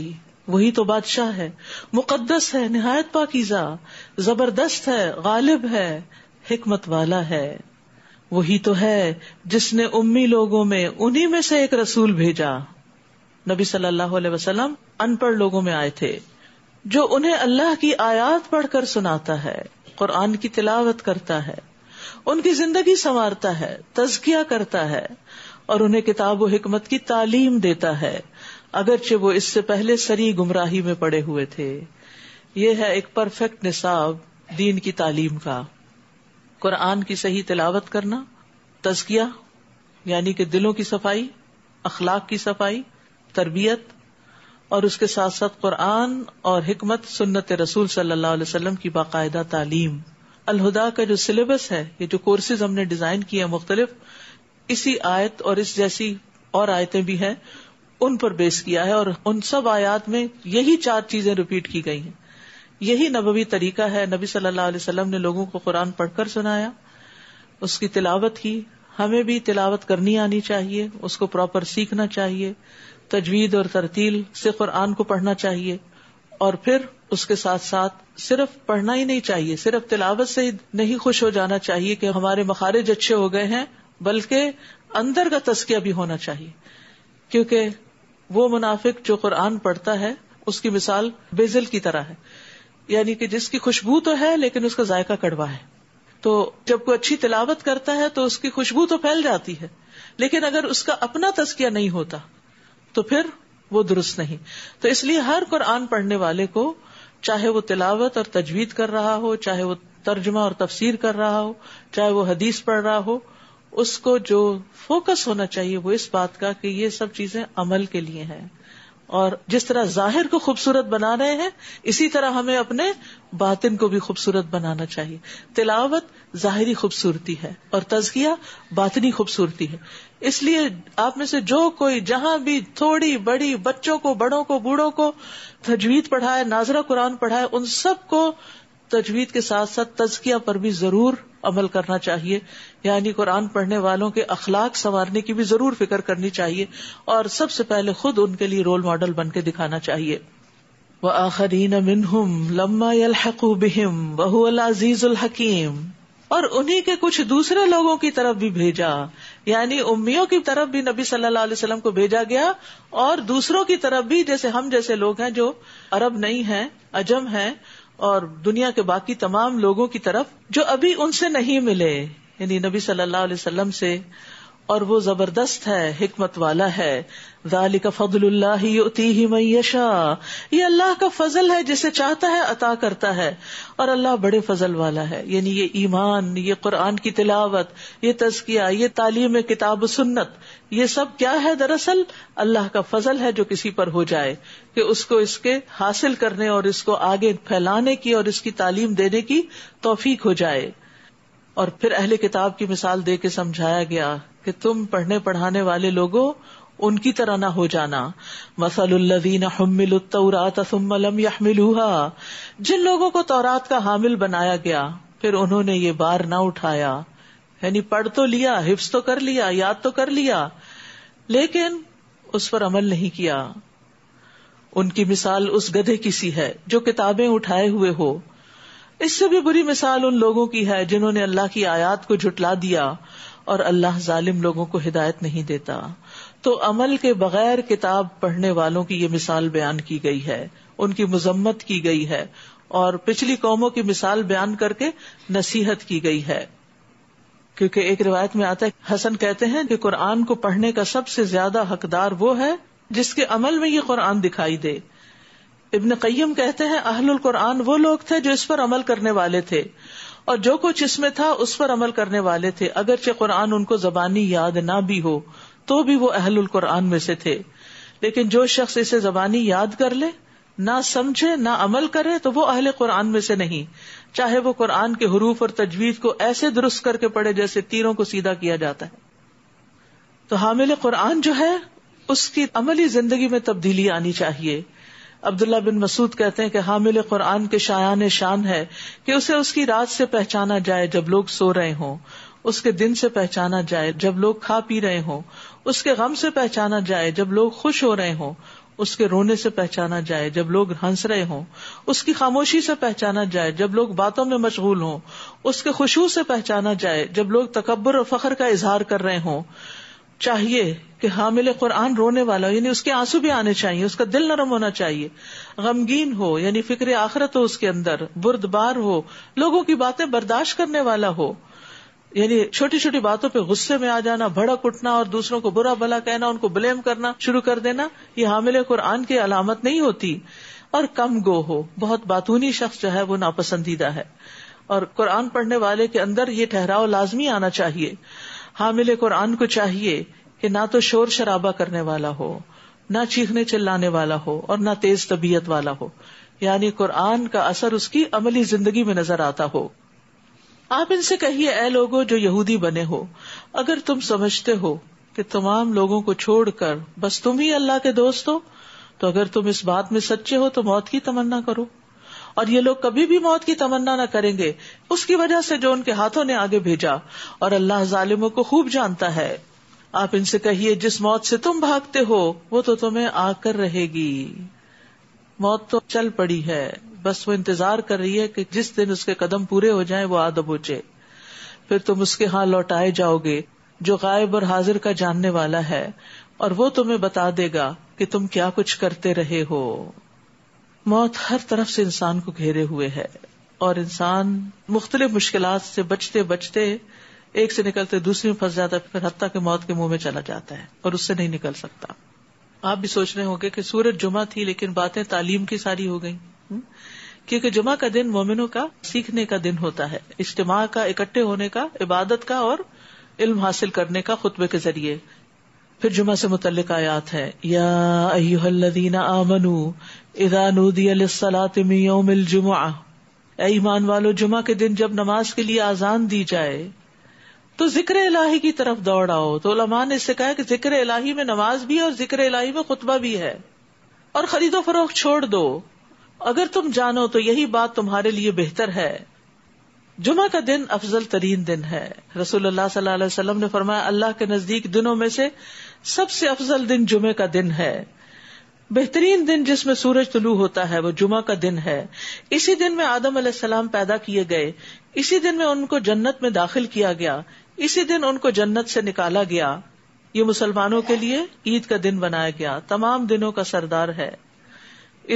वही तो बादशाह है मुकदस है निहायत पाकिजा जबरदस्त है गालिब है हिकमत वाला है वही तो है जिसने उम्मी लोगों में उन्हीं में से एक रसूल भेजा नबी सल्लल्लाहु अलैहि वसल्लम अनपढ़ लोगों में आए थे जो उन्हें अल्लाह की आयात पढ़कर सुनाता है कुरान की तिलावत करता है उनकी जिंदगी संवारता है तजकिया करता है और उन्हें किताब हिकमत की तालीम देता है अगरचे वो इससे पहले सरी गुमराही में पड़े हुए थे ये है एक परफेक्ट निसाब दीन की तालीम का कुरान की सही तिलावत करना तजकिया यानी कि दिलों की सफाई अखलाक की सफाई तरबियत और उसके साथ साथ कुरान और हिकमत सुन्नत रसूल सल्लल्लाहु अलैहि वसल्लम की बाकायदा तालीम अलहुदा का जो सिलेबस है ये जो कोर्सेज हमने डिजाइन किए हैं मुख्तलिफ इसी आयत और इस जैसी और आयतें भी हैं उन पर बेस किया है और उन सब आयात में यही चार चीजें रिपीट की गई हैं यही नबवी तरीका है नबी सल्लल्लाहु अलैहि वसल्लम ने लोगों को कुरान पढ़कर सुनाया उसकी तिलावत की हमें भी तिलावत करनी आनी चाहिए उसको प्रॉपर सीखना चाहिए तजवीद और तरतील से कुरान को पढ़ना चाहिए और फिर उसके साथ साथ सिर्फ पढ़ना ही नहीं चाहिए सिर्फ तिलावत से ही नहीं खुश हो जाना चाहिए कि हमारे मखारिज अच्छे हो गए हैं बल्कि अंदर का तस्किया भी होना चाहिए क्योंकि वो मुनाफिक जो कुरान पढ़ता है उसकी मिसाल बेजल की तरह है यानी कि जिसकी खुशबू तो है लेकिन उसका जायका कड़वा है तो जब कोई अच्छी तिलावत करता है तो उसकी खुशबू तो फैल जाती है लेकिन अगर उसका अपना तस्किया नहीं होता तो फिर वो दुरुस्त नहीं तो इसलिए हर कुरान पढ़ने वाले को चाहे वो तिलावत और तजवीज कर रहा हो चाहे वो तर्जमा और तफसीर कर रहा हो चाहे वो हदीस पढ़ रहा हो उसको जो फोकस होना चाहिए वो इस बात का कि ये सब चीजें अमल के लिए हैं और जिस तरह जाहिर को खूबसूरत बना रहे हैं इसी तरह हमें अपने बातिन को भी खूबसूरत बनाना चाहिए तिलावत जाहिरी खूबसूरती है और तजकिया बातनी खूबसूरती है इसलिए आप में से जो कोई जहां भी थोड़ी बड़ी बच्चों को बड़ों को बूढ़ों को तजवीज पढ़ाए नाजरा कुरान पढ़ाए उन सबको तजवीज के साथ साथ तजकिया पर भी जरूर अमल करना चाहिए यानी कुरान पढ़ने वालों के अखलाक संवारने की भी जरूर फिक्र करनी चाहिए और सबसे पहले खुद उनके लिए रोल मॉडल बन के दिखाना चाहिए व आखरीन मिनहुम लम्मा यलहकू बिहिम वहुअल अजीजुल हकीम और उन्हीं के कुछ दूसरे लोगों की तरफ भी भेजा यानी उम्मियों की तरफ भी नबी सल्लल्लाहु अलैहि वसल्लम को भेजा गया और दूसरों की तरफ भी जैसे हम जैसे लोग हैं जो अरब नहीं हैं अजम हैं और दुनिया के बाकी तमाम लोगों की तरफ जो अभी उनसे नहीं मिले यानी नबी सल्लल्लाहु अलैहि वसल्लम से और वो जबरदस्त है हिकमत वाला है दालिका फजल्लाह युती ही मैशा ये अल्लाह का फजल है जिसे चाहता है अता करता है और अल्लाह बड़े फजल वाला है यानी ये ईमान ये कुरान की तिलावत ये तजकिया ये तालीम किताब सुन्नत ये सब क्या है दरअसल अल्लाह का फजल है जो किसी पर हो जाए कि उसको इसके हासिल करने और इसको आगे फैलाने की और इसकी तालीम देने की तोफीक हो जाए और फिर अहले किताब की मिसाल दे के समझाया गया कि तुम पढ़ने पढ़ाने वाले लोगों उनकी तरह ना हो जाना मसलुल्लवीन हमिल तौरात सुमलम यहमिलूहा जिन लोगों को तौरात का हामिल बनाया गया फिर उन्होंने ये बार ना उठाया यानी पढ़ तो लिया हिफ्स तो कर लिया याद तो कर लिया लेकिन उस पर अमल नहीं किया उनकी मिसाल उस गधे की सी है जो किताबें उठाए हुए हो इससे भी बुरी मिसाल उन लोगों की है जिन्होंने अल्लाह की आयात को झुटला दिया और अल्लाह जालिम लोगों को हिदायत नहीं देता तो अमल के बगैर किताब पढ़ने वालों की ये मिसाल बयान की गई है उनकी मजम्मत की गई है और पिछली कौमों की मिसाल बयान करके नसीहत की गई है क्योंकि एक रिवायत में आता है हसन कहते हैं कि कुरान को पढ़ने का सबसे ज्यादा हकदार वो है जिसके अमल में ये कुरान दिखाई दे इब्न कयम कहते हैं अहलुल कुरान वो लोग थे जो इस पर अमल करने वाले थे और जो कुछ इसमें था उस पर अमल करने वाले थे अगरचे कुरान उनको जबानी याद ना भी हो तो भी वो अहलुल कुरान में से थे लेकिन जो शख्स इसे जबानी याद कर ले ना समझे ना अमल करे तो वो अहल कुरान में से नहीं चाहे वो कुरान के हरूफ और तजवीज को ऐसे दुरुस्त करके पड़े जैसे तीरों को सीधा किया जाता है तो हामिल कुरान जो है उसकी अमली जिंदगी में तब्दीली आनी चाहिए अब्दुल्ला बिन मसूद कहते हैं कि हामिल कुरान के शायान शान है कि उसे उसकी रात से पहचाना जाए जब लोग सो रहे हों उसके दिन से पहचाना जाए जब लोग खा पी रहे हों उसके गम से पहचाना जाए जब लोग खुश हो रहे हों उसके रोने से पहचाना जाए जब लोग हंस रहे हों उसकी खामोशी से पहचाना जाए जब लोग बातों में मशगूल हों उसके खुशबू से पहचाना जाए जब लोग तकबर और फखर का इजहार कर रहे हों चाहिए कि हामिल कुरान रोने वाला हो यानी उसके आंसू भी आने चाहिए उसका दिल नरम होना चाहिए गमगीन हो यानी फिक्र आखरत हो उसके अंदर बुरदबार हो लोगों की बातें बर्दाश्त करने वाला हो यानी छोटी छोटी बातों पे गुस्से में आ जाना भड़क उठना और दूसरों को बुरा भला कहना उनको ब्लेम करना शुरू कर देना ये हामिल कुरान की अलामत नहीं होती और कम गो हो बहुत बातूनी शख्स जो है वो नापसंदीदा है और कुरान पढ़ने वाले के अंदर ये ठहराव लाजमी आना चाहिए हामिल कुरान को चाहिए कि ना तो शोर शराबा करने वाला हो ना चीखने चिल्लाने वाला हो और ना तेज तबीयत वाला हो यानी कुरान का असर उसकी अमली जिंदगी में नजर आता हो आप इनसे कहिए ए लोगों जो यहूदी बने हो अगर तुम समझते हो कि तमाम लोगों को छोड़कर बस तुम ही अल्लाह के दोस्त हो तो अगर तुम इस बात में सच्चे हो तो मौत की तमन्ना करो और ये लोग कभी भी मौत की तमन्ना न करेंगे उसकी वजह से जो उनके हाथों ने आगे भेजा और अल्लाह जालिमों को खूब जानता है आप इनसे कहिए जिस मौत से तुम भागते हो वो तो तुम्हें आकर रहेगी मौत तो चल पड़ी है बस वो इंतजार कर रही है कि जिस दिन उसके कदम पूरे हो जाएं वो आद दबोचे फिर तुम उसके हाथ लौटाए जाओगे जो गायब और हाजिर का जानने वाला है और वो तुम्हें बता देगा कि तुम क्या कुछ करते रहे हो मौत हर तरफ से इंसान को घेरे हुए है और इंसान मुख्तलिफ मुश्किल से बचते बचते एक से निकलते दूसरे में फंस जाता है फिर हत्या के मौत के मुंह में चला जाता है और उससे नहीं निकल सकता आप भी सोच रहे होंगे कि सूरज जुमा थी लेकिन बातें तालीम की सारी हो गई हम्म? क्योंकि जुमा का दिन मोमिनों का सीखने का दिन होता है इज्तम का इकट्ठे होने का इबादत का और इल्म हासिल करने का खुतबे के जरिए फिर जुमा से मुतल आयात है या अयुहल्लदीना आमनू इदानूदियलातमियोमिल जुमा ईमान वालो जुमा के दिन जब नमाज के लिए आजान दी जाए तो जिक्र इलाही की तरफ दौड़ आओ तो लमा ने इससे कहा कि जिक्र इलाही में नमाज भी और जिक्र इलाही में खुतबा भी है और खरीदो फरोख छोड़ दो अगर तुम जानो तो यही बात तुम्हारे लिए बेहतर है जुमा का दिन अफजल तरीन दिन है रसूल अल्लाह सल्लल्लाहु अलैहि वसल्लम ने फरमाया अल्लाह के नजदीक दिनों में से सबसे अफजल दिन जुमे का दिन है बेहतरीन दिन जिसमें सूरज तुलू होता है वो जुमा का दिन है इसी दिन में आदम सलाम पैदा किए गए इसी दिन में उनको जन्नत में दाखिल किया गया इसी दिन उनको जन्नत से निकाला गया ये मुसलमानों के लिए ईद का दिन बनाया गया तमाम दिनों का सरदार है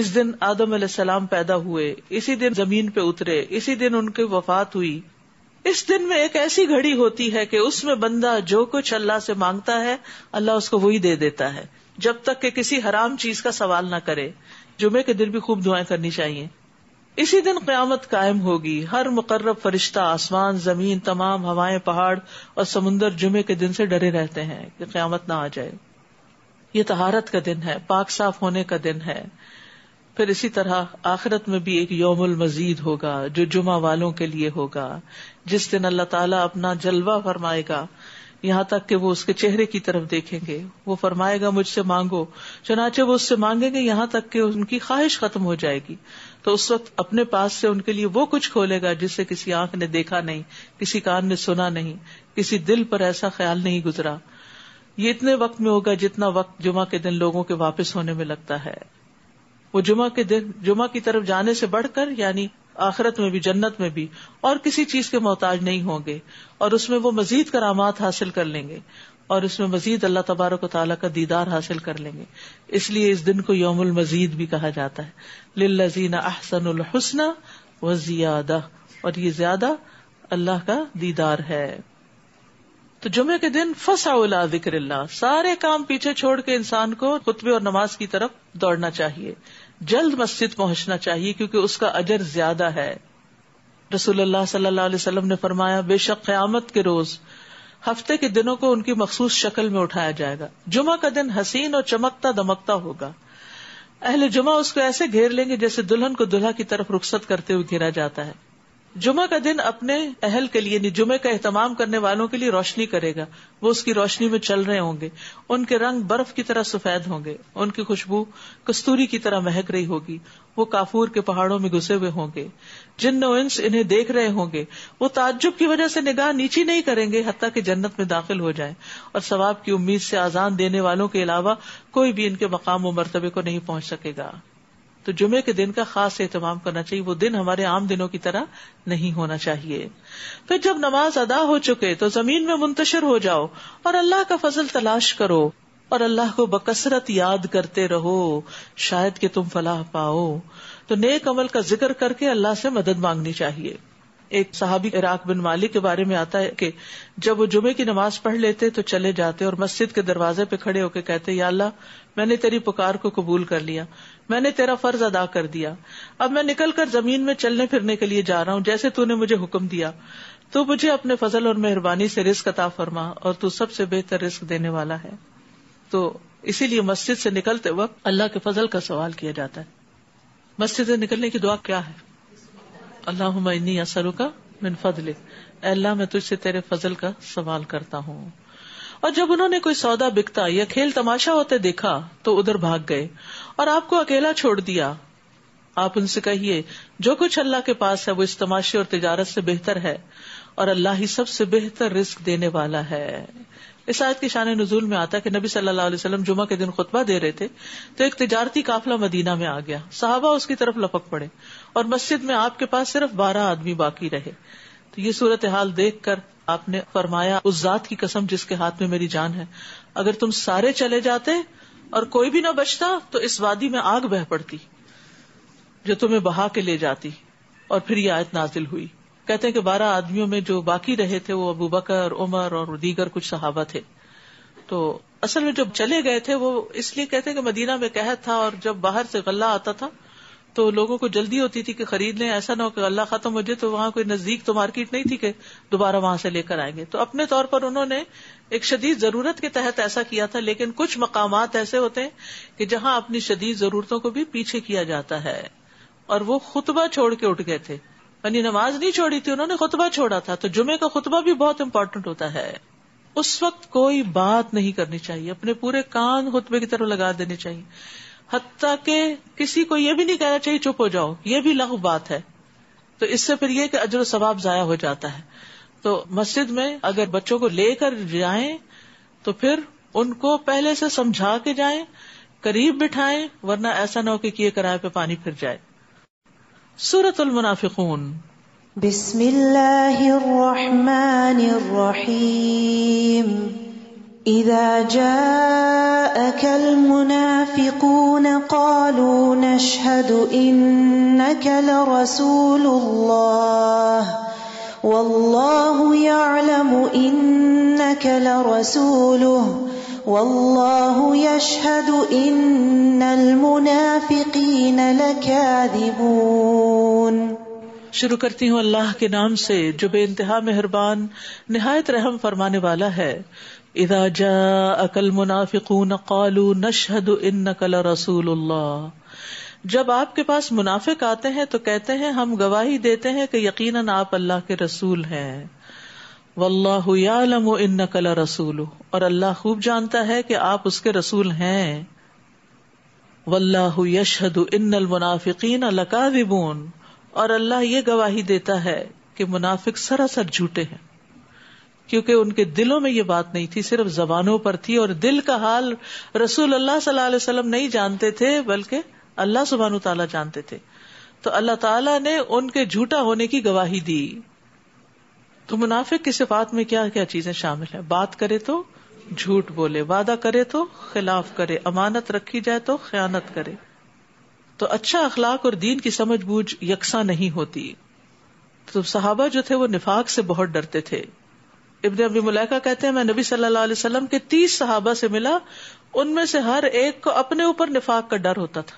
इस दिन आदम सलाम पैदा हुए इसी दिन जमीन पे उतरे इसी दिन उनकी वफात हुई इस दिन में एक ऐसी घड़ी होती है कि उसमें बंदा जो कुछ अल्लाह से मांगता है अल्लाह उसको वही दे देता है जब तक के किसी हराम चीज का सवाल ना करे जुमे के दिन भी खूब दुआएं करनी चाहिए इसी दिन क्यामत कायम होगी हर मुकर्रब फरिश्ता आसमान जमीन तमाम हवाएं पहाड़ और समुन्दर जुमे के दिन से डरे रहते हैं कि क्यामत ना आ जाए ये तहारत का दिन है पाक साफ होने का दिन है फिर इसी तरह आखिरत में भी एक यौमुल मजीद होगा जो जुमा वालों के लिए होगा जिस दिन अल्लाह ताला अपना जलवा फरमाएगा यहाँ तक कि वो उसके चेहरे की तरफ देखेंगे वो फरमाएगा मुझसे मांगो चनाचे वो उससे मांगेंगे यहाँ तक कि उनकी ख्वाहिश खत्म हो जाएगी तो उस वक्त अपने पास से उनके लिए वो कुछ खोलेगा जिससे किसी आंख ने देखा नहीं किसी कान ने सुना नहीं किसी दिल पर ऐसा ख्याल नहीं गुजरा ये इतने वक्त में होगा जितना वक्त जुमा के दिन लोगों के वापिस होने में लगता है वो जुमा के दिन जुमा की तरफ जाने से बढ़कर यानी आखरत में भी जन्नत में भी और किसी चीज के मोहताज नहीं होंगे और उसमें वो मजीद करामात हासिल कर लेंगे और इसमें मजीद अल्लाह तबारक ताली का दीदार हासिल कर लेंगे इसलिए इस दिन को योम मजीद भी कहा जाता है लिल्लजीना अहसन हसना व जियादा और ये ज्यादा अल्लाह का दीदार है तो जुमे के दिन फसाउला जिक्र सारे काम पीछे छोड़ के इंसान को खुतबे और नमाज की तरफ दौड़ना चाहिए जल्द मस्जिद पहुंचना चाहिए क्योंकि उसका अजर ज्यादा है रसूलुल्लाह सल्लल्लाहु अलैहि वसल्लम ने फरमाया बेशक क्यामत के रोज हफ्ते के दिनों को उनकी मखसूस शक्ल में उठाया जाएगा जुमा का दिन हसीन और चमकता दमकता होगा अहले जुमा उसको ऐसे घेर लेंगे जैसे दुल्हन को दुल्हा की तरफ रुख्सत करते हुए घेरा जाता है जुमा का दिन अपने अहल के लिए जुमे का एहतमाम करने वालों के लिए रोशनी करेगा वो उसकी रोशनी में चल रहे होंगे उनके रंग बर्फ की तरह सफेद होंगे उनकी खुशबू कस्तूरी की तरह महक रही होगी वो काफूर के पहाड़ों में घुसे हुए होंगे जिन इंस इन्हें देख रहे होंगे वो ताजुब की वजह से निगाह नीचे नहीं करेंगे हत्या कि जन्नत में दाखिल हो जाए और सवाब की उम्मीद से आजान देने वालों के अलावा कोई भी इनके मकाम व मरतबे को नहीं पहुंच सकेगा तो जुमे के दिन का खास एहतमाम करना चाहिए वो दिन हमारे आम दिनों की तरह नहीं होना चाहिए फिर जब नमाज अदा हो चुके तो जमीन में मुंतशर हो जाओ और अल्लाह का फजल तलाश करो और अल्लाह को बकसरत याद करते रहो शायद कि तुम फलाह पाओ तो नेक अमल का जिक्र करके अल्लाह से मदद मांगनी चाहिए एक साहबी इराक बिन मालिक के बारे में आता है कि जब वो जुमे की नमाज पढ़ लेते तो चले जाते और मस्जिद के दरवाजे पे खड़े होकर कहते या अल्लाह मैंने तेरी पुकार को कबूल कर लिया मैंने तेरा फर्ज अदा कर दिया अब मैं निकल कर जमीन में चलने फिरने के लिए जा रहा हूँ जैसे तूने मुझे हुक्म दिया तो मुझे अपने फजल और मेहरबानी से रिस्क अता फरमा और तू सबसे बेहतर रिस्क देने वाला है तो इसीलिए मस्जिद से निकलते वक्त अल्लाह के फजल का सवाल किया जाता है मस्जिद से निकलने की दुआ क्या है अल्लाह असरू का मिन फजल अल्लाह मैं तुझसे तेरे फजल का सवाल करता हूँ और जब उन्होंने कोई सौदा बिकता या खेल तमाशा होते देखा तो उधर भाग गए और आपको अकेला छोड़ दिया आप उनसे कहिए जो कुछ अल्लाह के पास है वो इस तमाशे और तिजारत से बेहतर है और अल्लाह ही सबसे बेहतर रिस्क देने वाला है इस आयत के शान नजूल में आता है कि नबी सल्लल्लाहु अलैहि वसल्लम जुमा के दिन खुतबा दे रहे थे तो एक तिजारती काफिला मदीना में आ गया साहबा उसकी तरफ लपक पड़े और मस्जिद में आपके पास सिर्फ बारह आदमी बाकी रहे तो ये सूरत हाल देख कर आपने फरमाया उस जात की कसम जिसके हाथ में मेरी जान है अगर तुम सारे चले जाते और कोई भी ना बचता तो इस वादी में आग बह पड़ती जो तुम्हे बहा के ले जाती और फिर ये आयत नाजिल हुई कहते हैं कि बारह आदमियों में जो बाकी रहे थे वो अबू बकर उमर और दीगर कुछ सहाबा थे तो असल में जब चले गए थे वो इसलिए कहते हैं कि मदीना में कहत था और जब बाहर से गला आता था तो लोगों को जल्दी होती थी कि खरीद लें ऐसा ना हो कि अल्लाह खत्म हो जाए तो वहां कोई नजदीक तो मार्केट नहीं थी कि दोबारा वहां से लेकर आएंगे तो अपने तौर पर उन्होंने एक शदीद जरूरत के तहत ऐसा किया था लेकिन कुछ मकाम ऐसे होते हैं कि जहां अपनी शदीद जरूरतों को भी पीछे किया जाता है और वो खुतबा छोड़ के उठ गए थे यानी नमाज नहीं छोड़ी थी उन्होंने खुतबा छोड़ा था तो जुमे का खुतबा भी बहुत इम्पोर्टेंट होता है उस वक्त कोई बात नहीं करनी चाहिए अपने पूरे कान खुतबे की तरफ लगा देने चाहिए हती के किसी को यह भी नहीं कहना चाहिए चुप हो जाओ ये भी लघु बात है तो इससे फिर यह अजर सवाब जया हो जाता है तो मस्जिद में अगर बच्चों को लेकर जाए तो फिर उनको पहले से समझा के जाए करीब बिठाए वरना ऐसा ना हो कि किए किराए पे पानी फिर जाए सूरत मुनाफिकून बिस्मिल्लाहिर्रहमानिर्रहीम إذا جاءك المنافقون قالوا نشهد إنك لرسول الله والله يعلم إنك لرسوله والله يشهد إن المنافقين لكاذبون शुरू करती हूँ अल्लाह के नाम से जो बेानतहा मेहरबान नहायत रहम फरमाने वाला है इदा जा अकल मुनाफिकून कालू नशहद इन नकल रसूल जब आपके पास मुनाफिक आते हैं तो कहते हैं हम गवाही देते हैं कि यकीनन आप अल्लाह के रसूल हैं वल्लाह यालम इन नकल रसूल और अल्लाह खूब जानता है कि आप उसके रसूल हैं वल्लाह यशहद इन मुनाफिकीन लकाविबून और अल्लाह ये गवाही देता है कि मुनाफिक सरासर झूठे हैं क्योंकि उनके दिलों में ये बात नहीं थी सिर्फ जबानों पर थी और दिल का हाल रसूल अल्लाह सल्लल्लाहु नहीं जानते थे बल्कि अल्लाह सुबहानु ताला जानते थे तो अल्लाह ताला ने उनके झूठा होने की गवाही दी तो मुनाफिक की सिफात में क्या क्या चीजें शामिल है बात करे तो झूठ बोले वादा करे तो खिलाफ करे अमानत रखी जाए तो खयानत करे तो अच्छा अखलाक और दीन की समझ बूझ यकसा नहीं होती तो साहबा जो थे वो निफाक से बहुत डरते थे इबन अबी मुलाका कहते हैं मैं नबी सल्लल्लाहु अलैहि वसल्लम के तीस सहाबा से मिला उनमें से हर एक को अपने ऊपर निफाक का डर होता था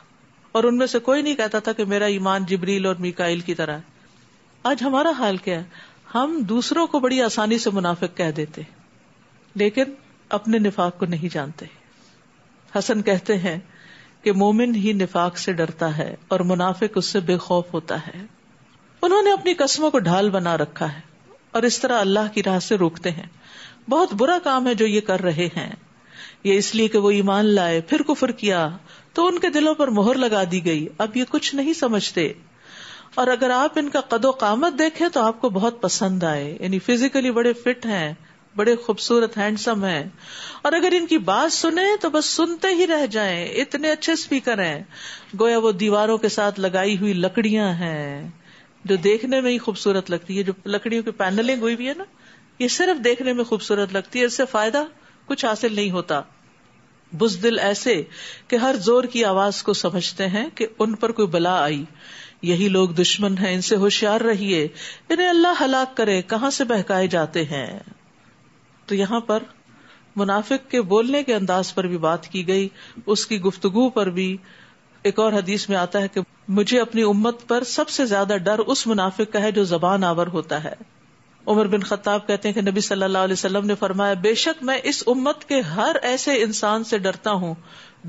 और उनमें से कोई नहीं कहता था कि मेरा ईमान जिब्रील और मिकाइल की तरह है आज हमारा हाल क्या है हम दूसरों को बड़ी आसानी से मुनाफिक कह देते लेकिन अपने निफाक को नहीं जानते हसन कहते हैं कि मोमिन ही निफाक से डरता है और मुनाफिक उससे बेखौफ होता है उन्होंने अपनी कस्मों को ढाल बना रखा है और इस तरह अल्लाह की राह से रोकते हैं बहुत बुरा काम है जो ये कर रहे हैं ये इसलिए कि वो ईमान लाए फिर कुफर किया तो उनके दिलों पर मोहर लगा दी गई अब ये कुछ नहीं समझते और अगर आप इनका कदो कामत देखे तो आपको बहुत पसंद आए यानी फिजिकली बड़े फिट है बड़े खूबसूरत हैंडसम हैं और अगर इनकी बात सुने तो बस सुनते ही रह जाएं इतने अच्छे स्पीकर हैं गोया वो दीवारों के साथ लगाई हुई लकड़ियां हैं जो देखने में ही खूबसूरत लगती है जो लकड़ियों की पैनलें हुई हुई है ना ये सिर्फ देखने में खूबसूरत लगती है इससे फायदा कुछ हासिल नहीं होता बुजदिल ऐसे कि हर जोर की आवाज को समझते हैं कि उन पर कोई बला आई यही लोग दुश्मन हैं इनसे होशियार रहिए इन्हें अल्लाह हलाक करे कहा से बहकाए जाते हैं तो यहाँ पर मुनाफिक के बोलने के अंदाज पर भी बात की गई उसकी गुफ्तगु पर भी एक और हदीस में आता है कि मुझे अपनी उम्मत पर सबसे ज्यादा डर उस मुनाफिक का है जो जबान आवर होता है उमर बिन खत्ताब कहते हैं कि नबी सल्लल्लाहु अलैहि वसल्लम ने फरमाया बेशक मैं इस उम्मत के हर ऐसे इंसान से डरता हूँ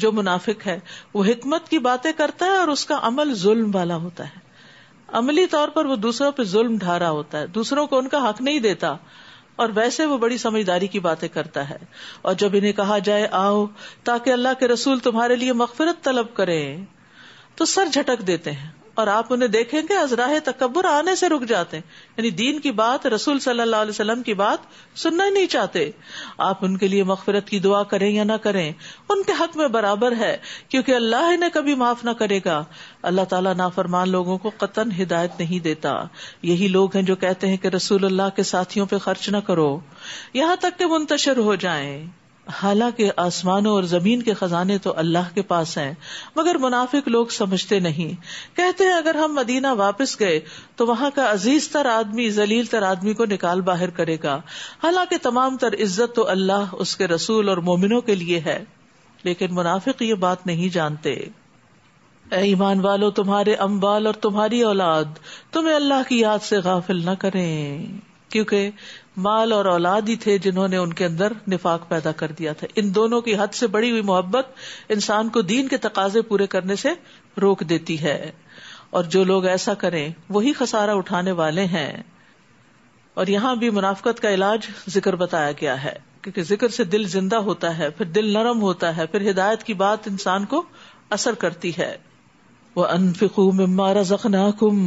जो मुनाफिक है वो हिकमत की बातें करता है और उसका अमल जुल्म वाला होता है अमली तौर पर वो दूसरों पर जुल्म ढा रहा होता है दूसरों को उनका हक नहीं देता और वैसे वो बड़ी समझदारी की बातें करता है और जब इन्हें कहा जाए आओ ताकि अल्लाह के रसूल तुम्हारे लिए मगफिरत तलब करें तो सर झटक देते हैं और आप उन्हें देखेंगे अजराह तकबर आने से रुक जाते यानी दीन की बात रसूल सल्लल्लाहु अलैहि वसल्लम की बात सुनना नहीं चाहते आप उनके लिए मगफरत की दुआ करें या ना करें उनके हक में बराबर है क्योंकि अल्लाह इन्हें कभी माफ ना करेगा अल्लाह ताला नाफरमान लोगों को कतन हिदायत नहीं देता यही लोग हैं जो कहते हैं कि रसूल अल्लाह के साथियों पर खर्च न करो यहाँ तक के मुंतशर हो जाए हालांकि आसमानों और जमीन के खजाने तो अल्लाह के पास हैं मगर मुनाफिक लोग समझते नहीं कहते हैं अगर हम मदीना वापस गए तो वहाँ का अजीज तर आदमी जलील तर आदमी को निकाल बाहर करेगा हालांकि तमाम तर इज्जत तो अल्लाह उसके रसूल और मोमिनों के लिए है लेकिन मुनाफिक ये बात नहीं जानते ईमान वालो तुम्हारे अम्बाल और तुम्हारी औलाद तुम्हें अल्लाह की याद से गाफिल न करें क्योंकि माल और औलाद ही थे जिन्होंने उनके अंदर निफाक पैदा कर दिया था इन दोनों की हद से बड़ी हुई मोहब्बत इंसान को दीन के तकाजे पूरे करने से रोक देती है और जो लोग ऐसा करें वही खसारा उठाने वाले हैं और यहाँ भी मुनाफ्त का इलाज जिक्र बताया गया है क्योंकि जिक्र से दिल जिंदा होता है फिर दिल नरम होता है फिर हिदायत की बात इंसान को असर करती है वह अनफिकू मिम्मा रजखना कुम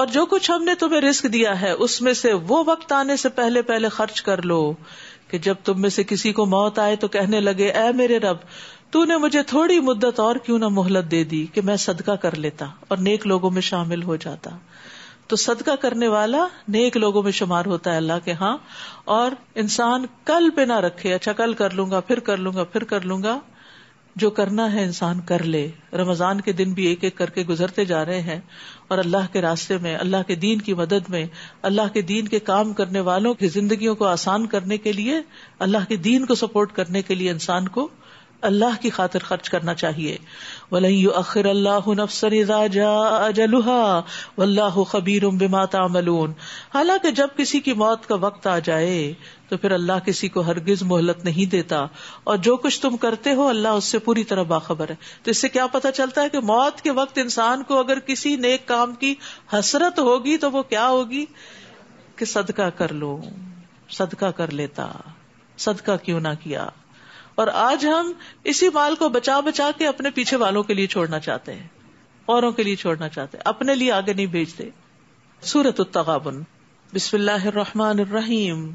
और जो कुछ हमने तुम्हें रिस्क दिया है उसमें से वो वक्त आने से पहले पहले खर्च कर लो कि जब तुम में से किसी को मौत आए तो कहने लगे ए मेरे रब तूने मुझे थोड़ी मुद्दत और क्यों ना मोहलत दे दी कि मैं सदका कर लेता और नेक लोगों में शामिल हो जाता तो सदका करने वाला नेक लोगों में शुमार होता है अल्लाह के हाँ और इंसान कल पे ना रखे अच्छा कल कर लूंगा फिर कर लूंगा फिर कर लूंगा जो करना है इंसान कर ले रमजान के दिन भी एक एक करके गुजरते जा रहे हैं और अल्लाह के रास्ते में अल्लाह के दीन की मदद में अल्लाह के दीन के काम करने वालों की जिंदगियों को आसान करने के लिए अल्लाह के दीन को सपोर्ट करने के लिए इंसान को अल्लाह की खातिर खर्च करना चाहिए वलन युअखिर अल्लाह नफ्सन इज़ा जा अजलुहा वल्लाहु खबीरुम बिमा तामलून हालांकि जब किसी की मौत का वक्त आ जाए तो फिर अल्लाह किसी को हरगिज मोहलत नहीं देता और जो कुछ तुम करते हो अल्लाह उससे पूरी तरह बाखबर है तो इससे क्या पता चलता है कि मौत के वक्त इंसान को अगर किसी नेक काम की हसरत होगी तो वो क्या होगी कि सदका कर लो सदका कर लेता सदका क्यों ना किया और आज हम इसी माल को बचा बचा के अपने पीछे वालों के लिए छोड़ना चाहते हैं औरों के लिए छोड़ना चाहते हैं अपने लिए आगे नहीं भेजते सूरत तगाबन बिस्मिल्लाहमान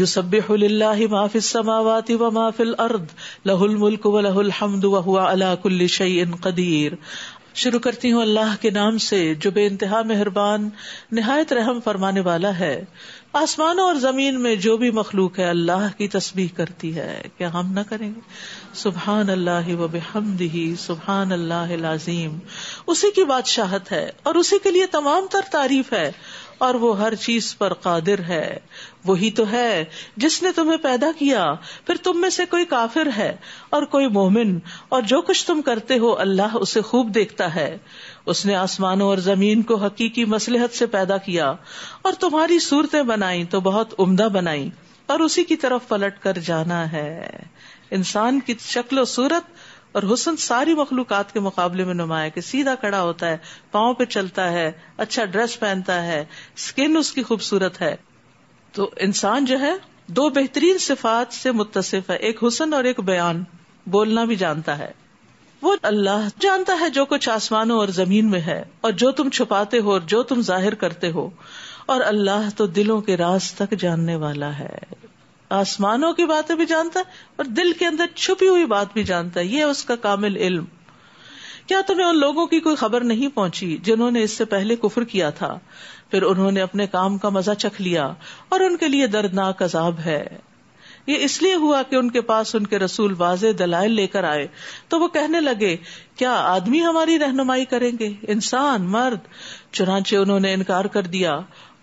युसबिल्लाफिसमावाति व माफिल अर्द लहुल मुल्क व लहुल हमद व हुआ अला कुल्ल शईन कदीर शुरू करती हूँ अल्लाह के नाम से जो बे इंतहा मेहरबान निहायत रहम फरमाने वाला है आसमानों और जमीन में जो भी मखलूक है अल्लाह की तस्बीह करती है क्या हम ना करेंगे सुबहान अल्लाह वबहमदही सुबहान अल्लाह लाजीम उसी की बादशाहत है और उसी के लिए तमाम तर तारीफ है और वो हर चीज पर कादिर है वही तो है जिसने तुम्हें पैदा किया फिर तुम में से कोई काफिर है और कोई मोमिन और जो कुछ तुम करते हो अल्लाह उसे खूब देखता है उसने आसमानों और जमीन को हकीकी मसलहत से पैदा किया और तुम्हारी सूरतें बनाई तो बहुत उम्दा बनाई और उसी की तरफ पलट कर जाना है इंसान की शक्ल सूरत और हुसन सारी मखलूकत के मुकाबले में नुमाया है कि सीधा खड़ा होता है पाँव पे चलता है अच्छा ड्रेस पहनता है स्किन उसकी खूबसूरत है तो इंसान जो है दो बेहतरीन सिफात से मुतसिफ है एक हुसन और एक बयान बोलना भी जानता है वो अल्लाह जानता है जो कुछ आसमानों और जमीन में है और जो तुम छुपाते हो और जो तुम जाहिर करते हो और अल्लाह तो दिलों के राज तक जानने वाला है आसमानों की बातें भी जानता है और दिल के अंदर छुपी हुई बात भी जानता है यह उसका कामिल इल्म क्या तुम्हें उन लोगों की कोई खबर नहीं पहुंची जिन्होंने इससे पहले कुफर किया था फिर उन्होंने अपने काम का मजा चख लिया और उनके लिए दर्दनाक अजाब है ये इसलिए हुआ कि उनके पास उनके रसूल वाजे दलाइल लेकर आए तो वो कहने लगे क्या आदमी हमारी रहनुमाई करेंगे इंसान मर्द चुनाचे उन्होंने इनकार कर दिया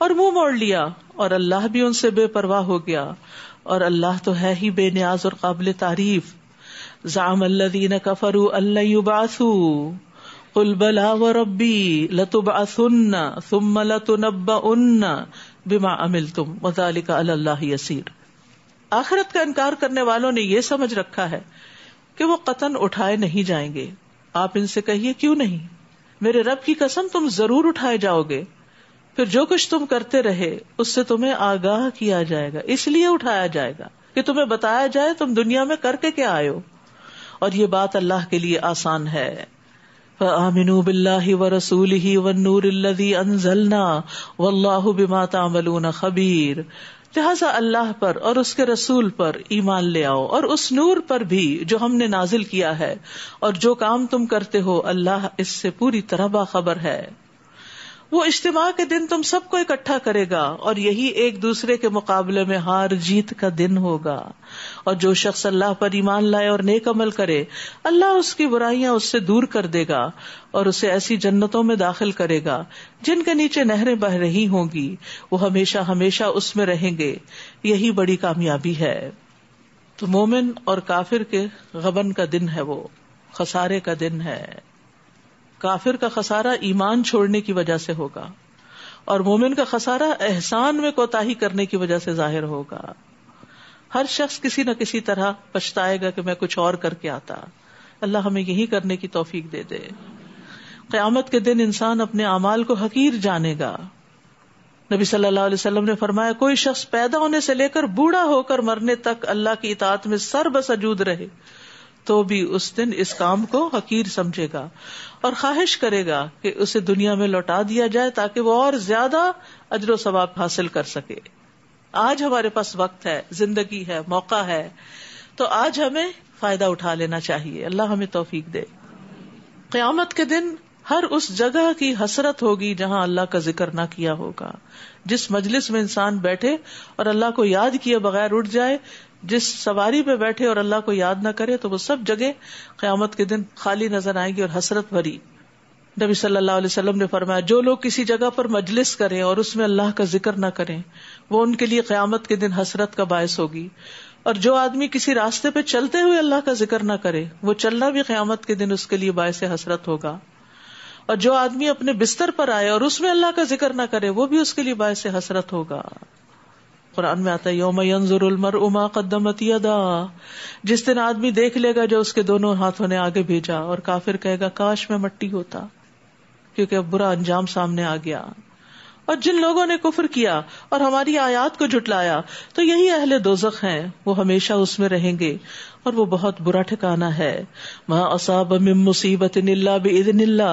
और मुंह मोड़ लिया और अल्लाह भी उनसे बेपरवाह हो गया और अल्लाह तो है ही बेनियाज और काबिल तारीफ जाम अल्लादीन कफरू अल्लाबासू कुल बला व रब्बी लतुब असुन्न सुम लतुनब उन्न बिमा अमिल तुम मजालिका अल्लाह यसीर आखिरत का इनकार करने वालों ने यह समझ रखा है कि वो कतन उठाए नहीं जाएंगे आप इनसे कहिए क्यों नहीं मेरे रब की कसम तुम जरूर उठाए जाओगे फिर जो कुछ तुम करते रहे उससे तुम्हें आगाह किया जाएगा इसलिए उठाया जाएगा कि तुम्हें बताया जाए तुम दुनिया में करके क्या आयो और ये बात अल्लाह के लिए आसान है आमिनू बिल्ला व रसूल ही व नूर अनजलना वल्लाहु बिमा तामलून खबीर लिहाजा अल्लाह पर और उसके रसूल पर ईमान ले आओ और उस नूर पर भी जो हमने नाजिल किया है और जो काम तुम करते हो अल्लाह इससे पूरी तरह बाखबर है वो इज्तम के दिन तुम सबको इकट्ठा करेगा और यही एक दूसरे के मुकाबले में हार जीत का दिन होगा और जो शख्स अल्लाह पर ईमान लाए और नेक अमल करे अल्लाह उसकी बुराइयां उससे दूर कर देगा और उसे ऐसी जन्नतों में दाखिल करेगा जिनके नीचे नहरें बह रही होंगी वो हमेशा हमेशा उसमें रहेंगे यही बड़ी कामयाबी है तो मोमिन और काफिर के गबन का दिन है वो खसारे का दिन है काफिर का खसारा ईमान छोड़ने की वजह से होगा और मोमिन का खसारा एहसान में कोताही करने की वजह से जाहिर होगा हर शख्स किसी न किसी तरह पछताएगा कि मैं कुछ और करके आता अल्लाह हमें यही करने की तोफीक दे दे क्यामत के दिन इंसान अपने अमाल को हकीर जानेगा नबी सल्लल्लाहु अलैहि वसल्लम ने फरमाया कोई शख्स पैदा होने से लेकर बूढ़ा होकर मरने तक अल्लाह की इतात में सर सरबसजूद रहे तो भी उस दिन इस काम को हकीर समझेगा और ख्वाहिश करेगा कि उसे दुनिया में लौटा दिया जाए ताकि वो और ज्यादा अजर सवाब हासिल कर सके आज हमारे पास वक्त है जिंदगी है मौका है तो आज हमें फायदा उठा लेना चाहिए अल्लाह हमें तोफीक दे क्यामत के दिन हर उस जगह की हसरत होगी जहां अल्लाह का जिक्र ना किया होगा जिस मजलिस में इंसान बैठे और अल्लाह को याद किए बगैर उठ जाए जिस सवारी पे बैठे और अल्लाह को याद ना करे तो वो सब जगह क्यामत के दिन खाली नजर आएंगी और हसरत भरी नबी सल्लल्लाहु अलैहि वसल्लम ने फरमाया जो लोग किसी जगह पर मजलिस करें और उसमें अल्लाह का जिक्र ना करें वो उनके लिए क्यामत के दिन हसरत का बायस होगी और जो आदमी किसी रास्ते पे चलते हुए अल्लाह का जिक्र ना करे वो चलना भी क्यामत के दिन उसके लिए बायस हसरत होगा और जो आदमी अपने बिस्तर पर आए और उसमें अल्लाह का जिक्र ना करे वो भी उसके लिए बायस हसरत होगा कुरान में आता है योम यंजुरमर उमा कदमत यदा जिस दिन आदमी देख लेगा जो उसके दोनों हाथों ने आगे भेजा और काफिर कहेगा काश में मट्टी होता क्योंकि अब बुरा अंजाम सामने आ गया और जिन लोगों ने कुफर किया और हमारी आयात को जुटलाया तो यही अहले दोजख हैं वो हमेशा उसमें रहेंगे और वो बहुत बुरा ठिकाना है माँ असाब मिम मुसीबत नीला निल्ला नीला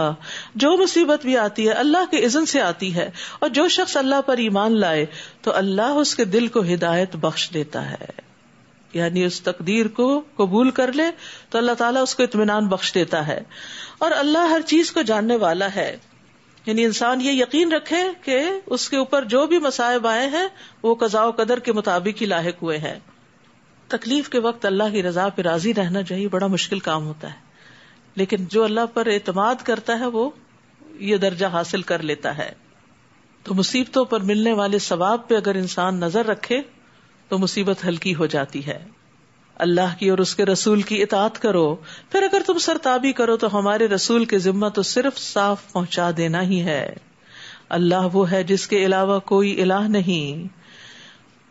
जो मुसीबत भी आती है अल्लाह के इजन से आती है और जो शख्स अल्लाह पर ईमान लाए तो अल्लाह उसके दिल को हिदायत बख्श देता है यानी उस तकदीर को कबूल कर ले तो अल्लाह ताला उसको इतमान बख्श देता है और अल्लाह हर चीज को जानने वाला है यानी इंसान ये यकीन रखे कि उसके ऊपर जो भी मसायब आए हैं वो कजाओ कदर के मुताबिक ही लाक हुए हैं तकलीफ के वक्त अल्लाह की रजा पे राजी रहना चाहिए बड़ा मुश्किल काम होता है लेकिन जो अल्लाह पर एतमाद करता है वो ये दर्जा हासिल कर लेता है तो मुसीबतों पर मिलने वाले सवाब पे अगर इंसान नजर रखे तो मुसीबत हल्की हो जाती है अल्लाह की और उसके रसूल की इतात करो फिर अगर तुम सरताबी करो तो हमारे रसूल के जिम्मा तो सिर्फ साफ पहुंचा देना ही है अल्लाह वो है जिसके अलावा कोई इलाह नहीं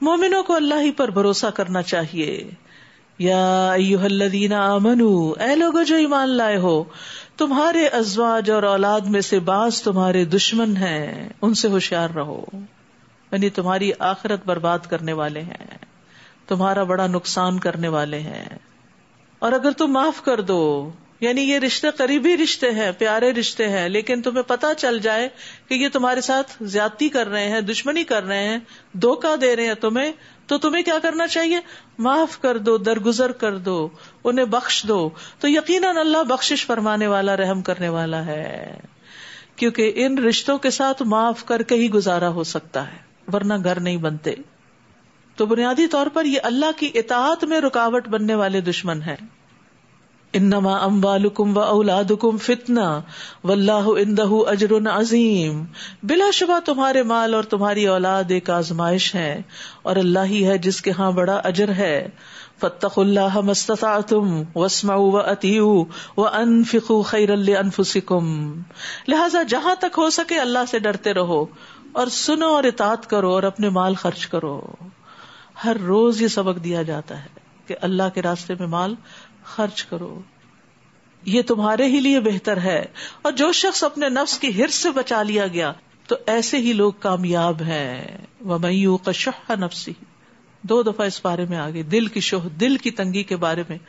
मोमिनों को अल्लाह ही पर भरोसा करना चाहिए या आमनु ए लोगो जो ईमान लाए हो तुम्हारे अजवाज और औलाद में से बास तुम्हारे दुश्मन हैं उनसे होशियार रहो यानी तुम्हारी आखिरत बर्बाद करने वाले हैं तुम्हारा बड़ा नुकसान करने वाले हैं और अगर तुम माफ कर दो यानी ये रिश्ते करीबी रिश्ते हैं प्यारे रिश्ते हैं लेकिन तुम्हें पता चल जाए कि ये तुम्हारे साथ ज्यादती कर रहे हैं दुश्मनी कर रहे हैं धोखा दे रहे हैं तुम्हें तो तुम्हें क्या करना चाहिए माफ कर दो दरगुजर कर दो उन्हें बख्श दो तो यकीनन अल्लाह बख्शिश फरमाने वाला रहम करने वाला है क्योंकि इन रिश्तों के साथ माफ करके ही गुजारा हो सकता है वरना घर नहीं बनते तो बुनियादी तौर पर ये अल्लाह की इतात में रुकावट बनने वाले दुश्मन हैं इन्नमा अम्वालुकुम व औलादुकुम फितना वल्लाह इंदहू अजरुन अजीम बिलाशुबा तुम्हारे माल और तुम्हारी औलाद एक आजमाइश है और अल्लाह ही है जिसके यहाँ बड़ा अजर है फतखुल्लाह मस्तता तुम वसमाऊ व अतीऊ व अनफिकू खैरल अनफुसिकुम लिहाजा जहां तक हो सके अल्लाह से डरते रहो और सुनो और इतात करो और अपने माल खर्च करो हर रोज ये सबक दिया जाता है कि अल्लाह के रास्ते में माल खर्च करो ये तुम्हारे ही लिए बेहतर है और जो शख्स अपने नफ्स की हिर से बचा लिया गया तो ऐसे ही लोग कामयाब हैं वमयू कशह नफसी दो दफा इस बारे में आ गई दिल की शोह दिल की तंगी के बारे में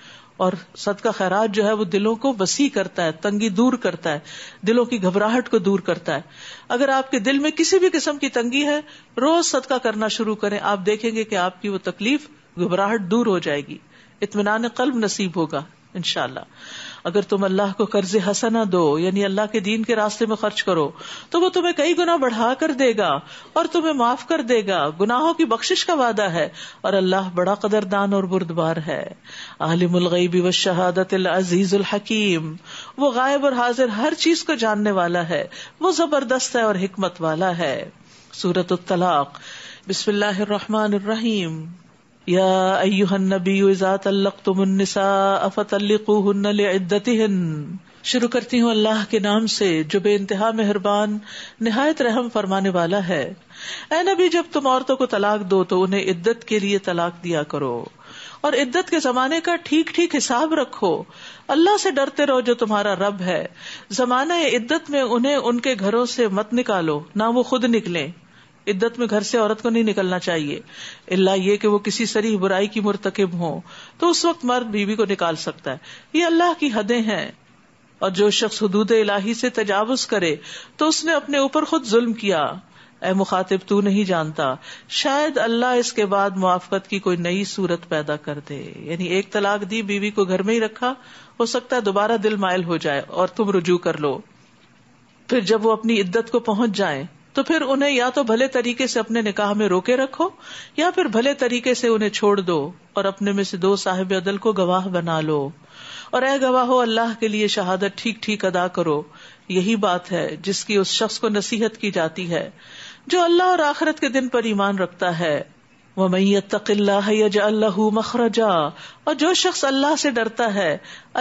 और सद का खैराज जो है वो दिलों को वसी करता है तंगी दूर करता है दिलों की घबराहट को दूर करता है अगर आपके दिल में किसी भी किस्म की तंगी है रोज सदका करना शुरू करें आप देखेंगे कि आपकी वो तकलीफ घबराहट दूर हो जाएगी इतमान कल्ब नसीब होगा इनशाला अगर तुम अल्लाह को कर्ज हसना दो यानी अल्लाह के दीन के रास्ते में खर्च करो तो वो तुम्हें कई गुना बढ़ा कर देगा और तुम्हें माफ कर देगा गुनाहों की बख्शिश का वादा है और अल्लाह बड़ा कदरदान और बुरदबार है आलिमुलगैबी व शहादत अजीज उल हकीम वो गायब और हाजिर हर चीज को जानने वाला है वो जबरदस्त है और हिकमत वाला है सूरत तलाक बिस्मिल्लाह या अयुहन नबी तल्लकतुमनिसा शुरू करती हूँ अल्लाह के नाम से जो बे इंतहा मेहरबान नहायत रहम फरमाने वाला है ए नबी जब तुम औरतों को तलाक दो तो उन्हें इद्दत के लिए तलाक दिया करो और इद्दत के जमाने का ठीक ठीक हिसाब रखो अल्लाह से डरते रहो जो तुम्हारा रब है जमाना इद्दत में उन्हें उनके घरों से मत निकालो ना वो खुद निकले इद्दत में घर से औरत को नहीं निकलना चाहिए अल्लाह ये कि वो किसी सरीह बुराई की मुरतकब हो तो उस वक्त मर्द बीवी को निकाल सकता है ये अल्लाह की हदें हैं और जो शख्स हदूद इलाही से तजावज करे तो उसने अपने ऊपर खुद जुल्म किया ए मुखातिब तू नहीं जानता शायद अल्लाह इसके बाद मुआफत की कोई नई सूरत पैदा कर दे यानी एक तलाक दी बीवी को घर में ही रखा हो सकता है दोबारा दिल मायल हो जाए और तुम रुजू कर लो फिर जब वो अपनी इद्दत को पहुंच जाए तो फिर उन्हें या तो भले तरीके से अपने निकाह में रोके रखो या फिर भले तरीके से उन्हें छोड़ दो और अपने में से दो साहिब अदल को गवाह बना लो और ए गवाहो अल्लाह के लिए शहादत ठीक ठीक अदा करो यही बात है जिसकी उस शख्स को नसीहत की जाती है जो अल्लाह और आखरत के दिन पर ईमान रखता है वह मैत अल्लाह मखरजा और जो शख्स अल्लाह से डरता है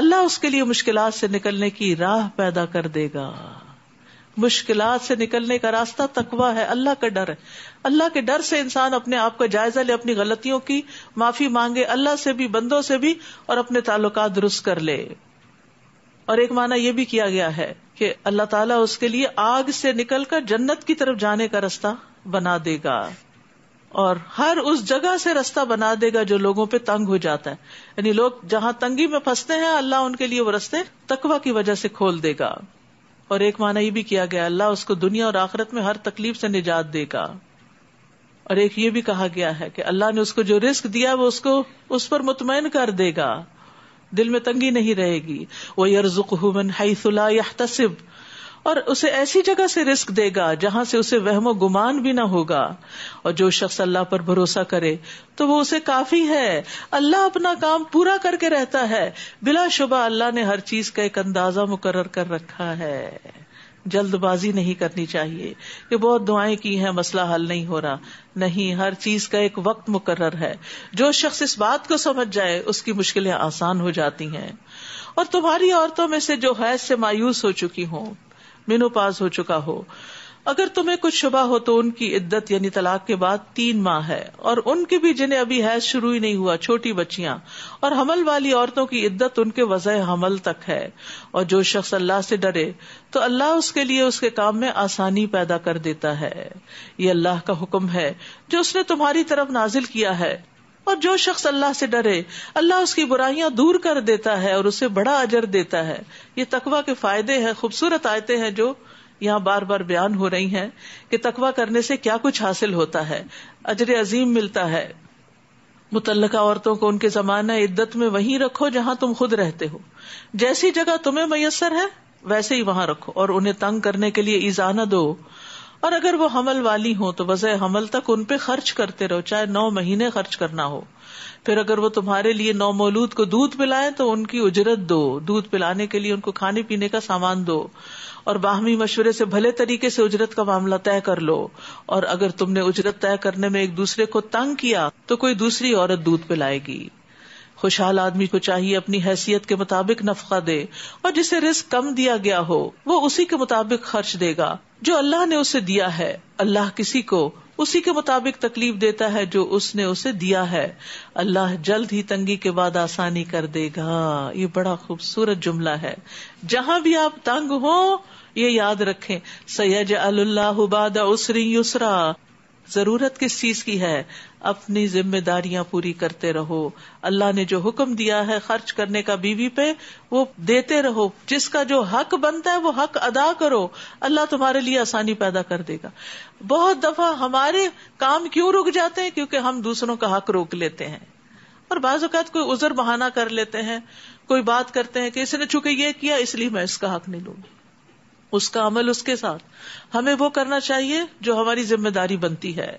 अल्लाह उसके लिए मुश्किल से निकलने की राह पैदा कर देगा मुश्किल से निकलने का रास्ता तकवा है अल्लाह का डर है अल्लाह के डर से इंसान अपने आप का जायजा ले अपनी गलतियों की माफी मांगे अल्लाह से भी बंदों से भी और अपने ताल्लुक दुरुस्त कर ले और एक माना यह भी किया गया है कि अल्लाह ताला उसके लिए आग से निकलकर जन्नत की तरफ जाने का रास्ता बना देगा और हर उस जगह से रास्ता बना देगा जो लोगों पे तंग हो जाता है यानी लोग जहां तंगी में फंसते हैं अल्लाह उनके लिए वो रास्ते तकवा की वजह से खोल देगा और एक माना ये भी किया गया अल्लाह उसको दुनिया और आखिरत में हर तकलीफ से निजात देगा और एक ये भी कहा गया है कि अल्लाह ने उसको जो रिस्क दिया वो उसको उस पर मुतमैन कर देगा दिल में तंगी नहीं रहेगी वो यरजुक हुमन हई तसिब और उसे ऐसी जगह से रिस्क देगा जहां से उसे वहमो गुमान भी ना होगा और जो शख्स अल्लाह पर भरोसा करे तो वो उसे काफी है अल्लाह अपना काम पूरा करके रहता है बिला शुबा अल्लाह ने हर चीज का एक अंदाजा मुकर्र कर रखा है जल्दबाजी नहीं करनी चाहिए कि बहुत दुआएं की हैं मसला हल नहीं हो रहा नहीं हर चीज का एक वक्त मुकर्र है जो शख्स इस बात को समझ जाए उसकी मुश्किलें आसान हो जाती हैं और तुम्हारी औरतों में से जो हैज से मायूस हो चुकी हों मेनोपाज हो चुका हो अगर तुम्हें कुछ शुबा हो तो उनकी इद्दत यानी तलाक के बाद तीन माह है और उनके भी जिन्हें अभी हैज शुरू ही नहीं हुआ छोटी बच्चियां और हमल वाली औरतों की इद्दत उनके वजह हमल तक है और जो शख्स अल्लाह से डरे तो अल्लाह उसके लिए उसके काम में आसानी पैदा कर देता है ये अल्लाह का हुक्म है जो उसने तुम्हारी तरफ नाजिल किया है और जो शख्स अल्लाह से डरे अल्लाह उसकी बुराइयां दूर कर देता है और उसे बड़ा अजर देता है ये तकवा के फायदे हैं खूबसूरत आयते हैं जो यहाँ बार बार बयान हो रही हैं कि तकवा करने से क्या कुछ हासिल होता है अजर अजीम मिलता है मुतल औरतों को उनके जमाना इद्दत में वहीं रखो जहां तुम खुद रहते हो जैसी जगह तुम्हें मैसर है वैसे ही वहां रखो और उन्हें तंग करने के लिए ईजाना दो और अगर वो हमल वाली हो तो वजह हमल तक उन पे खर्च करते रहो चाहे नौ महीने खर्च करना हो फिर अगर वो तुम्हारे लिए नौ मौलूद को दूध पिलाएं तो उनकी उजरत दो दूध पिलाने के लिए उनको खाने पीने का सामान दो और बाहमी मशवरे से भले तरीके से उजरत का मामला तय कर लो और अगर तुमने उजरत तय करने में एक दूसरे को तंग किया तो कोई दूसरी औरत दूध पिलाएगी खुशहाल आदमी को चाहिए अपनी हैसियत के मुताबिक नफका दे और जिसे रिस्क कम दिया गया हो वो उसी के मुताबिक खर्च देगा जो अल्लाह ने उसे दिया है अल्लाह किसी को उसी के मुताबिक तकलीफ देता है जो उसने उसे दिया है अल्लाह जल्द ही तंगी के बाद आसानी कर देगा ये बड़ा खूबसूरत जुमला है जहाँ भी आप तंग हो ये याद रखे सैयद अल्लाह उसरी युसरा जरूरत किस चीज की है अपनी जिम्मेदारियां पूरी करते रहो अल्लाह ने जो हुक्म दिया है खर्च करने का बीवी पे वो देते रहो जिसका जो हक बनता है वो हक अदा करो अल्लाह तुम्हारे लिए आसानी पैदा कर देगा बहुत दफा हमारे काम क्यों रुक जाते हैं क्योंकि हम दूसरों का हक रोक लेते हैं और बाजात कोई उजर बहाना कर लेते हैं कोई बात करते हैं कि इसने चूंकि ये किया इसलिए मैं इसका हक नहीं लूंगी उसका अमल उसके साथ हमें वो करना चाहिए जो हमारी जिम्मेदारी बनती है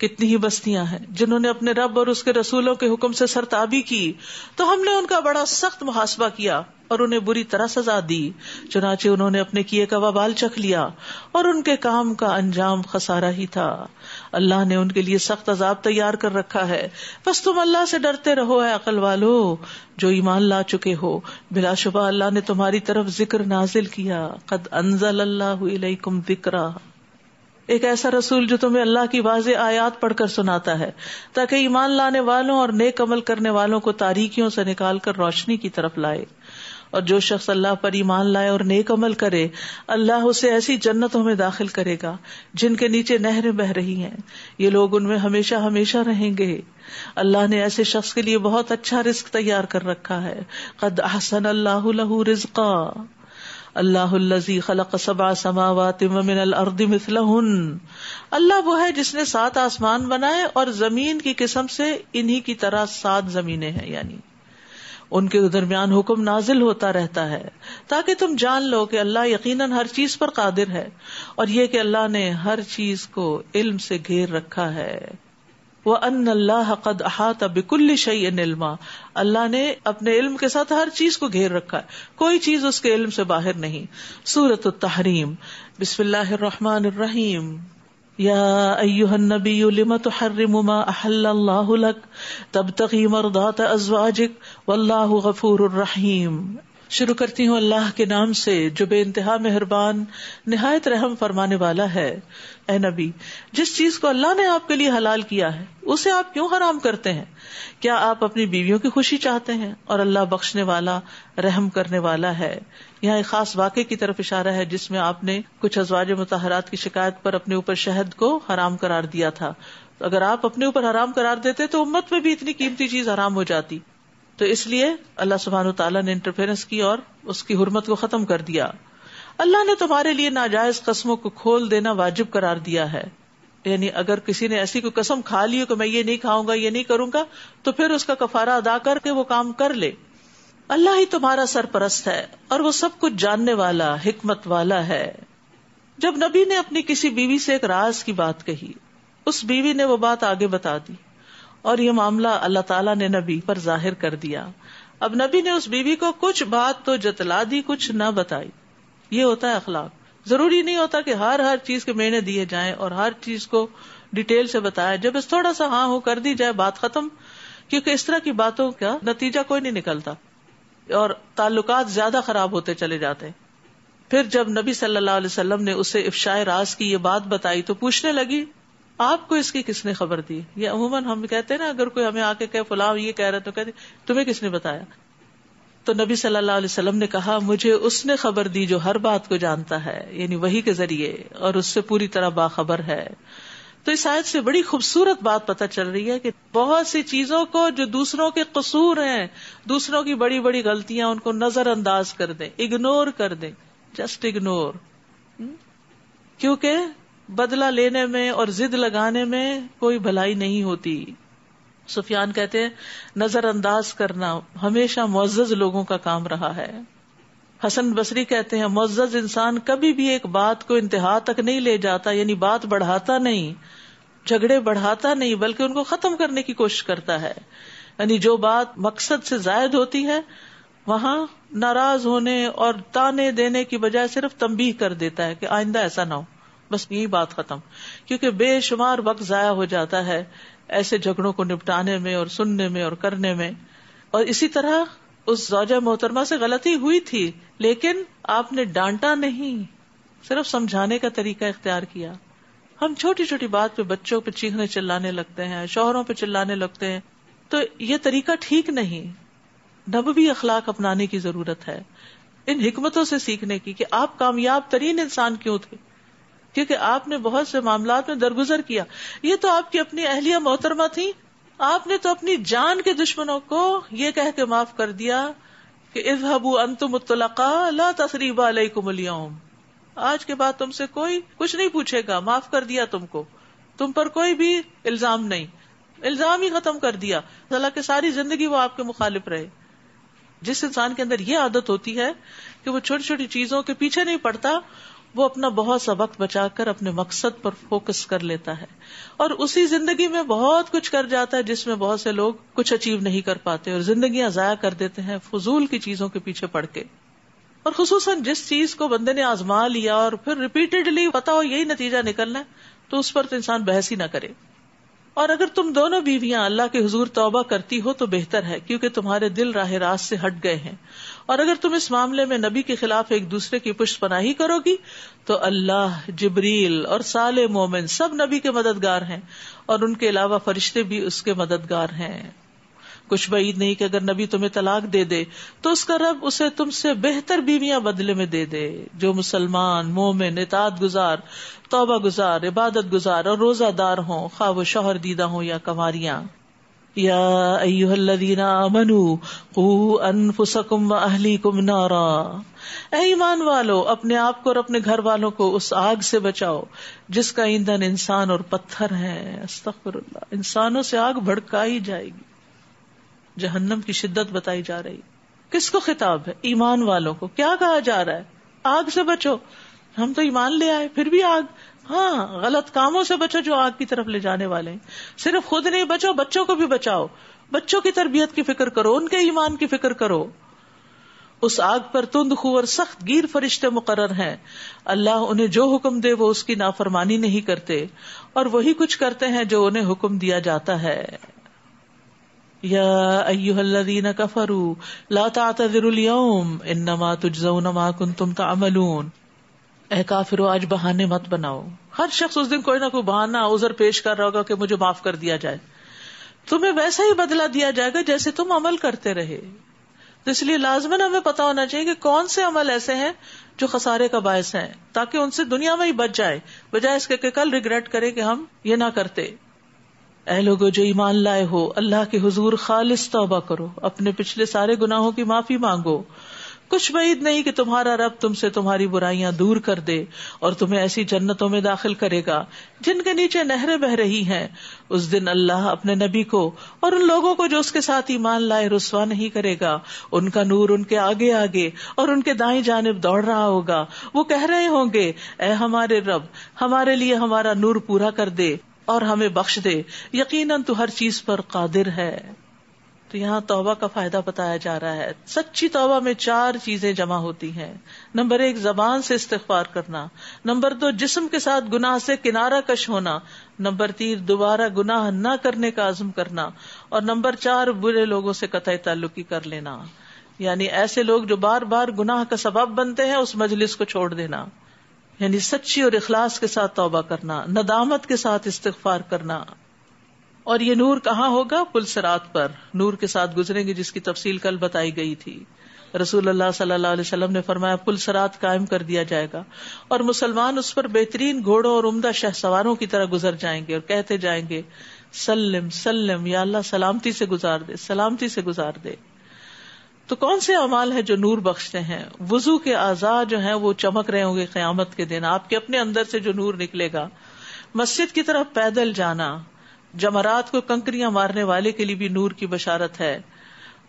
कितनी ही बस्तियां हैं जिन्होंने अपने रब और उसके रसूलों के हुक्म से सरताबी की तो हमने उनका बड़ा सख्त मुहासबा किया और उन्हें बुरी तरह सजा दी चुनाचे उन्होंने अपने किए का वबाल चख लिया और उनके काम का अंजाम खसारा ही था अल्लाह ने उनके लिए सख्त अजाब तैयार कर रखा है बस तुम अल्लाह से डरते रहो है अकल वालो जो ईमान ला चुके हो बिलाशुबा अल्लाह ने तुम्हारी तरफ जिक्र नाजिल किया कद अनजल अल्लाह दिक्रा एक ऐसा रसूल जो तुम्हें अल्लाह की वाज आयात पढ़कर सुनाता है ताकि ईमान लाने वालों और नेक अमल करने वालों को तारीखियों से निकाल कर रोशनी की तरफ लाए और जो शख्स अल्लाह पर ईमान लाए और नेक अमल करे अल्लाह उसे ऐसी जन्नतों में दाखिल करेगा जिनके नीचे नहरें बह रही हैं ये लोग उनमें हमेशा हमेशा रहेंगे अल्लाह ने ऐसे शख्स के लिए बहुत अच्छा रिस्क तैयार कर रखा है कद अहसन अल्लाह रिज्का अल्लाहजी खलक सबा समावात मिनल अर्द मिसलहन अल्लाह वो है जिसने सात आसमान बनाए और जमीन की किस्म से इन्हीं की तरह सात जमीनें हैं यानी उनके दरमियान हुक्म नाजिल होता रहता है ताकि तुम जान लो कि अल्लाह यकीनन हर चीज पर कादिर है और यह कि अल्लाह ने हर चीज को इल्म से घेर रखा है व अन अल्लाह कद अहाता बिकुल शई इल्मा अल्लाह ने अपने इल्म के साथ हर चीज को घेर रखा है कोई चीज उसके इल्म से बाहर नहीं सूरत तहरीम बिस्मिल्लाहमान या अय्युहन नबी लिम तुहर्रिमु मा अहल्लल्लाहु लक तबतगी मर्दात अज़वाजिक वल्लाहु गफूरुर रहीम शुरू करती हूँ अल्लाह के नाम से जो बे इंतहा मेहरबान नहायत रहम फरमाने वाला है नबी जिस चीज को अल्लाह ने आपके लिए हलाल किया है उसे आप क्यों हराम करते हैं क्या आप अपनी बीवियों की खुशी चाहते हैं और अल्लाह बख्शने वाला रहम करने वाला है यहाँ एक खास वाक्य की तरफ इशारा है जिसमें आपने कुछ अजवाज मुताहरात की शिकायत पर अपने ऊपर शहद को हराम करार दिया था तो अगर आप अपने ऊपर हराम करार देते तो उम्मत में भी इतनी कीमती चीज हराम हो जाती तो इसलिए अल्लाह सुबहान तला ने इंटरफेरेंस की और उसकी हरमत को खत्म कर दिया अल्लाह ने तुम्हारे लिए नाजायज कस्मों को खोल देना वाजिब करार दिया है यानी अगर किसी ने ऐसी कोई कसम खा ली हो कि मैं ये नहीं खाऊंगा ये नहीं करूंगा तो फिर उसका कफारा अदा करके वो काम कर ले अल्लाह ही तुम्हारा सरपरस्त है और वो सब कुछ जानने वाला हिकमत वाला है जब नबी ने अपनी किसी बीवी से एक राज की बात कही उस बीवी ने वो बात आगे बता दी और ये मामला अल्लाह ताला ने नबी पर जाहिर कर दिया अब नबी ने उस बीवी को कुछ बात तो जतला दी कुछ न बताई ये होता है अखलाक जरूरी नहीं होता कि हर हर चीज के मेने दिए जाए और हर चीज को डिटेल से बताया जब बस थोड़ा सा हाँ हो कर दी जाए बात खत्म क्योंकि इस तरह की बातों का नतीजा कोई नहीं निकलता और ताल्लुकात ज्यादा खराब होते चले जाते फिर जब नबी सल्लल्लाहु अलैहि वसल्लम ने उसे इफ्शाए राज की ये बात बताई तो पूछने लगी आपको इसकी किसने खबर दी ये अमूमन हम कहते हैं ना अगर कोई हमें आके कहे फुला ये कह रहा तो कहते तुम्हें किसने बताया तो नबी सल्लल्लाहु अलैहि वसल्लम ने कहा मुझे उसने खबर दी जो हर बात को जानता है यानी वही के जरिए और उससे पूरी तरह बाखबर है तो इस आयत से बड़ी खूबसूरत बात पता चल रही है कि बहुत सी चीजों को जो दूसरों के कसूर हैं दूसरों की बड़ी बड़ी गलतियां उनको नजरअंदाज कर दें इग्नोर कर दें जस्ट इग्नोर क्योंकि बदला लेने में और जिद लगाने में कोई भलाई नहीं होती सुफियान कहते हैं नजरअंदाज करना हमेशा मोजज लोगों का काम रहा है हसन बसरी कहते हैं मोजज इंसान कभी भी एक बात को इंतहा तक नहीं ले जाता यानी बात बढ़ाता नहीं झगड़े बढ़ाता नहीं बल्कि उनको खत्म करने की कोशिश करता है यानी जो बात मकसद से जायद होती है वहां नाराज होने और ताने देने की बजाय सिर्फ तंबीह कर देता है कि आइंदा ऐसा ना हो बस यही बात खत्म क्योंकि बेशुमार वक्त जाया हो जाता है ऐसे झगड़ों को निपटाने में और सुनने में और करने में और इसी तरह उस जौजा मोहतरमा से गलती हुई थी लेकिन आपने डांटा नहीं सिर्फ समझाने का तरीका इख्तियार किया हम छोटी छोटी बात पे बच्चों पे चीखने चिल्लाने लगते हैं शोहरों पे चिल्लाने लगते हैं तो ये तरीका ठीक नहीं भी अखलाक अपनाने की जरूरत है इन हिकमतों से सीखने की कि आप कामयाब तरीन इंसान क्यों थे क्योंकि आपने बहुत से मामला में दरगुजर किया ये तो आपकी अपनी अहलिया मोहतरमा थी आपने तो अपनी जान के दुश्मनों को ये कह के माफ कर दिया कि इजहबू अंतुम मुतलका ला तसरीबा अलैकुम आज के बाद तुमसे कोई कुछ नहीं पूछेगा माफ कर दिया तुमको तुम पर कोई भी इल्जाम नहीं इल्जाम ही खत्म कर दिया हालांकि सारी जिंदगी वो आपके मुखालिफ रहे जिस इंसान के अंदर ये आदत होती है कि वो छोटी छोटी चीजों के पीछे नहीं पड़ता वो अपना बहुत सा वक्त बचाकर अपने मकसद पर फोकस कर लेता है और उसी जिंदगी में बहुत कुछ कर जाता है जिसमें बहुत से लोग कुछ अचीव नहीं कर पाते और जिंदगी जाया कर देते हैं फजूल की चीजों के पीछे पड़ के और खसूस जिस चीज को बंदे ने आजमा लिया और फिर रिपीटेडली पता हो यही नतीजा निकलना है तो उस पर तो इंसान बहस ही ना करे और अगर तुम दोनों बीवियां अल्लाह के हजूर तौबा करती हो तो बेहतर है क्योंकि तुम्हारे दिल राह रास से हट गए हैं और अगर तुम इस मामले में नबी के खिलाफ एक दूसरे की पुष्ट पनाही करोगी तो अल्लाह जबरील और साले मोमिन सब नबी के मददगार हैं और उनके अलावा फरिश्ते भी उसके मददगार हैं कुछ बईद नहीं कि अगर नबी तुम्हें तलाक दे दे तो उसका रब उसे तुमसे बेहतर बीवियां बदले में दे दे जो मुसलमान मोमिन इतात गुजार तोबा गुजार इबादत गुजार और रोजादार हों खा वो शोहर दीदा हो या कंवारियां يا أيها الذين آمنوا قوا أنفسكم وأهليكم نارا ईमान वालो अपने आप को और अपने घर वालों को उस आग से बचाओ जिसका ईंधन इंसान और पत्थर है अस्तफरल्ला इंसानों से आग भड़काई जाएगी जहन्नम की शिद्दत बताई जा रही किसको खिताब है ईमान वालों को क्या कहा जा रहा है आग से बचो हम तो ईमान ले आए फिर भी आग हाँ गलत कामों से बचो जो आग की तरफ ले जाने वाले हैं सिर्फ खुद नहीं बचो बच्चों को भी बचाओ बच्चों की तरबियत की फिक्र करो उनके ईमान की फिक्र करो उस आग पर तुंद खुअर सख्त गिर फरिश्ते मुकर हैं अल्लाह उन्हें जो हुक्म दे वो उसकी नाफरमानी नहीं करते और वही कुछ करते हैं जो उन्हें हुक्म दिया जाता है या का कफरू लाता तातज़िरुल यौम इन्नमा तुजज़ौन मा कुंतुम ए काफिर आज बहाने मत बनाओ हर शख्स उस दिन कोई ना कोई बहाना उजर पेश कर रहा होगा कि मुझे माफ कर दिया जाए तुम्हें वैसा ही बदला दिया जाएगा जैसे तुम अमल करते रहे तो इसलिए लाजमन हमें पता होना चाहिए कि कौन से अमल ऐसे हैं जो खसारे का बायस हैं ताकि उनसे दुनिया में ही बच जाए बजाय इसके कि कल रिग्रेट करे कि हम ये ना करते ऐ लोगो जो ईमान लाए हो अल्लाह के हुजूर खालिस तौबा करो अपने पिछले सारे गुनाहों की माफी मांगो कुछ वईद नहीं कि तुम्हारा रब तुमसे तुम्हारी बुराइयां दूर कर दे और तुम्हें ऐसी जन्नतों में दाखिल करेगा जिनके नीचे नहरें बह रही हैं उस दिन अल्लाह अपने नबी को और उन लोगों को जो उसके साथ ईमान लाए रुसवा नहीं करेगा उनका नूर उनके आगे आगे और उनके दाएं जानब दौड़ रहा होगा वो कह रहे होंगे ए हमारे रब हमारे लिए हमारा नूर पूरा कर दे और हमें बख्श दे यकीन तू हर चीज पर कादिर है तो यहाँ तौबा का फायदा बताया जा रहा है सच्ची तौबा में चार चीजें जमा होती हैं नंबर एक जबान से इस्तफार करना नंबर दो जिस्म के साथ गुनाह से किनारा कश होना नंबर तीन दोबारा गुनाह न करने का आजम करना और नंबर चार बुरे लोगों से कतई ताल्लुकी कर लेना यानी ऐसे लोग जो बार बार गुनाह का सबब बनते हैं उस मजलिस को छोड़ देना यानी सच्ची और इखलास के साथ तौबा करना नदामत के साथ इस्तफार करना और ये नूर कहाँ होगा पुलसरात पर नूर के साथ गुजरेंगे जिसकी तफसील कल बताई गई थी रसूल अल्लाह सल्लल्लाहु अलैहि वसल्लम ने फरमाया पुलसरात कायम कर दिया जाएगा और मुसलमान उस पर बेहतरीन घोड़ों और उमदा शह सवारों की तरह गुजर जाएंगे और कहते जाएंगे सल्लम सल्लम या अल्लाह सलामती से गुजार दे सलामती से गुजार दे तो कौन से अमाल है जो नूर बख्शते हैं वजू के आजा जो है वो चमक रहे होंगे क्यामत के दिन आपके अपने अंदर से जो नूर निकलेगा मस्जिद की तरफ पैदल जाना जमारात को कंकरियां मारने वाले के लिए भी नूर की बशारत है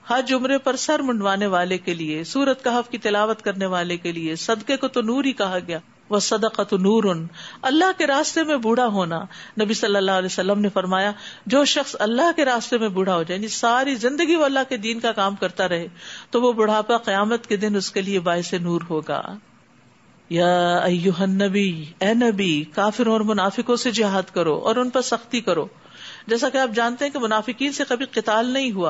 हज उम्रे पर सर मुंडवाने वाले के लिए सूरत कहफ की तिलावत करने वाले के लिए सदके को तो नूर ही कहा गया वह सदका तो नूर उन अल्लाह के रास्ते में बूढ़ा होना नबी सल्लल्लाहु अलैहि वसल्लम ने फरमाया जो शख्स अल्लाह के रास्ते में बूढ़ा हो जाए यानी सारी जिंदगी वो अल्लाह के दीन का काम करता रहे तो वो बुढ़ापा क्यामत के दिन उसके लिए बायस नूर होगा या अयुहन नबी ए नबी काफिर और मुनाफिकों से जिहाद करो और उन पर सख्ती करो जैसा कि आप जानते हैं कि मुनाफिकीन से कभी किताल नहीं हुआ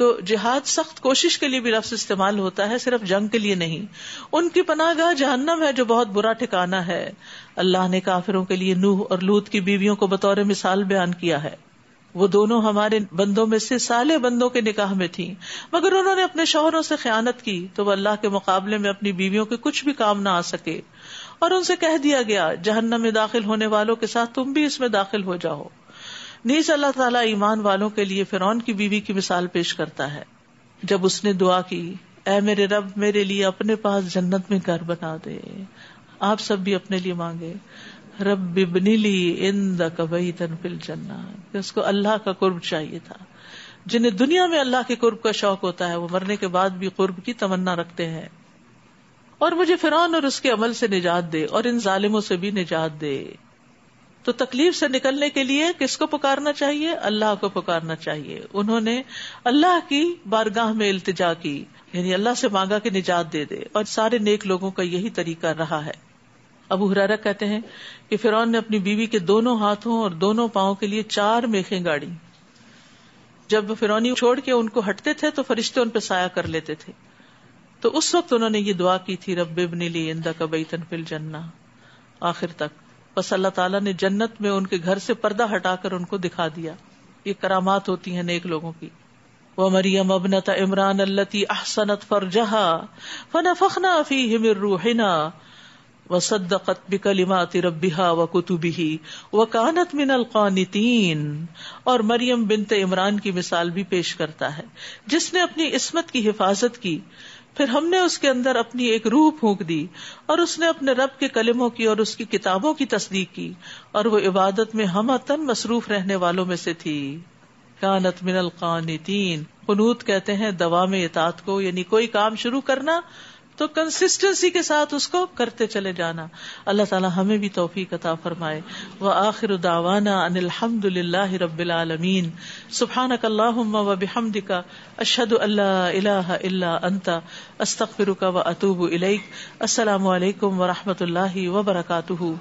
तो जिहाद सख्त कोशिश के लिए भी लफ्ज इस्तेमाल होता है सिर्फ जंग के लिए नहीं उनकी गह जहन्नम है जो बहुत बुरा ठिकाना है अल्लाह ने काफिरों के लिए नूह और लूत की बीवियों को बतौर मिसाल बयान किया है वो दोनों हमारे बंदों में से साले बंदों के निकाह में थी मगर उन्होंने अपने शोहरों से खयानत की तो वह अल्लाह के मुकाबले में अपनी बीवियों के कुछ भी काम न आ सके और उनसे कह दिया गया जहन्नम में दाखिल होने वालों के साथ तुम भी इसमें दाखिल हो जाओ नीस अल्लाह तला ईमान वालों के लिए फिर की बीवी की मिसाल पेश करता है जब उसने दुआ की ए मेरे रब मेरे लिए अपने पास जन्नत में घर बना दे आप सब भी अपने लिए मांगे रब बिबनी ली इन द कबई तनफिल जन्ना उसको अल्लाह का कुर्ब चाहिए था जिन्हें दुनिया में अल्लाह के कुर्ब का शौक होता है वो मरने के बाद भी कुर्ब की तमन्ना रखते हैं और मुझे फिरौन और उसके अमल से निजात दे और इन जालिमों से भी निजात दे तो तकलीफ से निकलने के लिए किसको पुकारना चाहिए अल्लाह को पुकारना चाहिए उन्होंने अल्लाह की बारगाह में इल्तिजा की यानी अल्लाह से मांगा कि निजात दे दे और सारे नेक लोगों का यही तरीका रहा है अबू हुरारा कहते हैं कि फिरौन ने अपनी बीवी के दोनों हाथों और दोनों पाओं के लिए चार मेखे गाड़ी जब फिरौनी छोड़ के उनको हटते थे तो फरिश्ते उन पर साया कर लेते थे तो उस वक्त उन्होंने ये दुआ की थी रब बिबनी ली इंदा कबई तनफिल जन्ना आखिर तक बस अल्लाह तला ने जन्नत में उनके घर से पर्दा हटाकर उनको दिखा दिया ये करामात होती है नेक लोगों की व मरियम अबनत इमरान अल्लती अहसनत फरजहा फनफखना फी हिमिर रूहिना वसदत बिकलिमात रबिहा व कुतुबिही व कानत मिनल कौनितीन और मरियम बिनते इमरान की मिसाल भी पेश करता है जिसने अपनी इसमत की हिफाजत की फिर हमने उसके अंदर अपनी एक रूह फूक दी और उसने अपने रब के कलमों की और उसकी किताबों की तस्दीक की और वो इबादत में हमतन मसरूफ रहने वालों में से थी कानत मिनल कानतीन कनूत कहते हैं दवा में इतात को यानी कोई काम शुरू करना तो कंसिस्टेंसी के साथ उसको करते चले जाना अल्लाह ताला हमें भी तोफीक अता फरमाए व आखिर दावाना अनिलहमदुल्लाह रबालमीन सुबहानक अल्लाहुम्मा व बिहमदिका अशहदु अल्ला इलाहा इल्ला अंता अस्तगफिरुका व अतूबु इलैक अस्सलाम वालेकुम व रहमतुल्लाहि व बरकातुहू